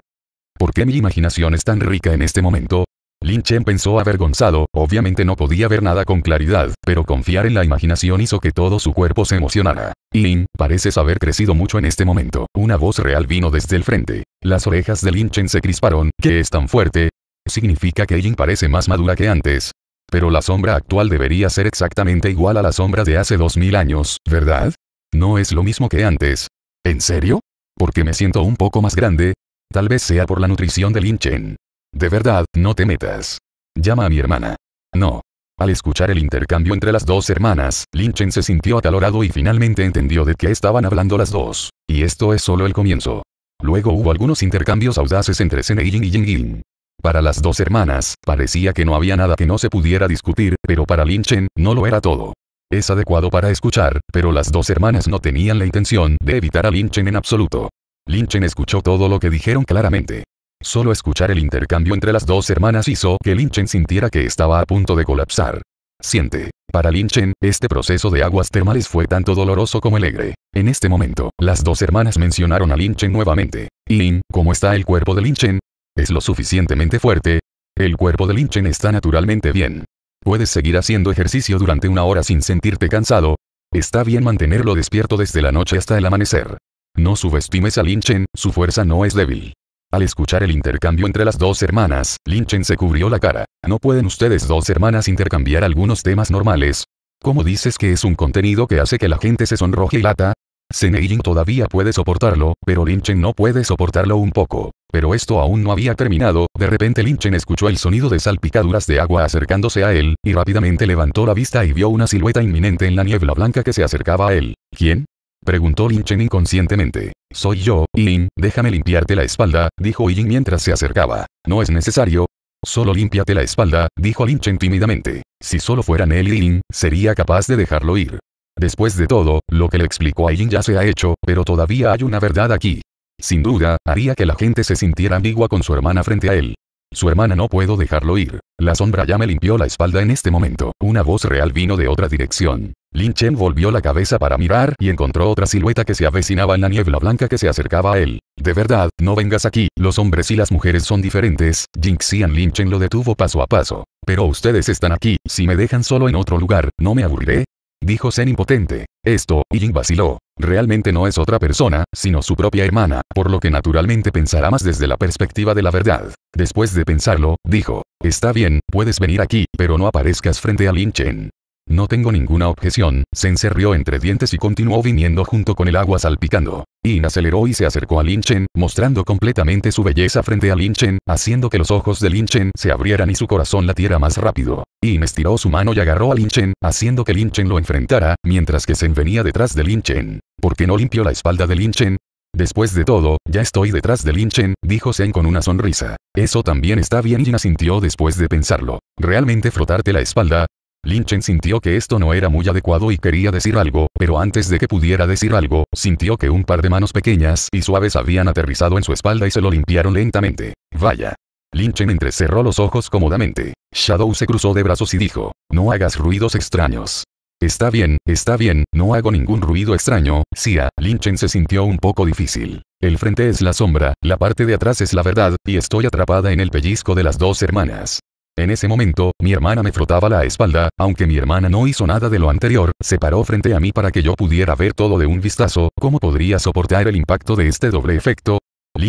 [SPEAKER 1] ¿Por qué mi imaginación es tan rica en este momento? Lin Chen pensó avergonzado, obviamente no podía ver nada con claridad, pero confiar en la imaginación hizo que todo su cuerpo se emocionara. Lin, pareces haber crecido mucho en este momento. Una voz real vino desde el frente. Las orejas de Lin Chen se crisparon, ¿qué es tan fuerte? Significa que Lin parece más madura que antes. Pero la sombra actual debería ser exactamente igual a la sombra de hace 2000 años, ¿verdad? No es lo mismo que antes. ¿En serio? Porque me siento un poco más grande. Tal vez sea por la nutrición de Lin Chen. De verdad, no te metas. Llama a mi hermana. No. Al escuchar el intercambio entre las dos hermanas, Chen se sintió acalorado y finalmente entendió de qué estaban hablando las dos. Y esto es solo el comienzo. Luego hubo algunos intercambios audaces entre Seneiyin y Yingyin. Para las dos hermanas, parecía que no había nada que no se pudiera discutir, pero para Chen, no lo era todo. Es adecuado para escuchar, pero las dos hermanas no tenían la intención de evitar a Chen en absoluto. Chen escuchó todo lo que dijeron claramente. Solo escuchar el intercambio entre las dos hermanas hizo que Linchen sintiera que estaba a punto de colapsar. Siente. Para Linchen, este proceso de aguas termales fue tanto doloroso como alegre. En este momento, las dos hermanas mencionaron a Linchen nuevamente. Lin, ¿cómo está el cuerpo de Linchen? ¿Es lo suficientemente fuerte? El cuerpo de Linchen está naturalmente bien. Puedes seguir haciendo ejercicio durante una hora sin sentirte cansado. Está bien mantenerlo despierto desde la noche hasta el amanecer. No subestimes a Linchen, su fuerza no es débil. Al escuchar el intercambio entre las dos hermanas, Chen se cubrió la cara. ¿No pueden ustedes dos hermanas intercambiar algunos temas normales? ¿Cómo dices que es un contenido que hace que la gente se sonroje y lata? Seneijin todavía puede soportarlo, pero Chen no puede soportarlo un poco. Pero esto aún no había terminado, de repente Chen escuchó el sonido de salpicaduras de agua acercándose a él, y rápidamente levantó la vista y vio una silueta inminente en la niebla blanca que se acercaba a él. ¿Quién? preguntó Lin Chen inconscientemente. Soy yo, Lin, déjame limpiarte la espalda, dijo Yin mientras se acercaba. No es necesario. Solo límpiate la espalda, dijo Lin Chen tímidamente. Si solo fueran él y Lin, sería capaz de dejarlo ir. Después de todo, lo que le explicó a Yin ya se ha hecho, pero todavía hay una verdad aquí. Sin duda, haría que la gente se sintiera ambigua con su hermana frente a él. Su hermana no puedo dejarlo ir. La sombra ya me limpió la espalda en este momento. Una voz real vino de otra dirección. Lin Chen volvió la cabeza para mirar y encontró otra silueta que se avecinaba en la niebla blanca que se acercaba a él. De verdad, no vengas aquí, los hombres y las mujeres son diferentes, Jinxian Lin Chen lo detuvo paso a paso. Pero ustedes están aquí, si me dejan solo en otro lugar, ¿no me aburriré? Dijo Zen impotente. Esto, y vaciló. Realmente no es otra persona, sino su propia hermana, por lo que naturalmente pensará más desde la perspectiva de la verdad. Después de pensarlo, dijo, está bien, puedes venir aquí, pero no aparezcas frente a Lin Chen. No tengo ninguna objeción, se encerrió entre dientes y continuó viniendo junto con el agua salpicando. In aceleró y se acercó a Linchen, mostrando completamente su belleza frente a linchen haciendo que los ojos de Linchen se abrieran y su corazón latiera más rápido. In estiró su mano y agarró a linchen haciendo que linchen lo enfrentara, mientras que Sen venía detrás de linchen ¿Por qué no limpió la espalda de linchen Después de todo, ya estoy detrás de linchen dijo Sen con una sonrisa. Eso también está bien y asintió después de pensarlo. Realmente frotarte la espalda, Linchen sintió que esto no era muy adecuado y quería decir algo, pero antes de que pudiera decir algo, sintió que un par de manos pequeñas y suaves habían aterrizado en su espalda y se lo limpiaron lentamente. Vaya. Chen entrecerró los ojos cómodamente. Shadow se cruzó de brazos y dijo, no hagas ruidos extraños. Está bien, está bien, no hago ningún ruido extraño, Sia, Linchen se sintió un poco difícil. El frente es la sombra, la parte de atrás es la verdad, y estoy atrapada en el pellizco de las dos hermanas. En ese momento, mi hermana me frotaba la espalda, aunque mi hermana no hizo nada de lo anterior, se paró frente a mí para que yo pudiera ver todo de un vistazo, ¿cómo podría soportar el impacto de este doble efecto?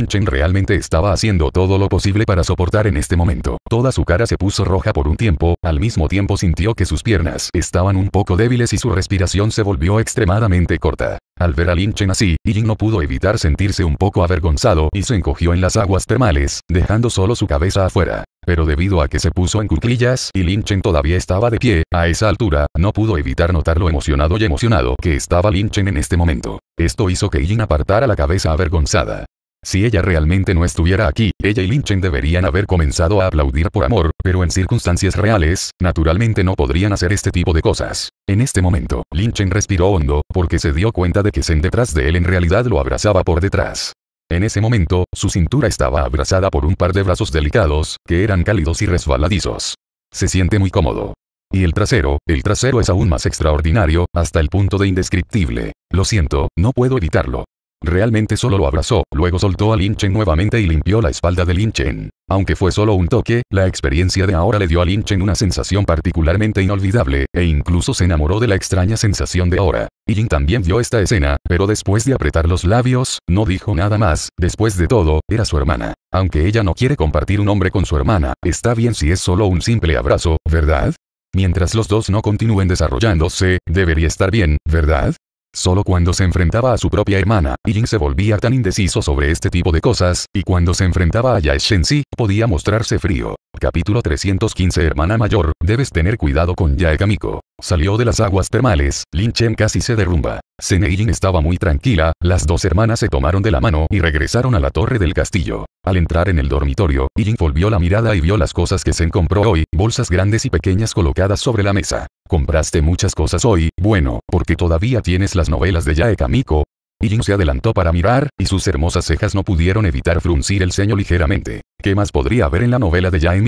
[SPEAKER 1] Chen realmente estaba haciendo todo lo posible para soportar en este momento. Toda su cara se puso roja por un tiempo, al mismo tiempo sintió que sus piernas estaban un poco débiles y su respiración se volvió extremadamente corta. Al ver a Chen así, Jin no pudo evitar sentirse un poco avergonzado y se encogió en las aguas termales, dejando solo su cabeza afuera. Pero debido a que se puso en cuclillas y Chen todavía estaba de pie, a esa altura, no pudo evitar notar lo emocionado y emocionado que estaba Chen en este momento. Esto hizo que Jin apartara la cabeza avergonzada. Si ella realmente no estuviera aquí, ella y Chen deberían haber comenzado a aplaudir por amor, pero en circunstancias reales, naturalmente no podrían hacer este tipo de cosas. En este momento, Chen respiró hondo, porque se dio cuenta de que Sen detrás de él en realidad lo abrazaba por detrás. En ese momento, su cintura estaba abrazada por un par de brazos delicados, que eran cálidos y resbaladizos. Se siente muy cómodo. Y el trasero, el trasero es aún más extraordinario, hasta el punto de indescriptible. Lo siento, no puedo evitarlo. Realmente solo lo abrazó, luego soltó a Lin Chen nuevamente y limpió la espalda de Lin Chen. Aunque fue solo un toque, la experiencia de ahora le dio a Lin Chen una sensación particularmente inolvidable, e incluso se enamoró de la extraña sensación de ahora. Y también vio esta escena, pero después de apretar los labios, no dijo nada más, después de todo, era su hermana. Aunque ella no quiere compartir un hombre con su hermana, está bien si es solo un simple abrazo, ¿verdad? Mientras los dos no continúen desarrollándose, debería estar bien, ¿verdad? Solo cuando se enfrentaba a su propia hermana, yin se volvía tan indeciso sobre este tipo de cosas, y cuando se enfrentaba a Shenzi, podía mostrarse frío. Capítulo 315 Hermana mayor, debes tener cuidado con Yaegamiko. Salió de las aguas termales, Lin Chen casi se derrumba. Sene y estaba muy tranquila, las dos hermanas se tomaron de la mano y regresaron a la torre del castillo. Al entrar en el dormitorio, yin volvió la mirada y vio las cosas que se compró hoy, bolsas grandes y pequeñas colocadas sobre la mesa. Compraste muchas cosas hoy, bueno, porque todavía tienes las novelas de Yae Kamiko. Jin se adelantó para mirar, y sus hermosas cejas no pudieron evitar fruncir el ceño ligeramente. ¿Qué más podría haber en la novela de Yae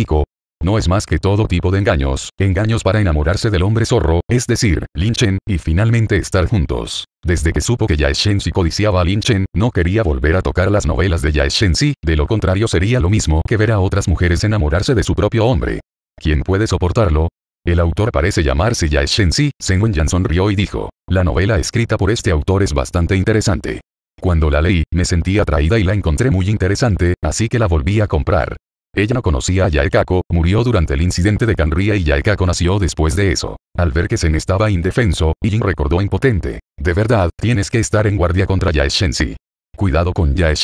[SPEAKER 1] No es más que todo tipo de engaños, engaños para enamorarse del hombre zorro, es decir, Linchen, y finalmente estar juntos. Desde que supo que Yae si codiciaba a Linchen, no quería volver a tocar las novelas de Yae de lo contrario sería lo mismo que ver a otras mujeres enamorarse de su propio hombre. ¿Quién puede soportarlo? El autor parece llamarse Yae Sengwen Yan sonrió y dijo, la novela escrita por este autor es bastante interesante. Cuando la leí, me sentí atraída y la encontré muy interesante, así que la volví a comprar. Ella no conocía a Yaekako, murió durante el incidente de Kanria y Yaekako nació después de eso. Al ver que Sen estaba indefenso, Jin recordó impotente. De verdad, tienes que estar en guardia contra Yae Cuidado con Yae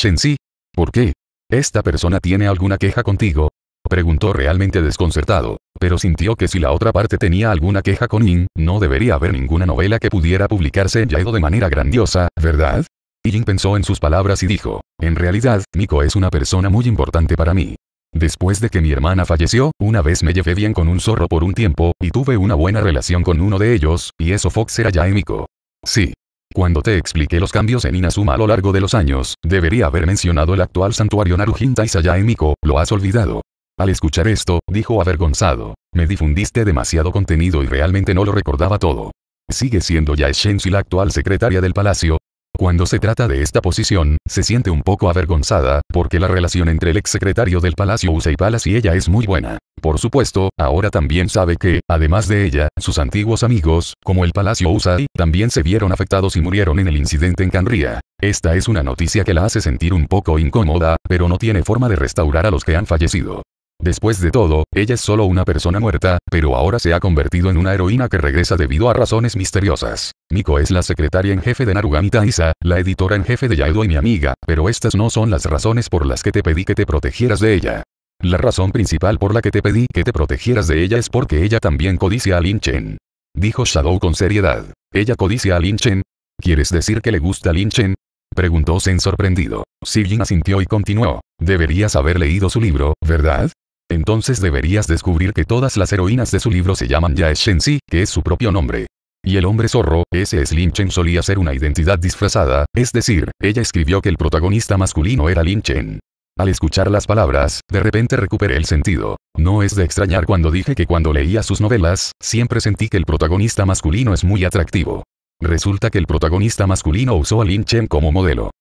[SPEAKER 1] ¿Por qué? Esta persona tiene alguna queja contigo, Preguntó realmente desconcertado, pero sintió que si la otra parte tenía alguna queja con In, no debería haber ninguna novela que pudiera publicarse en Yaido de manera grandiosa, ¿verdad? Yin pensó en sus palabras y dijo, en realidad, Miko es una persona muy importante para mí. Después de que mi hermana falleció, una vez me llevé bien con un zorro por un tiempo, y tuve una buena relación con uno de ellos, y eso Fox era ya Miko. Sí. Cuando te expliqué los cambios en Inazuma a lo largo de los años, debería haber mencionado el actual santuario Narujinta y Miko, lo has olvidado. Al escuchar esto, dijo avergonzado. Me difundiste demasiado contenido y realmente no lo recordaba todo. ¿Sigue siendo ya Shensi la actual secretaria del palacio? Cuando se trata de esta posición, se siente un poco avergonzada, porque la relación entre el exsecretario del Palacio Usai Palace y ella es muy buena. Por supuesto, ahora también sabe que, además de ella, sus antiguos amigos, como el Palacio Usai, también se vieron afectados y murieron en el incidente en Canria. Esta es una noticia que la hace sentir un poco incómoda, pero no tiene forma de restaurar a los que han fallecido. Después de todo, ella es solo una persona muerta, pero ahora se ha convertido en una heroína que regresa debido a razones misteriosas. Miko es la secretaria en jefe de Narugami Taisa, la editora en jefe de Yaido y mi amiga, pero estas no son las razones por las que te pedí que te protegieras de ella. La razón principal por la que te pedí que te protegieras de ella es porque ella también codicia a Lin Chen. Dijo Shadow con seriedad. ¿Ella codicia a Lin Chen? ¿Quieres decir que le gusta Lin Chen? Preguntó Sen sorprendido. Jin asintió y continuó. Deberías haber leído su libro, ¿verdad? Entonces deberías descubrir que todas las heroínas de su libro se llaman Yae Si, que es su propio nombre. Y el hombre zorro, ese es Lin Chen solía ser una identidad disfrazada, es decir, ella escribió que el protagonista masculino era Lin Chen. Al escuchar las palabras, de repente recuperé el sentido. No es de extrañar cuando dije que cuando leía sus novelas, siempre sentí que el protagonista masculino es muy atractivo. Resulta que el protagonista masculino usó a Lin Chen como modelo.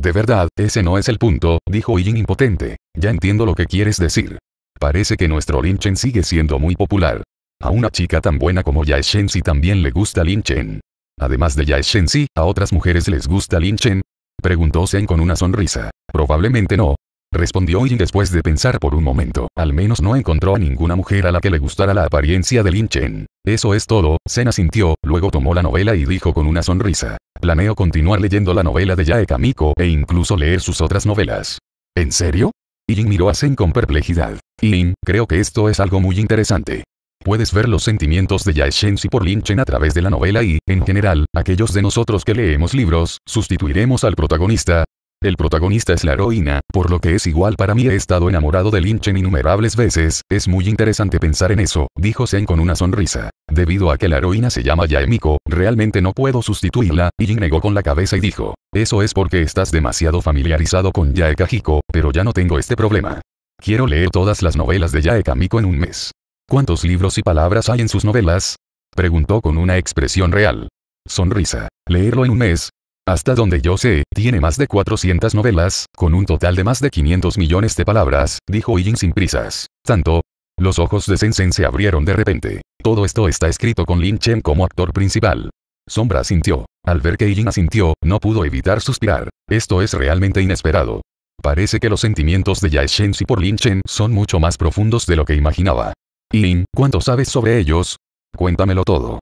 [SPEAKER 1] De verdad, ese no es el punto, dijo Yin impotente. Ya entiendo lo que quieres decir. Parece que nuestro Lin Chen sigue siendo muy popular. A una chica tan buena como Yae si también le gusta Lin Chen. Además de Yae Shenzi, ¿a otras mujeres les gusta Lin Chen? Preguntó Sen con una sonrisa. Probablemente no. Respondió Yin después de pensar por un momento. Al menos no encontró a ninguna mujer a la que le gustara la apariencia de Lin Chen. Eso es todo, Sen asintió, luego tomó la novela y dijo con una sonrisa. Planeo continuar leyendo la novela de Yae Kamiko e incluso leer sus otras novelas. ¿En serio? Yin miró a Zen con perplejidad. Lin, creo que esto es algo muy interesante. Puedes ver los sentimientos de Yae si por Lin Chen a través de la novela y, en general, aquellos de nosotros que leemos libros, sustituiremos al protagonista. El protagonista es la heroína, por lo que es igual para mí he estado enamorado de Lin Chen innumerables veces, es muy interesante pensar en eso, dijo Shen con una sonrisa. Debido a que la heroína se llama Yaemiko, realmente no puedo sustituirla, y negó con la cabeza y dijo, eso es porque estás demasiado familiarizado con Yae Kajiko, pero ya no tengo este problema. Quiero leer todas las novelas de Yae en un mes. ¿Cuántos libros y palabras hay en sus novelas? Preguntó con una expresión real. Sonrisa. Leerlo en un mes. Hasta donde yo sé, tiene más de 400 novelas, con un total de más de 500 millones de palabras, dijo Ijin sin prisas. Tanto. Los ojos de Sensen se abrieron de repente. Todo esto está escrito con Lin Chen como actor principal. Sombra sintió. Al ver que Ijin asintió, no pudo evitar suspirar. Esto es realmente inesperado. Parece que los sentimientos de Yae y por Lin Chen son mucho más profundos de lo que imaginaba. Lin, ¿cuánto sabes sobre ellos? Cuéntamelo todo.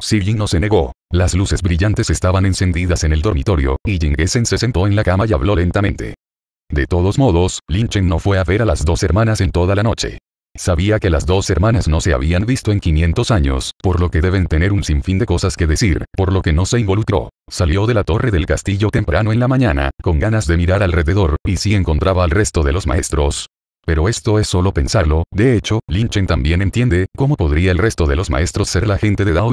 [SPEAKER 1] Si Jin no se negó, las luces brillantes estaban encendidas en el dormitorio, y Jin se sentó en la cama y habló lentamente. De todos modos, Lin Chen no fue a ver a las dos hermanas en toda la noche. Sabía que las dos hermanas no se habían visto en 500 años, por lo que deben tener un sinfín de cosas que decir, por lo que no se involucró. Salió de la torre del castillo temprano en la mañana, con ganas de mirar alrededor, y si encontraba al resto de los maestros. Pero esto es solo pensarlo, de hecho, Lin Chen también entiende, cómo podría el resto de los maestros ser la gente de Dao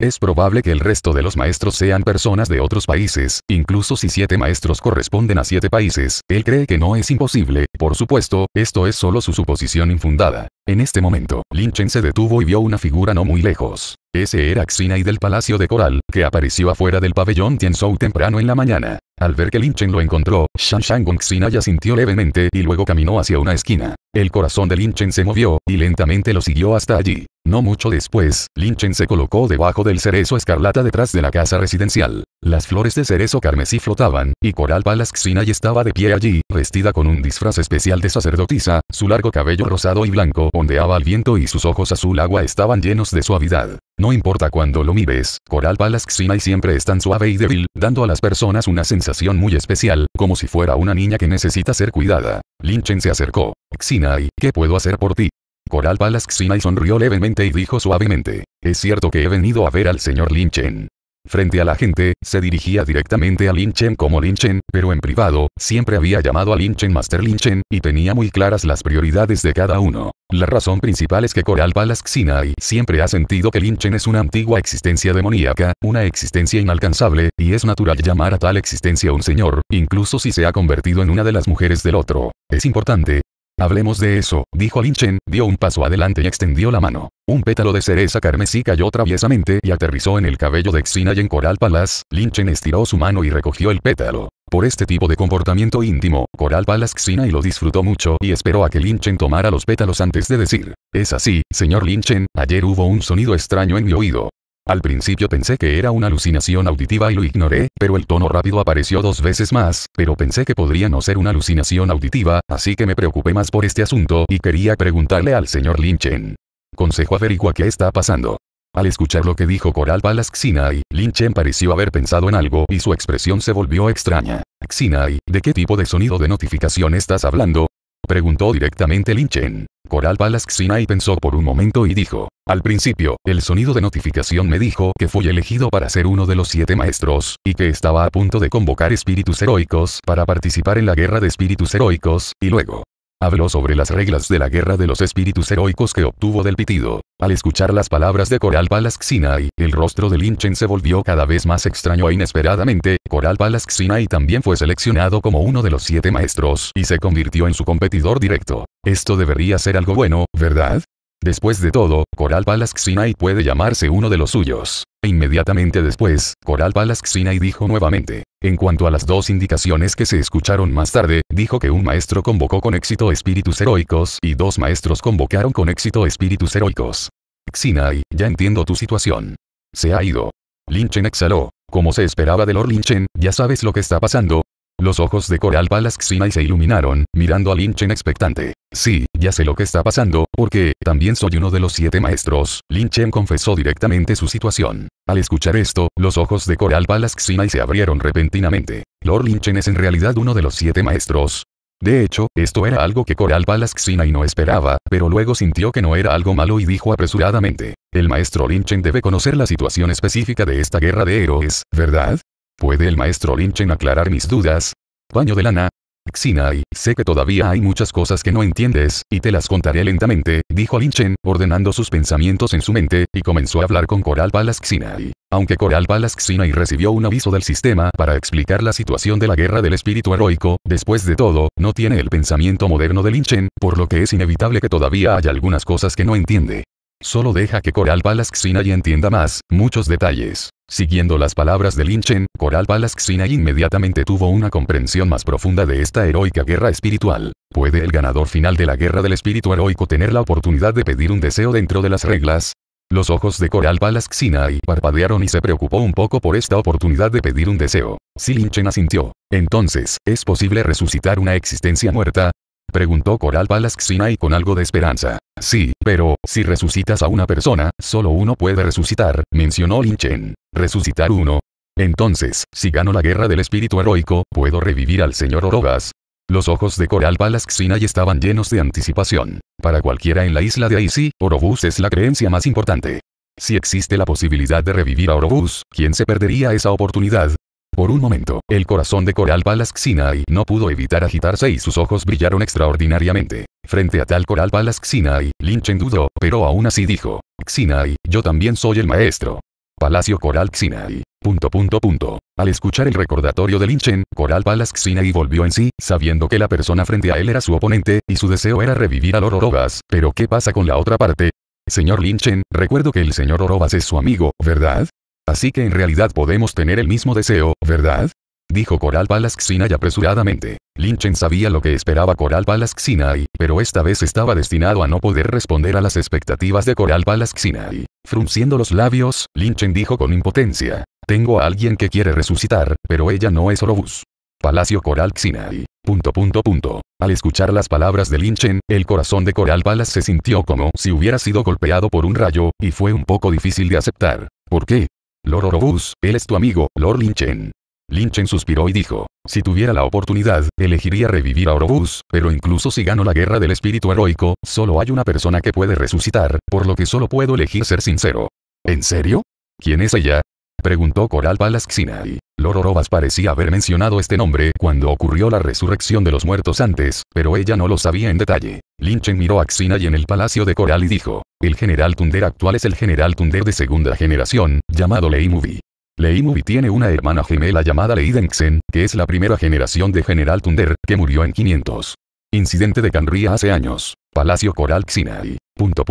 [SPEAKER 1] es probable que el resto de los maestros sean personas de otros países, incluso si siete maestros corresponden a siete países, él cree que no es imposible, por supuesto, esto es solo su suposición infundada. En este momento, Lin Chen se detuvo y vio una figura no muy lejos. Ese era Xinai del Palacio de Coral, que apareció afuera del pabellón Tianzhou temprano en la mañana. Al ver que Lin Chen lo encontró, Shan Shang Gong Xinai sintió levemente y luego caminó hacia una esquina. El corazón de Lin Chen se movió, y lentamente lo siguió hasta allí. No mucho después, Linchen se colocó debajo del cerezo escarlata detrás de la casa residencial. Las flores de cerezo carmesí flotaban, y Coral Palaxina y estaba de pie allí, vestida con un disfraz especial de sacerdotisa, su largo cabello rosado y blanco ondeaba al viento y sus ojos azul agua estaban llenos de suavidad. No importa cuando lo mires, Coral Palaxina y siempre es tan suave y débil, dando a las personas una sensación muy especial, como si fuera una niña que necesita ser cuidada. Linchen se acercó. Xinai, ¿qué puedo hacer por ti? Coral Palaxina y sonrió levemente y dijo suavemente. Es cierto que he venido a ver al señor Chen. Frente a la gente, se dirigía directamente a Chen como Chen, pero en privado, siempre había llamado a Chen Master Chen y tenía muy claras las prioridades de cada uno. La razón principal es que Coral palaxina siempre ha sentido que Chen es una antigua existencia demoníaca, una existencia inalcanzable, y es natural llamar a tal existencia un señor, incluso si se ha convertido en una de las mujeres del otro. Es importante, Hablemos de eso, dijo Linchen, dio un paso adelante y extendió la mano. Un pétalo de cereza carmesí cayó traviesamente y aterrizó en el cabello de Xina y en Coral Palace. Linchen estiró su mano y recogió el pétalo. Por este tipo de comportamiento íntimo, Coral Palace Xina y lo disfrutó mucho y esperó a que Linchen tomara los pétalos antes de decir. Es así, señor Linchen, ayer hubo un sonido extraño en mi oído. Al principio pensé que era una alucinación auditiva y lo ignoré, pero el tono rápido apareció dos veces más, pero pensé que podría no ser una alucinación auditiva, así que me preocupé más por este asunto y quería preguntarle al señor Lin Chen. Consejo averigua qué está pasando. Al escuchar lo que dijo Coral Palace Xinai, Chen pareció haber pensado en algo y su expresión se volvió extraña. Xinai, ¿de qué tipo de sonido de notificación estás hablando? Preguntó directamente Lin Chen. Coral y y pensó por un momento y dijo, al principio, el sonido de notificación me dijo que fui elegido para ser uno de los siete maestros, y que estaba a punto de convocar espíritus heroicos para participar en la guerra de espíritus heroicos, y luego, habló sobre las reglas de la guerra de los espíritus heroicos que obtuvo del pitido. Al escuchar las palabras de Coral palaxina el rostro de Linchen se volvió cada vez más extraño e inesperadamente, Coral Palace también fue seleccionado como uno de los siete maestros y se convirtió en su competidor directo. Esto debería ser algo bueno, ¿verdad? Después de todo, Coral Palace Xinai puede llamarse uno de los suyos. Inmediatamente después, Coral Palace Xinai dijo nuevamente. En cuanto a las dos indicaciones que se escucharon más tarde, dijo que un maestro convocó con éxito espíritus heroicos y dos maestros convocaron con éxito espíritus heroicos. Xinai, ya entiendo tu situación. Se ha ido. Linchen exhaló. Como se esperaba de Lord Linchen, ya sabes lo que está pasando, los ojos de Coral Palaxina y se iluminaron, mirando a Linchen expectante. Sí, ya sé lo que está pasando, porque, también soy uno de los siete maestros, Linchen confesó directamente su situación. Al escuchar esto, los ojos de Coral Palaxina y se abrieron repentinamente. Lord Linchen es en realidad uno de los siete maestros. De hecho, esto era algo que Coral Palaxina y no esperaba, pero luego sintió que no era algo malo y dijo apresuradamente. El maestro Linchen debe conocer la situación específica de esta guerra de héroes, ¿verdad? ¿Puede el maestro Linchen aclarar mis dudas? Baño de lana. Xinai, sé que todavía hay muchas cosas que no entiendes, y te las contaré lentamente, dijo Linchen, ordenando sus pensamientos en su mente, y comenzó a hablar con Coral Palas Xinai. Aunque Coral Palas Xinai recibió un aviso del sistema para explicar la situación de la guerra del espíritu heroico, después de todo, no tiene el pensamiento moderno de Linchen, por lo que es inevitable que todavía haya algunas cosas que no entiende. Solo deja que Coral palaxina y entienda más, muchos detalles. Siguiendo las palabras de Linchen, Coral Palaxina inmediatamente tuvo una comprensión más profunda de esta heroica guerra espiritual. ¿Puede el ganador final de la guerra del espíritu heroico tener la oportunidad de pedir un deseo dentro de las reglas? Los ojos de Coral Palaxina y parpadearon y se preocupó un poco por esta oportunidad de pedir un deseo. Si Linchen asintió, entonces, ¿es posible resucitar una existencia muerta? Preguntó Coral Palaxina y con algo de esperanza. Sí, pero, si resucitas a una persona, solo uno puede resucitar, mencionó Lin Chen. ¿Resucitar uno? Entonces, si gano la guerra del espíritu heroico, ¿puedo revivir al señor Orogas? Los ojos de Coral Palaxina estaban llenos de anticipación. Para cualquiera en la isla de Aisi, Orobus es la creencia más importante. Si existe la posibilidad de revivir a Orobus, ¿quién se perdería esa oportunidad? Por un momento, el corazón de Coral Palas Xinai no pudo evitar agitarse y sus ojos brillaron extraordinariamente. Frente a tal Coral Palace Lin Chen dudó, pero aún así dijo, Xinai, yo también soy el maestro. Palacio Coral Xinai. Punto punto punto. Al escuchar el recordatorio de Linchen, Coral Palas Xinai volvió en sí, sabiendo que la persona frente a él era su oponente, y su deseo era revivir a Oro pero ¿qué pasa con la otra parte? Señor Linchen? recuerdo que el señor Orobas es su amigo, ¿verdad? Así que en realidad podemos tener el mismo deseo, ¿verdad? Dijo Coral Palaxina y apresuradamente. Linchen sabía lo que esperaba Coral y, pero esta vez estaba destinado a no poder responder a las expectativas de Coral Y Frunciendo los labios, Linchen dijo con impotencia. Tengo a alguien que quiere resucitar, pero ella no es Orobus. Palacio Coral Xinai. Punto punto punto. Al escuchar las palabras de Linchen, el corazón de Coral Palas se sintió como si hubiera sido golpeado por un rayo, y fue un poco difícil de aceptar. ¿Por qué? Lord Orobus, él es tu amigo, Lord Linchen. Linchen suspiró y dijo, si tuviera la oportunidad, elegiría revivir a Orobus, pero incluso si gano la guerra del espíritu heroico, solo hay una persona que puede resucitar, por lo que solo puedo elegir ser sincero. ¿En serio? ¿Quién es ella? Preguntó Coral Palace Loro Lororobas parecía haber mencionado este nombre cuando ocurrió la resurrección de los muertos antes, pero ella no lo sabía en detalle. Linchen miró a Xinai en el palacio de Coral y dijo, el general Tunder actual es el general Tunder de segunda generación, llamado Leimuvi. Leimuvi tiene una hermana gemela llamada Xen, que es la primera generación de general Tunder, que murió en 500. Incidente de Canria hace años. Palacio Coral Xinai. Punto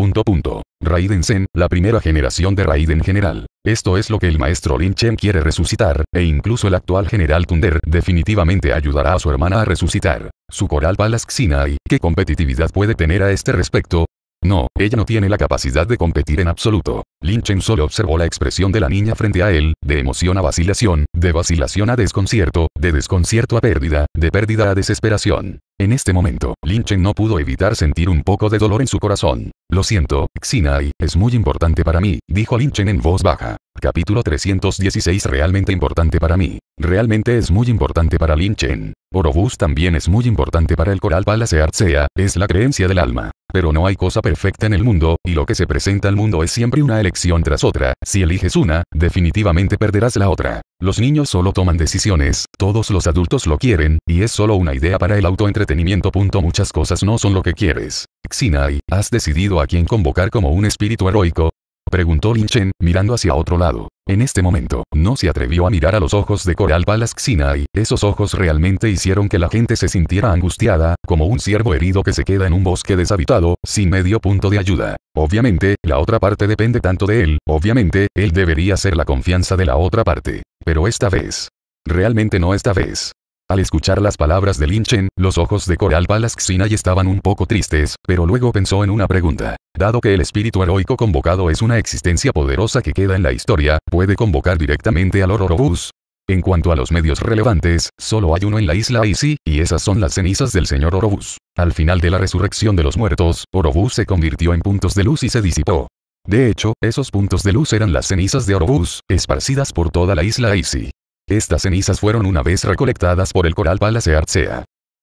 [SPEAKER 1] Raiden la primera generación de Raiden General. Esto es lo que el maestro Lin Chen quiere resucitar, e incluso el actual general Tunder definitivamente ayudará a su hermana a resucitar. Su coral Palaxina y ¿qué competitividad puede tener a este respecto? No, ella no tiene la capacidad de competir en absoluto. Lin Chen solo observó la expresión de la niña frente a él, de emoción a vacilación, de vacilación a desconcierto, de desconcierto a pérdida, de pérdida a desesperación. En este momento, Chen no pudo evitar sentir un poco de dolor en su corazón. Lo siento, Xinai, es muy importante para mí, dijo Chen en voz baja. Capítulo 316 Realmente importante para mí. Realmente es muy importante para Chen. Orobus también es muy importante para el coral Palace Artsea, es la creencia del alma pero no hay cosa perfecta en el mundo, y lo que se presenta al mundo es siempre una elección tras otra, si eliges una, definitivamente perderás la otra. Los niños solo toman decisiones, todos los adultos lo quieren, y es solo una idea para el autoentretenimiento. Muchas cosas no son lo que quieres. Xinai, has decidido a quién convocar como un espíritu heroico, preguntó Lin mirando hacia otro lado. En este momento, no se atrevió a mirar a los ojos de Coral Balasxina y esos ojos realmente hicieron que la gente se sintiera angustiada, como un ciervo herido que se queda en un bosque deshabitado, sin medio punto de ayuda. Obviamente, la otra parte depende tanto de él, obviamente, él debería ser la confianza de la otra parte. Pero esta vez. Realmente no esta vez. Al escuchar las palabras de Linchen, los ojos de Coral Palaxina y estaban un poco tristes, pero luego pensó en una pregunta. Dado que el espíritu heroico convocado es una existencia poderosa que queda en la historia, ¿puede convocar directamente al Ororobus? En cuanto a los medios relevantes, solo hay uno en la isla Aisi, y esas son las cenizas del señor Orobus. Al final de la resurrección de los muertos, Orobus se convirtió en puntos de luz y se disipó. De hecho, esos puntos de luz eran las cenizas de Orobus, esparcidas por toda la isla Aisi. Estas cenizas fueron una vez recolectadas por el coral Palace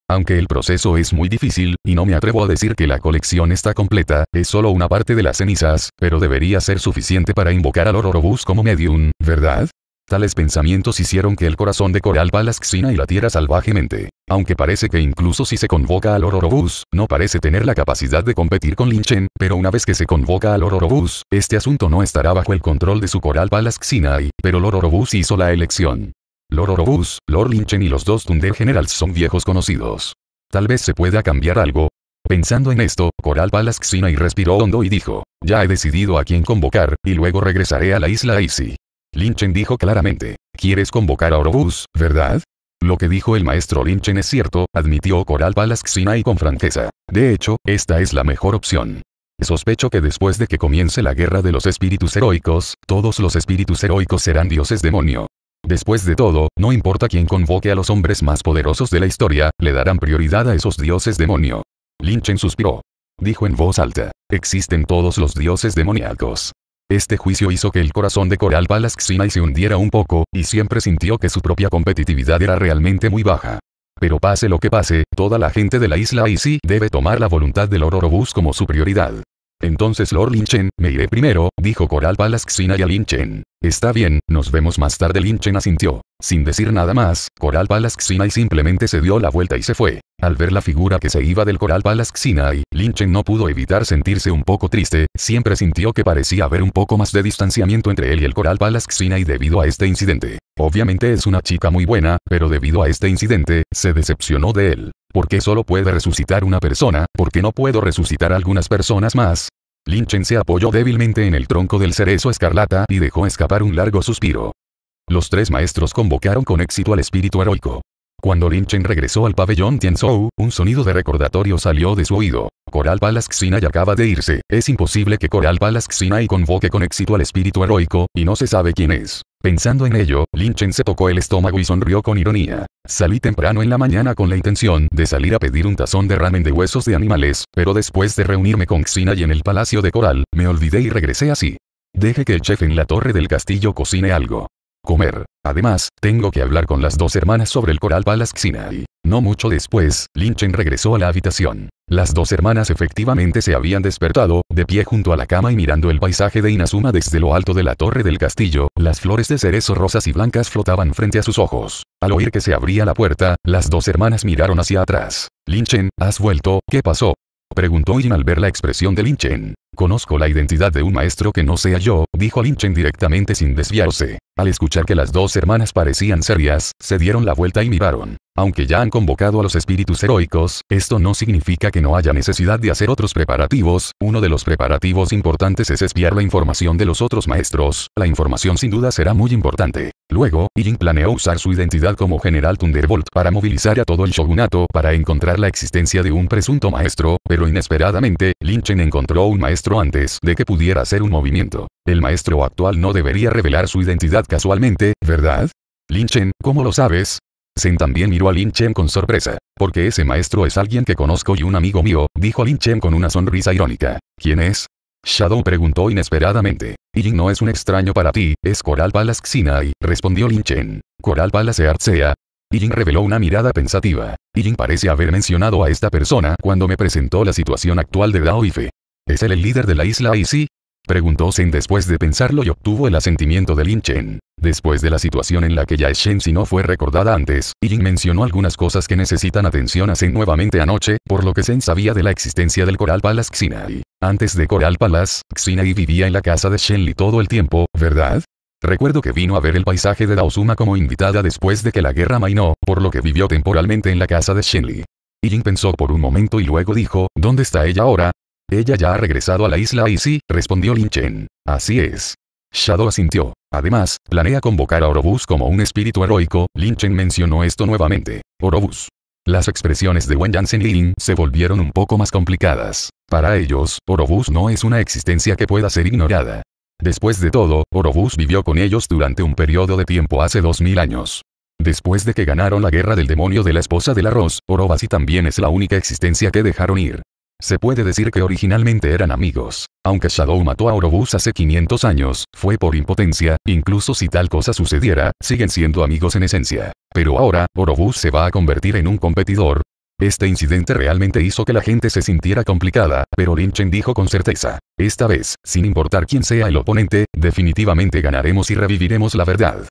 [SPEAKER 1] Aunque el proceso es muy difícil, y no me atrevo a decir que la colección está completa, es solo una parte de las cenizas, pero debería ser suficiente para invocar al Ororobus como medium, ¿verdad? Tales pensamientos hicieron que el corazón de Coral Palaxina y latiera salvajemente. Aunque parece que incluso si se convoca al Ororobus, no parece tener la capacidad de competir con Linchen, pero una vez que se convoca al Ororobus, este asunto no estará bajo el control de su Coral Palaxina y, pero el hizo la elección. Lord Orobus, Lord Linchen y los dos Thunder Generals son viejos conocidos. Tal vez se pueda cambiar algo, Pensando en esto, Coral Palaxina y respiró hondo y dijo, ya he decidido a quién convocar, y luego regresaré a la isla Icy. Linchen dijo claramente, ¿quieres convocar a Orobus, verdad? Lo que dijo el maestro Linchen es cierto, admitió Coral Palaxina y con franqueza. De hecho, esta es la mejor opción. Sospecho que después de que comience la guerra de los espíritus heroicos, todos los espíritus heroicos serán dioses demonio. Después de todo, no importa quién convoque a los hombres más poderosos de la historia, le darán prioridad a esos dioses demonio. Linchen suspiró. Dijo en voz alta, existen todos los dioses demoníacos. Este juicio hizo que el corazón de Coral Palaxina y se hundiera un poco, y siempre sintió que su propia competitividad era realmente muy baja. Pero pase lo que pase, toda la gente de la isla y debe tomar la voluntad del Ororobus como su prioridad. Entonces Lord Linchen, me iré primero, dijo Coral Palaxina y a Lin Está bien, nos vemos más tarde. Chen asintió. Sin decir nada más, Coral Palace Xinai simplemente se dio la vuelta y se fue. Al ver la figura que se iba del Coral Palace Xinai, Chen no pudo evitar sentirse un poco triste, siempre sintió que parecía haber un poco más de distanciamiento entre él y el Coral Palace y debido a este incidente. Obviamente es una chica muy buena, pero debido a este incidente, se decepcionó de él. ¿Por qué solo puede resucitar una persona? ¿Por qué no puedo resucitar algunas personas más? Chen se apoyó débilmente en el tronco del cerezo escarlata y dejó escapar un largo suspiro. Los tres maestros convocaron con éxito al espíritu heroico. Cuando Chen regresó al pabellón Tianzhou, un sonido de recordatorio salió de su oído. Coral Xina ya acaba de irse. Es imposible que Coral Palace Xinai convoque con éxito al espíritu heroico, y no se sabe quién es. Pensando en ello, Chen se tocó el estómago y sonrió con ironía. Salí temprano en la mañana con la intención de salir a pedir un tazón de ramen de huesos de animales, pero después de reunirme con Xina y en el Palacio de Coral, me olvidé y regresé así. Deje que el chef en la torre del castillo cocine algo comer. Además, tengo que hablar con las dos hermanas sobre el coral Palace y... No mucho después, Linchen regresó a la habitación. Las dos hermanas efectivamente se habían despertado, de pie junto a la cama y mirando el paisaje de Inazuma desde lo alto de la torre del castillo, las flores de cerezo rosas y blancas flotaban frente a sus ojos. Al oír que se abría la puerta, las dos hermanas miraron hacia atrás. Linchen, ¿has vuelto? ¿Qué pasó? Preguntó Jin al ver la expresión de Lin Chen. Conozco la identidad de un maestro que no sea yo, dijo Lin Chen directamente sin desviarse. Al escuchar que las dos hermanas parecían serias, se dieron la vuelta y miraron. Aunque ya han convocado a los espíritus heroicos, esto no significa que no haya necesidad de hacer otros preparativos, uno de los preparativos importantes es espiar la información de los otros maestros, la información sin duda será muy importante. Luego, Yin planeó usar su identidad como general Thunderbolt para movilizar a todo el shogunato para encontrar la existencia de un presunto maestro, pero inesperadamente, Lin Chen encontró un maestro antes de que pudiera hacer un movimiento. El maestro actual no debería revelar su identidad casualmente, ¿verdad? Lin Chen, ¿cómo lo sabes? Sen también miró a Lin Chen con sorpresa. Porque ese maestro es alguien que conozco y un amigo mío, dijo Lin Chen con una sonrisa irónica. ¿Quién es? Shadow preguntó inesperadamente. Yin no es un extraño para ti, es Coral Palace Xinai, respondió Lin Chen. Coral Palace Artsea. Yin reveló una mirada pensativa. Yin parece haber mencionado a esta persona cuando me presentó la situación actual de Daoife. ¿Es él el líder de la isla Aisi? Preguntó Shen después de pensarlo y obtuvo el asentimiento de Lin Chen. Después de la situación en la que ya si no fue recordada antes, Yin mencionó algunas cosas que necesitan atención a Zen nuevamente anoche, por lo que Shen sabía de la existencia del Coral Palace Xinai. Antes de Coral Palace, Xinai vivía en la casa de Shen Li todo el tiempo, ¿verdad? Recuerdo que vino a ver el paisaje de Daozuma como invitada después de que la guerra mainó, por lo que vivió temporalmente en la casa de Shenli. Yin pensó por un momento y luego dijo, ¿dónde está ella ahora? Ella ya ha regresado a la isla y sí, respondió Lin Chen. Así es. Shadow asintió. Además, planea convocar a Orobus como un espíritu heroico, Lin Chen mencionó esto nuevamente. Orobus. Las expresiones de Wen Yansen y Lin se volvieron un poco más complicadas. Para ellos, Orobus no es una existencia que pueda ser ignorada. Después de todo, Orobus vivió con ellos durante un periodo de tiempo hace 2000 años. Después de que ganaron la guerra del demonio de la esposa del arroz, Orobasi también es la única existencia que dejaron ir. Se puede decir que originalmente eran amigos. Aunque Shadow mató a Orobus hace 500 años, fue por impotencia, incluso si tal cosa sucediera, siguen siendo amigos en esencia. Pero ahora, Orobus se va a convertir en un competidor. Este incidente realmente hizo que la gente se sintiera complicada, pero Lin Chen dijo con certeza. Esta vez, sin importar quién sea el oponente, definitivamente ganaremos y reviviremos la verdad.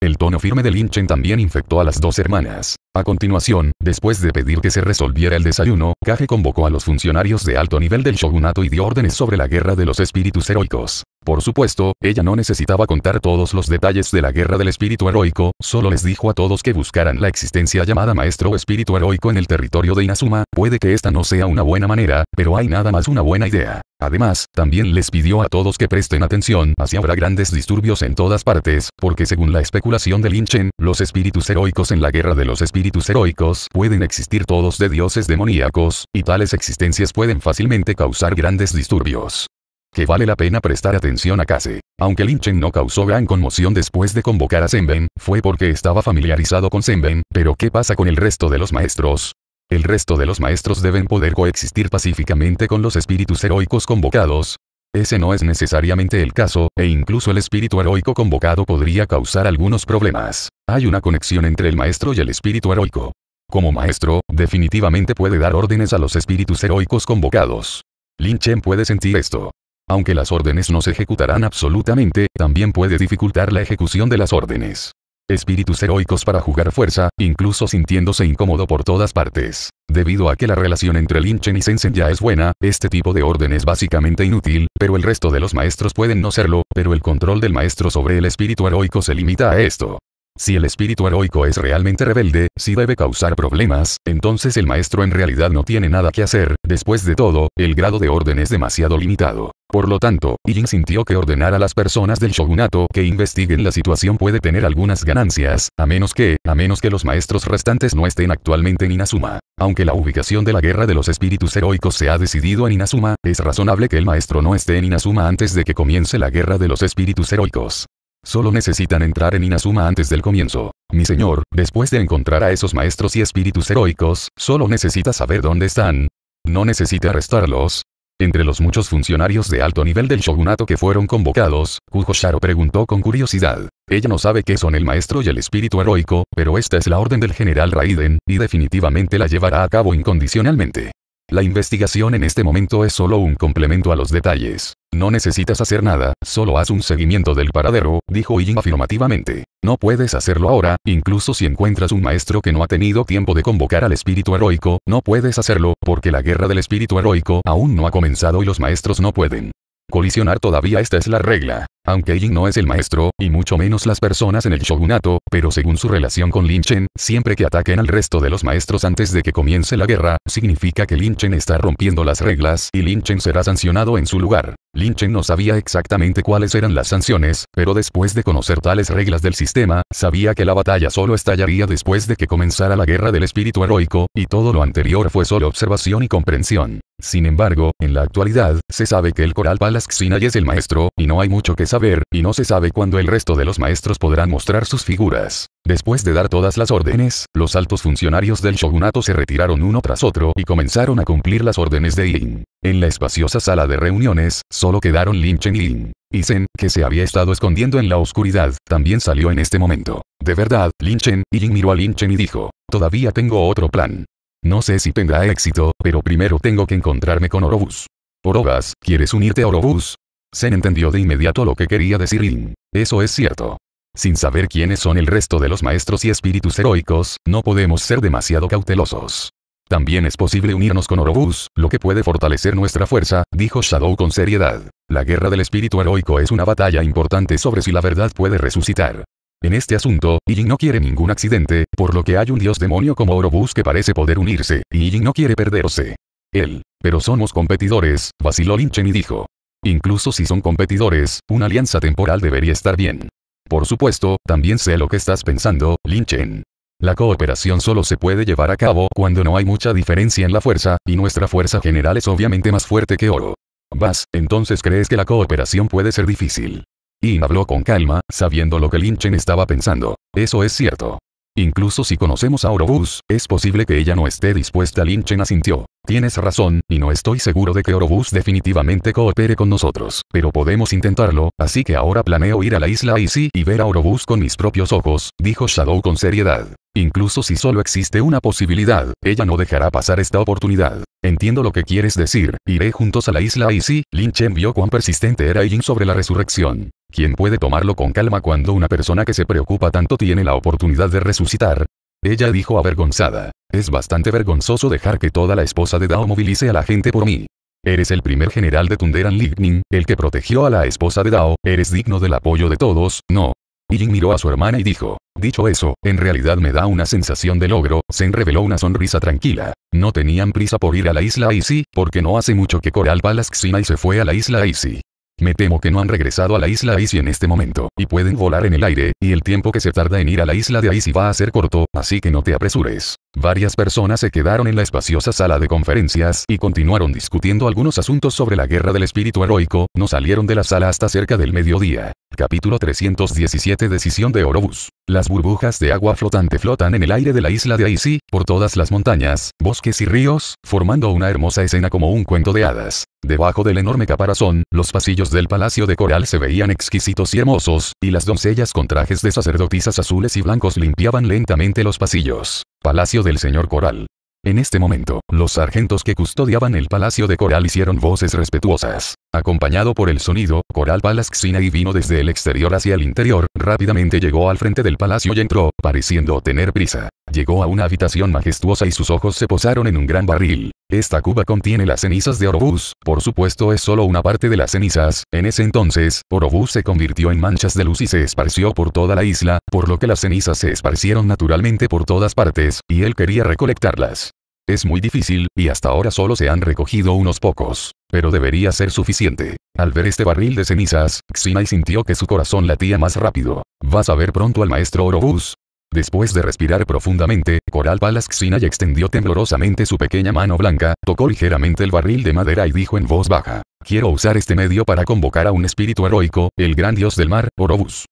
[SPEAKER 1] El tono firme de Lin también infectó a las dos hermanas. A continuación, después de pedir que se resolviera el desayuno, Kage convocó a los funcionarios de alto nivel del shogunato y dio órdenes sobre la guerra de los espíritus heroicos. Por supuesto, ella no necesitaba contar todos los detalles de la guerra del espíritu heroico, solo les dijo a todos que buscaran la existencia llamada maestro espíritu heroico en el territorio de Inazuma, puede que esta no sea una buena manera, pero hay nada más una buena idea. Además, también les pidió a todos que presten atención, así habrá grandes disturbios en todas partes, porque según la especulación de Chen, los espíritus heroicos en la guerra de los espíritus heroicos pueden existir todos de dioses demoníacos, y tales existencias pueden fácilmente causar grandes disturbios que vale la pena prestar atención a Case. Aunque Lin Chen no causó gran conmoción después de convocar a Senben, fue porque estaba familiarizado con Senben, pero ¿qué pasa con el resto de los maestros? El resto de los maestros deben poder coexistir pacíficamente con los espíritus heroicos convocados. Ese no es necesariamente el caso, e incluso el espíritu heroico convocado podría causar algunos problemas. Hay una conexión entre el maestro y el espíritu heroico. Como maestro, definitivamente puede dar órdenes a los espíritus heroicos convocados. Lin Chen puede sentir esto. Aunque las órdenes no se ejecutarán absolutamente, también puede dificultar la ejecución de las órdenes. Espíritus heroicos para jugar fuerza, incluso sintiéndose incómodo por todas partes. Debido a que la relación entre Linchen y Sensen ya es buena, este tipo de orden es básicamente inútil, pero el resto de los maestros pueden no serlo, pero el control del maestro sobre el espíritu heroico se limita a esto. Si el espíritu heroico es realmente rebelde, si debe causar problemas, entonces el maestro en realidad no tiene nada que hacer, después de todo, el grado de orden es demasiado limitado. Por lo tanto, Yin sintió que ordenar a las personas del shogunato que investiguen la situación puede tener algunas ganancias, a menos que, a menos que los maestros restantes no estén actualmente en Inazuma. Aunque la ubicación de la guerra de los espíritus heroicos se ha decidido en Inazuma, es razonable que el maestro no esté en Inazuma antes de que comience la guerra de los espíritus heroicos. Solo necesitan entrar en Inazuma antes del comienzo. Mi señor, después de encontrar a esos maestros y espíritus heroicos, solo necesita saber dónde están. No necesita arrestarlos. Entre los muchos funcionarios de alto nivel del shogunato que fueron convocados, Kujosharo preguntó con curiosidad. Ella no sabe qué son el maestro y el espíritu heroico, pero esta es la orden del general Raiden, y definitivamente la llevará a cabo incondicionalmente. La investigación en este momento es solo un complemento a los detalles. No necesitas hacer nada, solo haz un seguimiento del paradero, dijo Yin afirmativamente. No puedes hacerlo ahora, incluso si encuentras un maestro que no ha tenido tiempo de convocar al espíritu heroico, no puedes hacerlo, porque la guerra del espíritu heroico aún no ha comenzado y los maestros no pueden colisionar todavía esta es la regla. Aunque Jin no es el maestro, y mucho menos las personas en el shogunato, pero según su relación con Lin Chen, siempre que ataquen al resto de los maestros antes de que comience la guerra, significa que Lin Chen está rompiendo las reglas y Lin Chen será sancionado en su lugar. Lin Chen no sabía exactamente cuáles eran las sanciones, pero después de conocer tales reglas del sistema, sabía que la batalla solo estallaría después de que comenzara la guerra del espíritu heroico, y todo lo anterior fue solo observación y comprensión. Sin embargo, en la actualidad, se sabe que el coral Palace Xinai es el maestro, y no hay mucho que saber ver, y no se sabe cuándo el resto de los maestros podrán mostrar sus figuras. Después de dar todas las órdenes, los altos funcionarios del shogunato se retiraron uno tras otro y comenzaron a cumplir las órdenes de Yin. En la espaciosa sala de reuniones, solo quedaron Lin Chen y Yin. Y Zen, que se había estado escondiendo en la oscuridad, también salió en este momento. De verdad, Lin Chen, y Yin miró a Lin Chen y dijo, todavía tengo otro plan. No sé si tendrá éxito, pero primero tengo que encontrarme con Orobus. Orobas, ¿quieres unirte a Orobus? Zen entendió de inmediato lo que quería decir Yin. Eso es cierto. Sin saber quiénes son el resto de los maestros y espíritus heroicos, no podemos ser demasiado cautelosos. También es posible unirnos con Orobus, lo que puede fortalecer nuestra fuerza, dijo Shadow con seriedad. La guerra del espíritu heroico es una batalla importante sobre si la verdad puede resucitar. En este asunto, Yin no quiere ningún accidente, por lo que hay un dios demonio como Orobus que parece poder unirse, y Yin no quiere perderse. Él. Pero somos competidores, vaciló Chen y dijo. Incluso si son competidores, una alianza temporal debería estar bien. Por supuesto, también sé lo que estás pensando, Lin Chen La cooperación solo se puede llevar a cabo cuando no hay mucha diferencia en la fuerza, y nuestra fuerza general es obviamente más fuerte que oro. Vas, entonces crees que la cooperación puede ser difícil. Yin habló con calma, sabiendo lo que Lin Chen estaba pensando. Eso es cierto. Incluso si conocemos a Orobus, es posible que ella no esté dispuesta. Lin Chen asintió. Tienes razón, y no estoy seguro de que Orobus definitivamente coopere con nosotros, pero podemos intentarlo, así que ahora planeo ir a la isla Icy y ver a Orobus con mis propios ojos, dijo Shadow con seriedad. Incluso si solo existe una posibilidad, ella no dejará pasar esta oportunidad. Entiendo lo que quieres decir, iré juntos a la isla Icy. Lin Chen vio cuán persistente era Yin sobre la resurrección. ¿Quién puede tomarlo con calma cuando una persona que se preocupa tanto tiene la oportunidad de resucitar. Ella dijo avergonzada. Es bastante vergonzoso dejar que toda la esposa de Dao movilice a la gente por mí. Eres el primer general de Tunderan Lightning, el que protegió a la esposa de Dao, eres digno del apoyo de todos, no. Jin miró a su hermana y dijo, dicho eso, en realidad me da una sensación de logro, Zen reveló una sonrisa tranquila. No tenían prisa por ir a la isla Icy, porque no hace mucho que Coral Xina y se fue a la isla Icy. Me temo que no han regresado a la isla Icy en este momento, y pueden volar en el aire, y el tiempo que se tarda en ir a la isla de Icy va a ser corto, así que no te apresures. Varias personas se quedaron en la espaciosa sala de conferencias y continuaron discutiendo algunos asuntos sobre la guerra del espíritu heroico, no salieron de la sala hasta cerca del mediodía. Capítulo 317 Decisión de Orobus. Las burbujas de agua flotante flotan en el aire de la isla de Aisi, por todas las montañas, bosques y ríos, formando una hermosa escena como un cuento de hadas. Debajo del enorme caparazón, los pasillos del Palacio de Coral se veían exquisitos y hermosos, y las doncellas con trajes de sacerdotisas azules y blancos limpiaban lentamente los pasillos. Palacio del Señor Coral. En este momento, los sargentos que custodiaban el Palacio de Coral hicieron voces respetuosas. Acompañado por el sonido, Coral Palaxina y vino desde el exterior hacia el interior, rápidamente llegó al frente del palacio y entró, pareciendo tener prisa. Llegó a una habitación majestuosa y sus ojos se posaron en un gran barril. Esta cuba contiene las cenizas de Orobús, por supuesto es solo una parte de las cenizas, en ese entonces, Orobús se convirtió en manchas de luz y se esparció por toda la isla, por lo que las cenizas se esparcieron naturalmente por todas partes, y él quería recolectarlas. Es muy difícil, y hasta ahora solo se han recogido unos pocos. Pero debería ser suficiente. Al ver este barril de cenizas, Xinai sintió que su corazón latía más rápido. Vas a ver pronto al maestro Orobus, Después de respirar profundamente, Coral Palaxina extendió temblorosamente su pequeña mano blanca, tocó ligeramente el barril de madera y dijo en voz baja, «Quiero usar este medio para convocar a un espíritu heroico, el gran dios del mar, Orobus».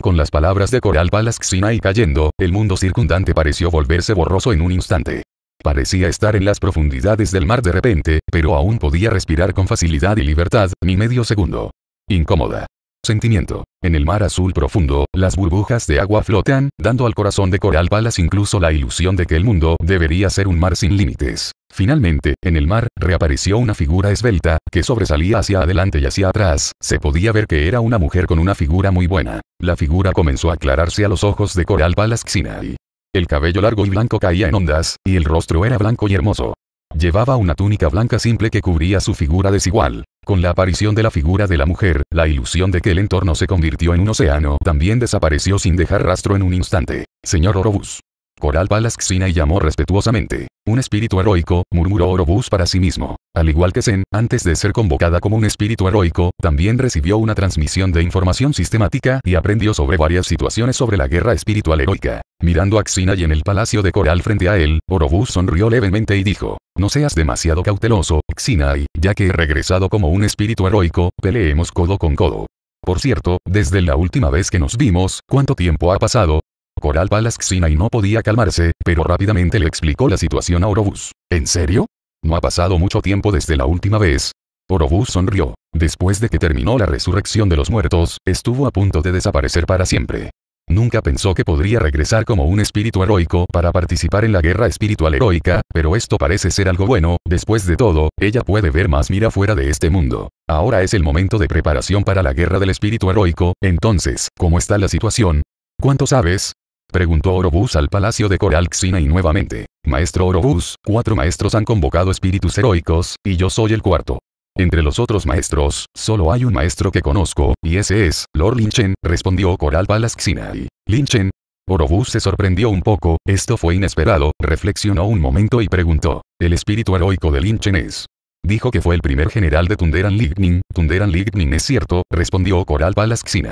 [SPEAKER 1] Con las palabras de Coral Palaxina y cayendo, el mundo circundante pareció volverse borroso en un instante. Parecía estar en las profundidades del mar de repente, pero aún podía respirar con facilidad y libertad, ni medio segundo. Incómoda. Sentimiento. En el mar azul profundo, las burbujas de agua flotan, dando al corazón de Coral Balas incluso la ilusión de que el mundo debería ser un mar sin límites. Finalmente, en el mar, reapareció una figura esbelta, que sobresalía hacia adelante y hacia atrás, se podía ver que era una mujer con una figura muy buena. La figura comenzó a aclararse a los ojos de Coral Palace Xinai. El cabello largo y blanco caía en ondas, y el rostro era blanco y hermoso. Llevaba una túnica blanca simple que cubría su figura desigual. Con la aparición de la figura de la mujer, la ilusión de que el entorno se convirtió en un océano también desapareció sin dejar rastro en un instante. Señor Orobus. Coral Palas Xina y llamó respetuosamente. Un espíritu heroico, murmuró Orobus para sí mismo. Al igual que Zen, antes de ser convocada como un espíritu heroico, también recibió una transmisión de información sistemática y aprendió sobre varias situaciones sobre la guerra espiritual heroica. Mirando a Xina y en el palacio de Coral frente a él, Orobus sonrió levemente y dijo, no seas demasiado cauteloso, Xinai, ya que he regresado como un espíritu heroico, peleemos codo con codo. Por cierto, desde la última vez que nos vimos, ¿cuánto tiempo ha pasado? Coral Palace y no podía calmarse, pero rápidamente le explicó la situación a Orobus. ¿En serio? No ha pasado mucho tiempo desde la última vez. Orobus sonrió. Después de que terminó la resurrección de los muertos, estuvo a punto de desaparecer para siempre. Nunca pensó que podría regresar como un espíritu heroico para participar en la guerra espiritual heroica, pero esto parece ser algo bueno, después de todo, ella puede ver más mira fuera de este mundo. Ahora es el momento de preparación para la guerra del espíritu heroico, entonces, ¿cómo está la situación? ¿Cuánto sabes? Preguntó Orobus al palacio de Xina y nuevamente. Maestro Orobus, cuatro maestros han convocado espíritus heroicos, y yo soy el cuarto. Entre los otros maestros, solo hay un maestro que conozco, y ese es, Lord Linchen, respondió Coral y. Linchen. Orobus se sorprendió un poco, esto fue inesperado, reflexionó un momento y preguntó, ¿el espíritu heroico de Linchen es Dijo que fue el primer general de Tunderan Lightning. Tunderan Lightning es cierto, respondió Coral Palace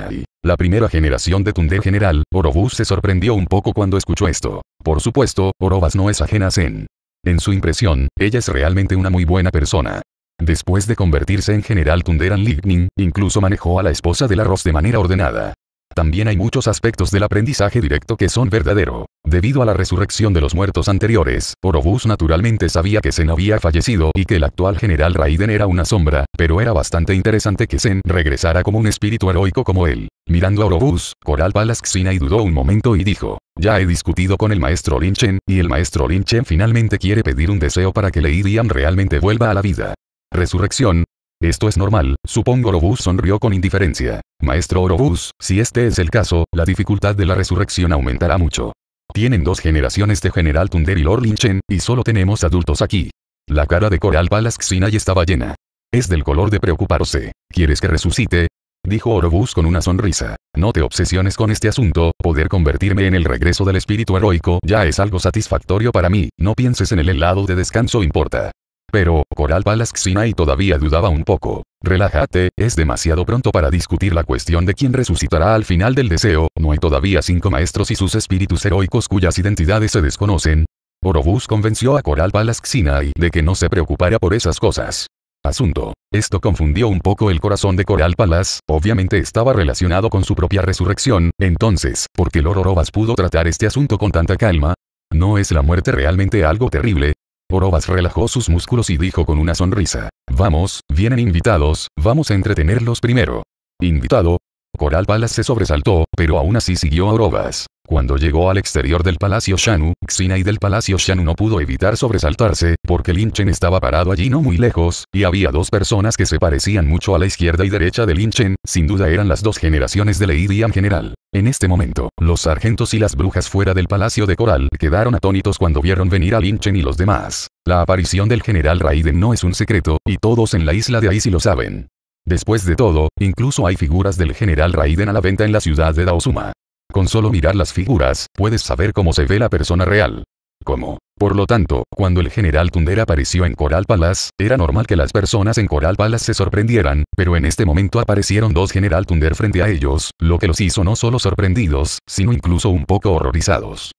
[SPEAKER 1] La primera generación de Tunder General, Orobus se sorprendió un poco cuando escuchó esto. Por supuesto, Orobas no es ajena a Zen. En su impresión, ella es realmente una muy buena persona. Después de convertirse en general Tunderan Lightning, incluso manejó a la esposa del arroz de manera ordenada. También hay muchos aspectos del aprendizaje directo que son verdadero. Debido a la resurrección de los muertos anteriores, Orobus naturalmente sabía que Zen había fallecido y que el actual general Raiden era una sombra, pero era bastante interesante que Zen regresara como un espíritu heroico como él. Mirando a Orobus, Coral Xina y dudó un momento y dijo, ya he discutido con el maestro Linchen, y el maestro Linchen finalmente quiere pedir un deseo para que Lady realmente vuelva a la vida. Resurrección, esto es normal, supongo Orobus sonrió con indiferencia. Maestro Orobus, si este es el caso, la dificultad de la resurrección aumentará mucho. Tienen dos generaciones de General Thunder y Lord Linchen, y solo tenemos adultos aquí. La cara de Coral Palaxina ya estaba llena. Es del color de preocuparse. ¿Quieres que resucite? Dijo Orobus con una sonrisa. No te obsesiones con este asunto, poder convertirme en el regreso del espíritu heroico ya es algo satisfactorio para mí, no pienses en el helado de descanso importa. Pero, Coral Palaxina y todavía dudaba un poco. Relájate, es demasiado pronto para discutir la cuestión de quién resucitará al final del deseo, no hay todavía cinco maestros y sus espíritus heroicos cuyas identidades se desconocen. Orobus convenció a Coral y de que no se preocupara por esas cosas. Asunto. Esto confundió un poco el corazón de Coral Palace, obviamente estaba relacionado con su propia resurrección, entonces, ¿por qué Lororobas pudo tratar este asunto con tanta calma? ¿No es la muerte realmente algo terrible? Orobas relajó sus músculos y dijo con una sonrisa. Vamos, vienen invitados, vamos a entretenerlos primero. Invitado. Coral Palace se sobresaltó, pero aún así siguió a Orobas. Cuando llegó al exterior del Palacio Shanu, Xinai del Palacio Shanu no pudo evitar sobresaltarse, porque Chen estaba parado allí no muy lejos, y había dos personas que se parecían mucho a la izquierda y derecha de Chen, sin duda eran las dos generaciones de Lady en general. En este momento, los sargentos y las brujas fuera del Palacio de Coral quedaron atónitos cuando vieron venir a Chen y los demás. La aparición del general Raiden no es un secreto, y todos en la isla de Aisi lo saben. Después de todo, incluso hay figuras del general Raiden a la venta en la ciudad de Daosuma. Con solo mirar las figuras, puedes saber cómo se ve la persona real. ¿Cómo? Por lo tanto, cuando el general Tunder apareció en Coral Palace, era normal que las personas en Coral Palace se sorprendieran, pero en este momento aparecieron dos general Tunder frente a ellos, lo que los hizo no solo sorprendidos, sino incluso un poco horrorizados.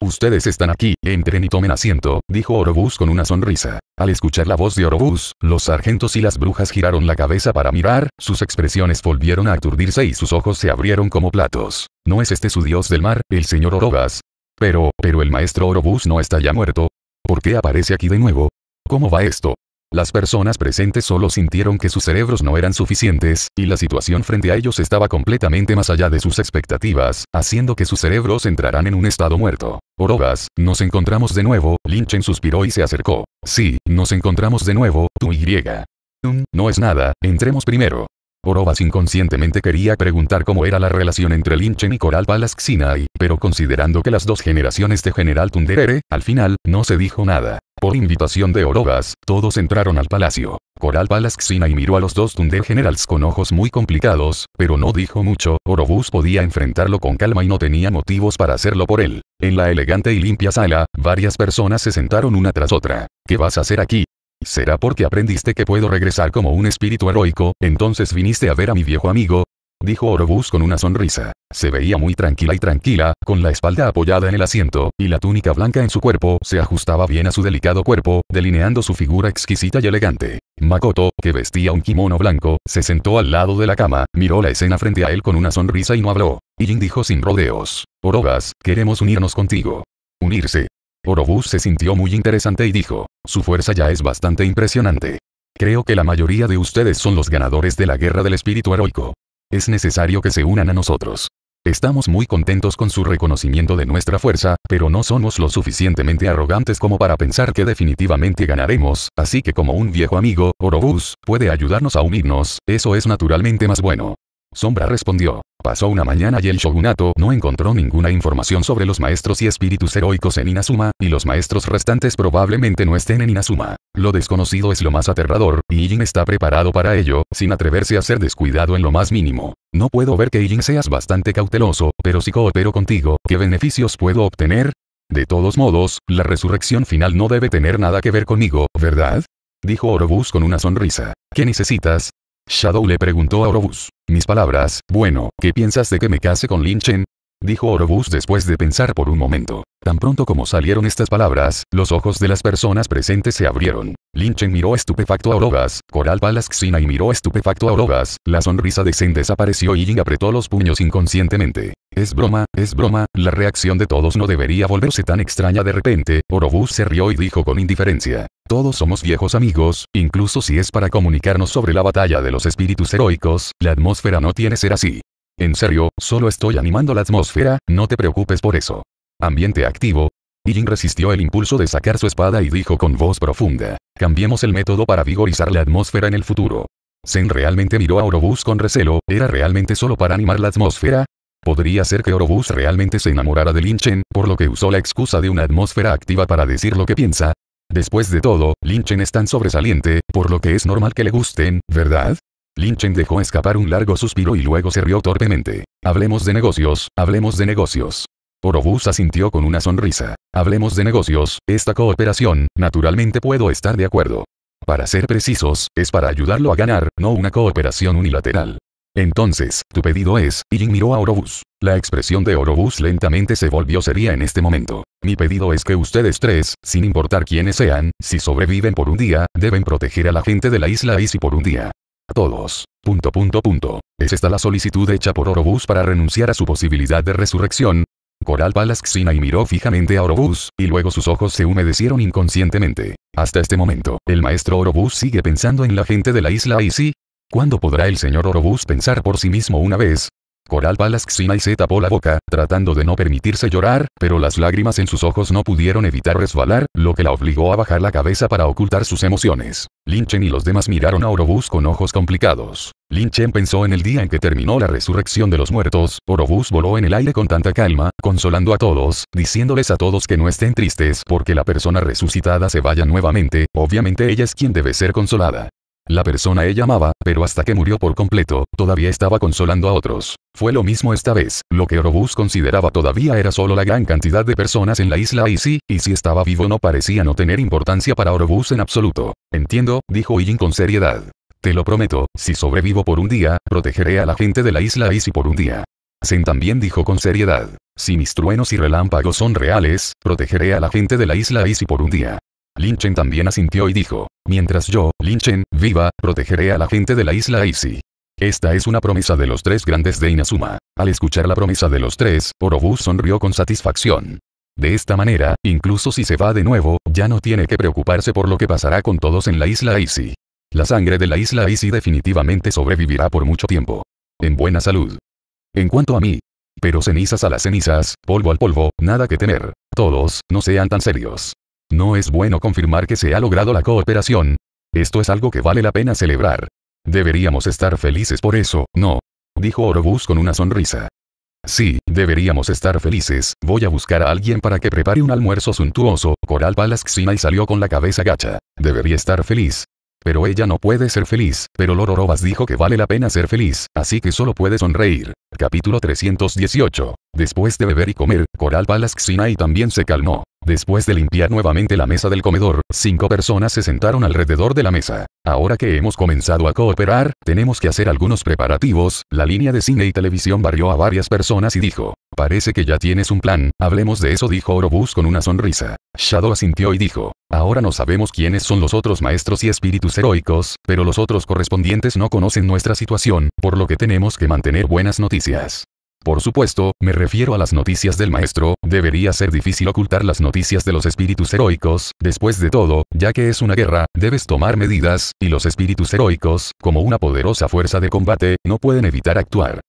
[SPEAKER 1] Ustedes están aquí, entren y tomen asiento, dijo Orobus con una sonrisa. Al escuchar la voz de Orobus, los sargentos y las brujas giraron la cabeza para mirar, sus expresiones volvieron a aturdirse y sus ojos se abrieron como platos. ¿No es este su dios del mar, el señor Orobas? Pero, pero el maestro Orobus no está ya muerto. ¿Por qué aparece aquí de nuevo? ¿Cómo va esto? Las personas presentes solo sintieron que sus cerebros no eran suficientes, y la situación frente a ellos estaba completamente más allá de sus expectativas, haciendo que sus cerebros entraran en un estado muerto. Orobas, nos encontramos de nuevo, Linchen suspiró y se acercó. Sí, nos encontramos de nuevo, tú y. Mm, no es nada, entremos primero. Orobas inconscientemente quería preguntar cómo era la relación entre Linchen y Coral Palas Xinai, pero considerando que las dos generaciones de General Tunderere, al final, no se dijo nada. Por invitación de Orobas, todos entraron al palacio. Coral Palaxina y miró a los dos Thunder Generals con ojos muy complicados, pero no dijo mucho, Orobus podía enfrentarlo con calma y no tenía motivos para hacerlo por él. En la elegante y limpia sala, varias personas se sentaron una tras otra. ¿Qué vas a hacer aquí? ¿Será porque aprendiste que puedo regresar como un espíritu heroico, entonces viniste a ver a mi viejo amigo? dijo Orobus con una sonrisa. Se veía muy tranquila y tranquila, con la espalda apoyada en el asiento, y la túnica blanca en su cuerpo se ajustaba bien a su delicado cuerpo, delineando su figura exquisita y elegante. Makoto, que vestía un kimono blanco, se sentó al lado de la cama, miró la escena frente a él con una sonrisa y no habló. Jin dijo sin rodeos. Orobas, queremos unirnos contigo. Unirse. Orobus se sintió muy interesante y dijo, su fuerza ya es bastante impresionante. Creo que la mayoría de ustedes son los ganadores de la guerra del espíritu heroico. Es necesario que se unan a nosotros. Estamos muy contentos con su reconocimiento de nuestra fuerza, pero no somos lo suficientemente arrogantes como para pensar que definitivamente ganaremos, así que como un viejo amigo, Orobus, puede ayudarnos a unirnos, eso es naturalmente más bueno. Sombra respondió. Pasó una mañana y el shogunato no encontró ninguna información sobre los maestros y espíritus heroicos en Inazuma, y los maestros restantes probablemente no estén en Inazuma. Lo desconocido es lo más aterrador, y Ijin está preparado para ello, sin atreverse a ser descuidado en lo más mínimo. No puedo ver que Ijin seas bastante cauteloso, pero si coopero contigo, ¿qué beneficios puedo obtener? De todos modos, la resurrección final no debe tener nada que ver conmigo, ¿verdad? Dijo Orobus con una sonrisa. ¿Qué necesitas? Shadow le preguntó a Orobus. Mis palabras, bueno, ¿qué piensas de que me case con Lin Chen? dijo Orobus después de pensar por un momento. Tan pronto como salieron estas palabras, los ojos de las personas presentes se abrieron. Linchen miró estupefacto a Orobas, Coral Palaxina y miró estupefacto a Orobas, la sonrisa de Zen desapareció y Jin apretó los puños inconscientemente. Es broma, es broma, la reacción de todos no debería volverse tan extraña de repente, Orobus se rió y dijo con indiferencia. Todos somos viejos amigos, incluso si es para comunicarnos sobre la batalla de los espíritus heroicos, la atmósfera no tiene ser así. En serio, solo estoy animando la atmósfera, no te preocupes por eso. Ambiente activo. Yin resistió el impulso de sacar su espada y dijo con voz profunda. Cambiemos el método para vigorizar la atmósfera en el futuro. Zen realmente miró a Orobus con recelo, ¿era realmente solo para animar la atmósfera? Podría ser que Orobus realmente se enamorara de Lin Chen, por lo que usó la excusa de una atmósfera activa para decir lo que piensa. Después de todo, Lin Chen es tan sobresaliente, por lo que es normal que le gusten, ¿verdad? Lin Chen dejó escapar un largo suspiro y luego se rió torpemente. Hablemos de negocios, hablemos de negocios. Orobus asintió con una sonrisa. Hablemos de negocios, esta cooperación, naturalmente puedo estar de acuerdo. Para ser precisos, es para ayudarlo a ganar, no una cooperación unilateral. Entonces, tu pedido es, y Jin miró a Orobus. La expresión de Orobus lentamente se volvió seria en este momento. Mi pedido es que ustedes tres, sin importar quiénes sean, si sobreviven por un día, deben proteger a la gente de la isla y si por un día todos. Punto punto punto. ¿Es esta la solicitud hecha por Orobus para renunciar a su posibilidad de resurrección? Coral Palaxina y miró fijamente a Orobus, y luego sus ojos se humedecieron inconscientemente. Hasta este momento, el maestro Orobus sigue pensando en la gente de la isla y sí. ¿Cuándo podrá el señor Orobus pensar por sí mismo una vez? Coral Xina y se tapó la boca, tratando de no permitirse llorar, pero las lágrimas en sus ojos no pudieron evitar resbalar, lo que la obligó a bajar la cabeza para ocultar sus emociones. Chen y los demás miraron a Orobus con ojos complicados. Chen pensó en el día en que terminó la resurrección de los muertos, Orobus voló en el aire con tanta calma, consolando a todos, diciéndoles a todos que no estén tristes porque la persona resucitada se vaya nuevamente, obviamente ella es quien debe ser consolada. La persona ella amaba, pero hasta que murió por completo, todavía estaba consolando a otros. Fue lo mismo esta vez, lo que Orobus consideraba todavía era solo la gran cantidad de personas en la isla y si, y si estaba vivo no parecía no tener importancia para Orobus en absoluto. Entiendo, dijo Yin con seriedad. Te lo prometo, si sobrevivo por un día, protegeré a la gente de la isla y si por un día. Zen también dijo con seriedad. Si mis truenos y relámpagos son reales, protegeré a la gente de la isla y si por un día. Lin Chen también asintió y dijo, mientras yo, Lin Chen, viva, protegeré a la gente de la isla Aisi. Esta es una promesa de los tres grandes de Inazuma. Al escuchar la promesa de los tres, Orobu sonrió con satisfacción. De esta manera, incluso si se va de nuevo, ya no tiene que preocuparse por lo que pasará con todos en la isla Aisi. La sangre de la isla Aisi definitivamente sobrevivirá por mucho tiempo. En buena salud. En cuanto a mí. Pero cenizas a las cenizas, polvo al polvo, nada que temer. Todos, no sean tan serios. No es bueno confirmar que se ha logrado la cooperación. Esto es algo que vale la pena celebrar. Deberíamos estar felices por eso, ¿no? Dijo Orobus con una sonrisa. Sí, deberíamos estar felices, voy a buscar a alguien para que prepare un almuerzo suntuoso, Coral Palaxina, y salió con la cabeza gacha. Debería estar feliz. Pero ella no puede ser feliz, pero Lororobas dijo que vale la pena ser feliz, así que solo puede sonreír. Capítulo 318. Después de beber y comer, Coral Xina y también se calmó. Después de limpiar nuevamente la mesa del comedor, cinco personas se sentaron alrededor de la mesa. Ahora que hemos comenzado a cooperar, tenemos que hacer algunos preparativos. La línea de cine y televisión barrió a varias personas y dijo, parece que ya tienes un plan, hablemos de eso dijo Orobus con una sonrisa. Shadow asintió y dijo, ahora no sabemos quiénes son los otros maestros y espíritus heroicos, pero los otros correspondientes no conocen nuestra situación, por lo que tenemos que mantener buenas noticias. Por supuesto, me refiero a las noticias del maestro, debería ser difícil ocultar las noticias de los espíritus heroicos, después de todo, ya que es una guerra, debes tomar medidas, y los espíritus heroicos, como una poderosa fuerza de combate, no pueden evitar actuar.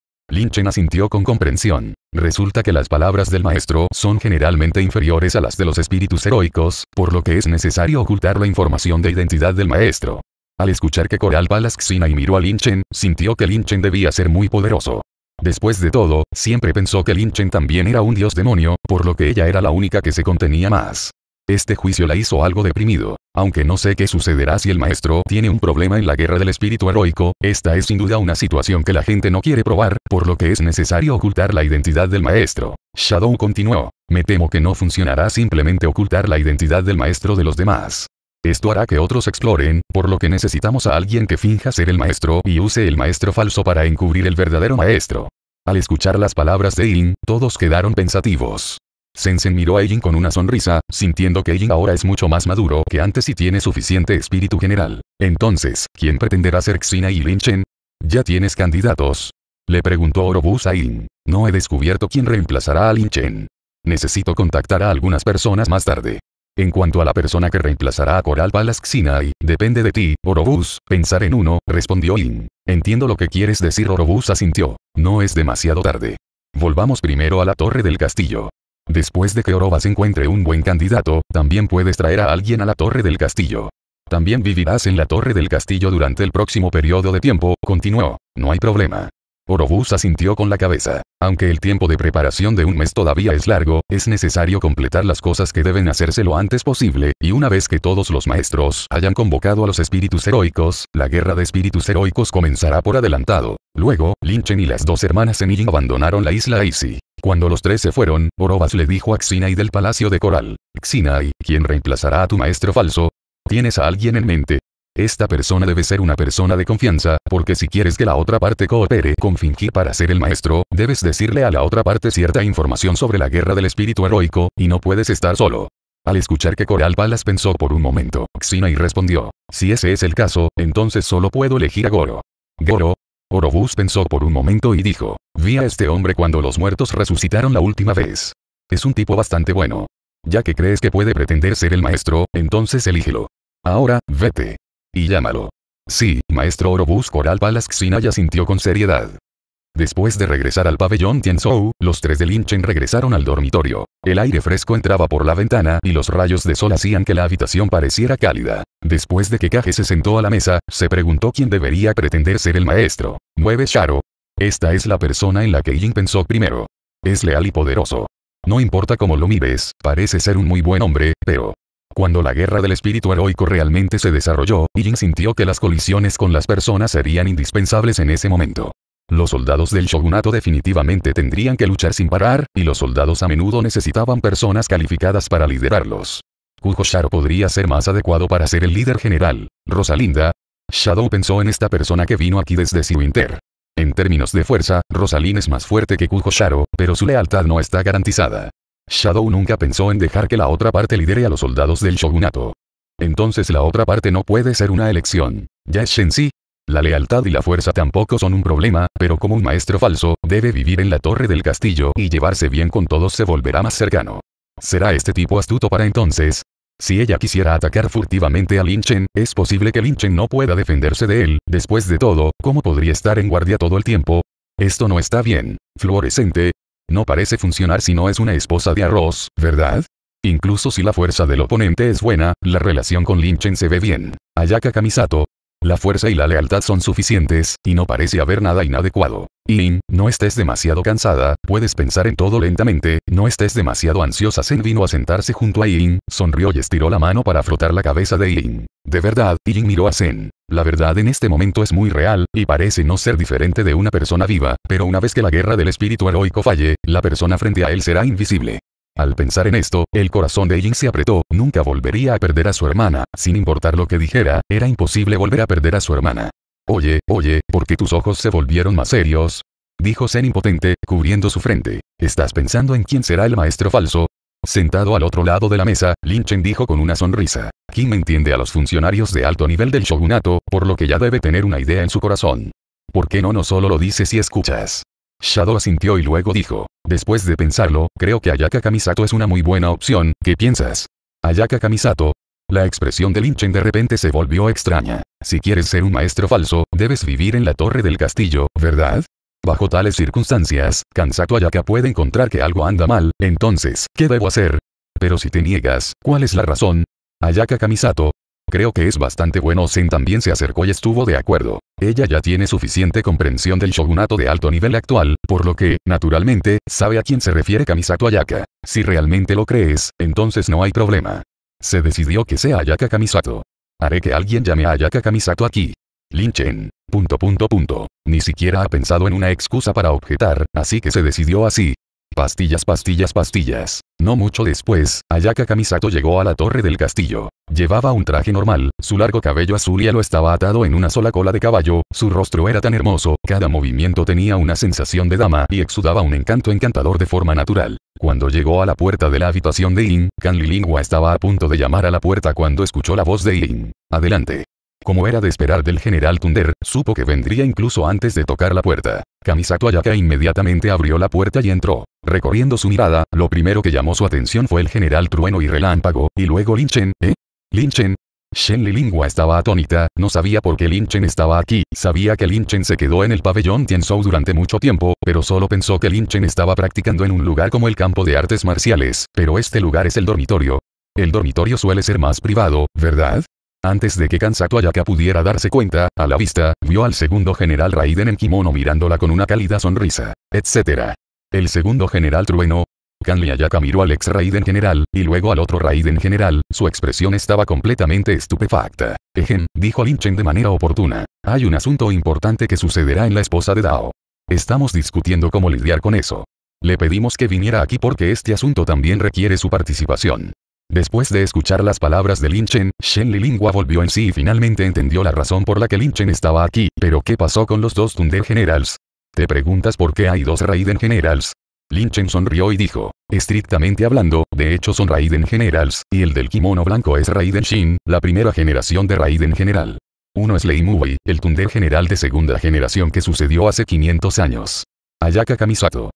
[SPEAKER 1] Chen asintió con comprensión. Resulta que las palabras del maestro son generalmente inferiores a las de los espíritus heroicos, por lo que es necesario ocultar la información de identidad del maestro. Al escuchar que Coral Palaxina y miró a Chen, sintió que Chen debía ser muy poderoso. Después de todo, siempre pensó que Lin Chen también era un dios demonio, por lo que ella era la única que se contenía más. Este juicio la hizo algo deprimido. Aunque no sé qué sucederá si el maestro tiene un problema en la guerra del espíritu heroico, esta es sin duda una situación que la gente no quiere probar, por lo que es necesario ocultar la identidad del maestro. Shadow continuó. Me temo que no funcionará simplemente ocultar la identidad del maestro de los demás. Esto hará que otros exploren, por lo que necesitamos a alguien que finja ser el maestro y use el maestro falso para encubrir el verdadero maestro. Al escuchar las palabras de Yin, todos quedaron pensativos. Sensen miró a Yin con una sonrisa, sintiendo que Yin ahora es mucho más maduro que antes y tiene suficiente espíritu general. Entonces, ¿quién pretenderá ser Xina y Lin Chen? Ya tienes candidatos. Le preguntó Orobus a Yin. No he descubierto quién reemplazará a Lin Chen. Necesito contactar a algunas personas más tarde. En cuanto a la persona que reemplazará a Coral Palace depende de ti, Orobus, pensar en uno, respondió In. Entiendo lo que quieres decir Orobus asintió. No es demasiado tarde. Volvamos primero a la torre del castillo. Después de que Orobas encuentre un buen candidato, también puedes traer a alguien a la torre del castillo. También vivirás en la torre del castillo durante el próximo periodo de tiempo, continuó. No hay problema. Orobus asintió con la cabeza. Aunque el tiempo de preparación de un mes todavía es largo, es necesario completar las cosas que deben hacerse lo antes posible, y una vez que todos los maestros hayan convocado a los espíritus heroicos, la guerra de espíritus heroicos comenzará por adelantado. Luego, Linchen y las dos hermanas Emirin abandonaron la isla Aisi. Cuando los tres se fueron, Orobas le dijo a Xinai del Palacio de Coral, Xinai, ¿quién reemplazará a tu maestro falso? ¿Tienes a alguien en mente? Esta persona debe ser una persona de confianza, porque si quieres que la otra parte coopere con fingir para ser el maestro, debes decirle a la otra parte cierta información sobre la guerra del espíritu heroico, y no puedes estar solo. Al escuchar que Coral Palas pensó por un momento, y respondió, si ese es el caso, entonces solo puedo elegir a Goro. Goro, Orobus pensó por un momento y dijo, vi a este hombre cuando los muertos resucitaron la última vez. Es un tipo bastante bueno. Ya que crees que puede pretender ser el maestro, entonces elígelo. Ahora, vete. Y llámalo. Sí, maestro Orobus Coral ya sintió con seriedad. Después de regresar al pabellón Tianzhou, los tres de Linchen regresaron al dormitorio. El aire fresco entraba por la ventana y los rayos de sol hacían que la habitación pareciera cálida. Después de que Kage se sentó a la mesa, se preguntó quién debería pretender ser el maestro. Mueve Sharo. Esta es la persona en la que Jin pensó primero. Es leal y poderoso. No importa cómo lo mires, parece ser un muy buen hombre, pero cuando la guerra del espíritu heroico realmente se desarrolló, Jin sintió que las colisiones con las personas serían indispensables en ese momento. Los soldados del shogunato definitivamente tendrían que luchar sin parar, y los soldados a menudo necesitaban personas calificadas para liderarlos. Kujo podría ser más adecuado para ser el líder general. Rosalinda. Shadow pensó en esta persona que vino aquí desde Siwinter. En términos de fuerza, Rosalind es más fuerte que Kujo pero su lealtad no está garantizada. Shadow nunca pensó en dejar que la otra parte lidere a los soldados del shogunato. Entonces la otra parte no puede ser una elección. Ya es sí? La lealtad y la fuerza tampoco son un problema, pero como un maestro falso, debe vivir en la torre del castillo y llevarse bien con todos se volverá más cercano. ¿Será este tipo astuto para entonces? Si ella quisiera atacar furtivamente a Chen, es posible que Chen no pueda defenderse de él, después de todo, ¿cómo podría estar en guardia todo el tiempo? Esto no está bien. Fluorescente, no parece funcionar si no es una esposa de arroz, ¿verdad? Incluso si la fuerza del oponente es buena, la relación con Lin Chen se ve bien. Ayaka Kamisato, la fuerza y la lealtad son suficientes, y no parece haber nada inadecuado. Yin, no estés demasiado cansada, puedes pensar en todo lentamente, no estés demasiado ansiosa. Zen vino a sentarse junto a Yin, sonrió y estiró la mano para frotar la cabeza de Yin. De verdad, Yin miró a Zen. La verdad en este momento es muy real, y parece no ser diferente de una persona viva, pero una vez que la guerra del espíritu heroico falle, la persona frente a él será invisible. Al pensar en esto, el corazón de Jin se apretó, nunca volvería a perder a su hermana, sin importar lo que dijera, era imposible volver a perder a su hermana. Oye, oye, ¿por qué tus ojos se volvieron más serios? Dijo Zen impotente, cubriendo su frente. ¿Estás pensando en quién será el maestro falso? Sentado al otro lado de la mesa, Lin Chen dijo con una sonrisa. Kim entiende a los funcionarios de alto nivel del shogunato, por lo que ya debe tener una idea en su corazón. ¿Por qué no no solo lo dices y escuchas? Shadow asintió y luego dijo, después de pensarlo, creo que Ayaka Kamisato es una muy buena opción, ¿qué piensas? Ayaka Kamisato. La expresión de Linchen de repente se volvió extraña. Si quieres ser un maestro falso, debes vivir en la torre del castillo, ¿verdad? Bajo tales circunstancias, Kansato Ayaka puede encontrar que algo anda mal, entonces, ¿qué debo hacer? Pero si te niegas, ¿cuál es la razón? Ayaka Kamisato, Creo que es bastante bueno. Zen también se acercó y estuvo de acuerdo. Ella ya tiene suficiente comprensión del shogunato de alto nivel actual, por lo que, naturalmente, sabe a quién se refiere Kamisato Ayaka. Si realmente lo crees, entonces no hay problema. Se decidió que sea Ayaka Kamisato. Haré que alguien llame a Ayaka Kamisato aquí. Linchen. Punto punto punto. Ni siquiera ha pensado en una excusa para objetar, así que se decidió así. Pastillas, pastillas, pastillas. No mucho después, Ayaka Kamisato llegó a la torre del castillo. Llevaba un traje normal, su largo cabello azul ya lo estaba atado en una sola cola de caballo, su rostro era tan hermoso, cada movimiento tenía una sensación de dama y exudaba un encanto encantador de forma natural. Cuando llegó a la puerta de la habitación de In, Kanli Lingua estaba a punto de llamar a la puerta cuando escuchó la voz de In. Adelante. Como era de esperar del general Tunder, supo que vendría incluso antes de tocar la puerta. Kamisato Ayaka inmediatamente abrió la puerta y entró. Recorriendo su mirada, lo primero que llamó su atención fue el general Trueno y Relámpago, y luego Linchen, ¿eh? Linchen. Shen Lilingua estaba atónita, no sabía por qué Linchen estaba aquí, sabía que Linchen se quedó en el pabellón Tianzhou durante mucho tiempo, pero solo pensó que Linchen estaba practicando en un lugar como el campo de artes marciales, pero este lugar es el dormitorio. El dormitorio suele ser más privado, ¿verdad? Antes de que Kansato Ayaka pudiera darse cuenta, a la vista, vio al segundo general Raiden en kimono mirándola con una cálida sonrisa, etc. El segundo general trueno. Kanli Ayaka miró al ex en general, y luego al otro Raiden general, su expresión estaba completamente estupefacta. Ejen, dijo Lin Chen de manera oportuna. Hay un asunto importante que sucederá en la esposa de Dao. Estamos discutiendo cómo lidiar con eso. Le pedimos que viniera aquí porque este asunto también requiere su participación. Después de escuchar las palabras de Lin Chen, Shen Lingua volvió en sí y finalmente entendió la razón por la que Lin Chen estaba aquí. Pero ¿qué pasó con los dos Thunder Generals? ¿Te preguntas por qué hay dos Raiden Generals? Chen sonrió y dijo, estrictamente hablando, de hecho son Raiden Generals, y el del kimono blanco es Raiden Shin, la primera generación de Raiden General. Uno es Leimui, el Tundel General de segunda generación que sucedió hace 500 años. Ayaka Kamisato.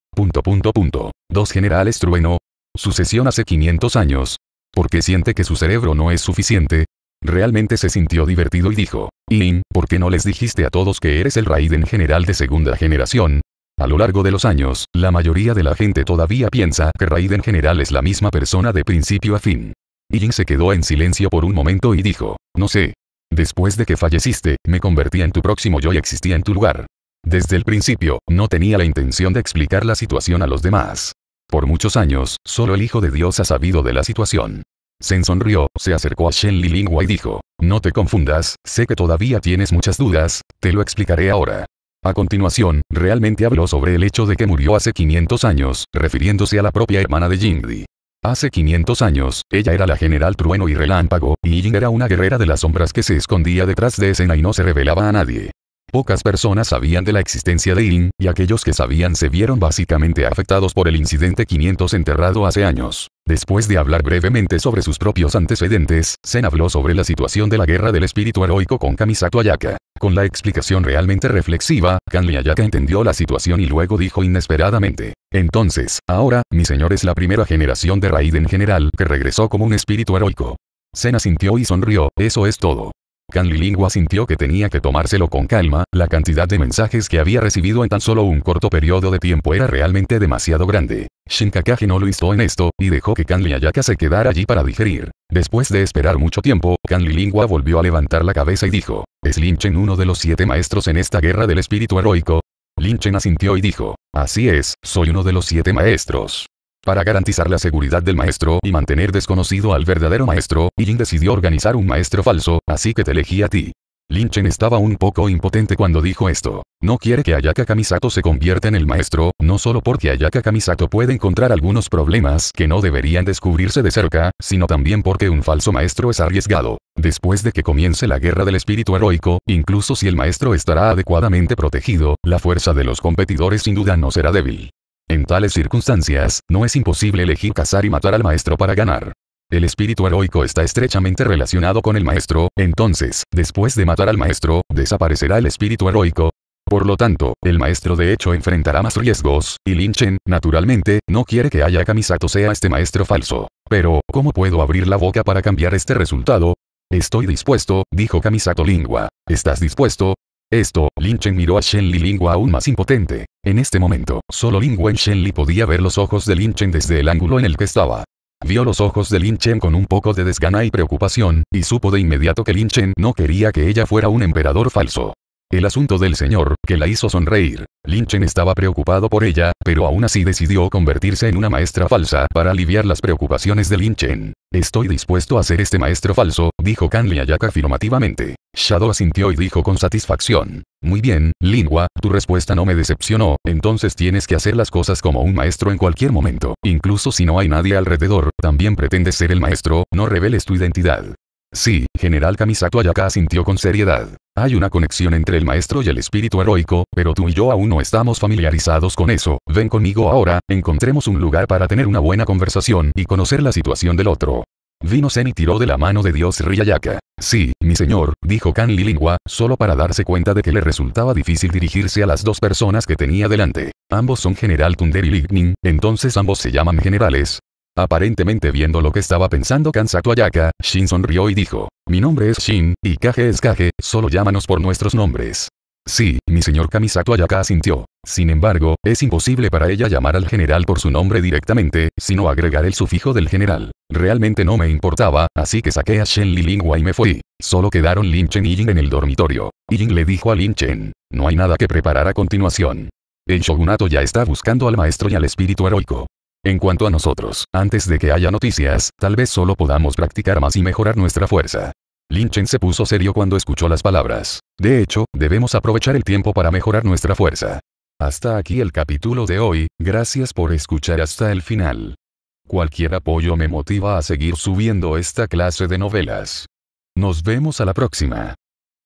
[SPEAKER 1] Dos generales trueno. Sucesión hace 500 años. Porque siente que su cerebro no es suficiente, Realmente se sintió divertido y dijo, Yin, ¿por qué no les dijiste a todos que eres el Raiden general de segunda generación? A lo largo de los años, la mayoría de la gente todavía piensa que Raiden general es la misma persona de principio a fin. Yin se quedó en silencio por un momento y dijo, no sé. Después de que falleciste, me convertí en tu próximo yo y existía en tu lugar. Desde el principio, no tenía la intención de explicar la situación a los demás. Por muchos años, solo el Hijo de Dios ha sabido de la situación. Sen sonrió, se acercó a Shen Li Lingua y dijo, no te confundas, sé que todavía tienes muchas dudas, te lo explicaré ahora. A continuación, realmente habló sobre el hecho de que murió hace 500 años, refiriéndose a la propia hermana de Jingdi. Hace 500 años, ella era la general Trueno y Relámpago, y Jing era una guerrera de las sombras que se escondía detrás de escena y no se revelaba a nadie. Pocas personas sabían de la existencia de Irin, y aquellos que sabían se vieron básicamente afectados por el incidente 500 enterrado hace años. Después de hablar brevemente sobre sus propios antecedentes, Sen habló sobre la situación de la guerra del espíritu heroico con Kamisato Ayaka. Con la explicación realmente reflexiva, Kanli Ayaka entendió la situación y luego dijo inesperadamente. Entonces, ahora, mi señor es la primera generación de Raiden general que regresó como un espíritu heroico. Sen asintió y sonrió, eso es todo. Lingua sintió que tenía que tomárselo con calma, la cantidad de mensajes que había recibido en tan solo un corto periodo de tiempo era realmente demasiado grande. Shinkakage no lo instó en esto, y dejó que Kanli Ayaka se quedara allí para digerir. Después de esperar mucho tiempo, Kanli Lingua volvió a levantar la cabeza y dijo, ¿Es Linchen uno de los siete maestros en esta guerra del espíritu heroico? Linchen asintió y dijo, así es, soy uno de los siete maestros. Para garantizar la seguridad del maestro y mantener desconocido al verdadero maestro, Yin decidió organizar un maestro falso, así que te elegí a ti. Chen estaba un poco impotente cuando dijo esto. No quiere que Ayaka Kamisato se convierta en el maestro, no solo porque Ayaka Kamisato puede encontrar algunos problemas que no deberían descubrirse de cerca, sino también porque un falso maestro es arriesgado. Después de que comience la guerra del espíritu heroico, incluso si el maestro estará adecuadamente protegido, la fuerza de los competidores sin duda no será débil. En tales circunstancias, no es imposible elegir cazar y matar al maestro para ganar. El espíritu heroico está estrechamente relacionado con el maestro, entonces, después de matar al maestro, desaparecerá el espíritu heroico. Por lo tanto, el maestro de hecho enfrentará más riesgos, y Lin Chen, naturalmente, no quiere que haya Kamisato sea este maestro falso. Pero, ¿cómo puedo abrir la boca para cambiar este resultado? Estoy dispuesto, dijo Kamisato Lingua. ¿Estás dispuesto? Esto, Lin Chen miró a Shen Li Lingua aún más impotente. En este momento, solo Lin Wen Shen Li podía ver los ojos de Lin Chen desde el ángulo en el que estaba. Vio los ojos de Lin Chen con un poco de desgana y preocupación, y supo de inmediato que Lin Chen no quería que ella fuera un emperador falso. El asunto del señor, que la hizo sonreír. Linchen estaba preocupado por ella, pero aún así decidió convertirse en una maestra falsa para aliviar las preocupaciones de Linchen. Estoy dispuesto a ser este maestro falso, dijo Kanli Ayaka afirmativamente. Shadow asintió y dijo con satisfacción. Muy bien, Lingua, tu respuesta no me decepcionó, entonces tienes que hacer las cosas como un maestro en cualquier momento. Incluso si no hay nadie alrededor, también pretendes ser el maestro, no reveles tu identidad. Sí, general Kamisato Ayaka sintió con seriedad. Hay una conexión entre el maestro y el espíritu heroico, pero tú y yo aún no estamos familiarizados con eso. Ven conmigo ahora, encontremos un lugar para tener una buena conversación y conocer la situación del otro. Vino Zen y tiró de la mano de Dios Riyayaka. Sí, mi señor, dijo Kan Lilingua, solo para darse cuenta de que le resultaba difícil dirigirse a las dos personas que tenía delante. Ambos son General Tunder y Lignin, entonces ambos se llaman generales. Aparentemente viendo lo que estaba pensando Kansato Ayaka, Shin sonrió y dijo, mi nombre es Shin, y Kage es Kage, solo llámanos por nuestros nombres. Sí, mi señor Kamisato Ayaka asintió. Sin embargo, es imposible para ella llamar al general por su nombre directamente, sino agregar el sufijo del general. Realmente no me importaba, así que saqué a Shen Li Lingua y me fui. Solo quedaron Lin Chen y Ying en el dormitorio. Ying le dijo a Lin Chen, no hay nada que preparar a continuación. El shogunato ya está buscando al maestro y al espíritu heroico. En cuanto a nosotros, antes de que haya noticias, tal vez solo podamos practicar más y mejorar nuestra fuerza. Linchen se puso serio cuando escuchó las palabras. De hecho, debemos aprovechar el tiempo para mejorar nuestra fuerza. Hasta aquí el capítulo de hoy, gracias por escuchar hasta el final. Cualquier apoyo me motiva a seguir subiendo esta clase de novelas. Nos vemos a la próxima.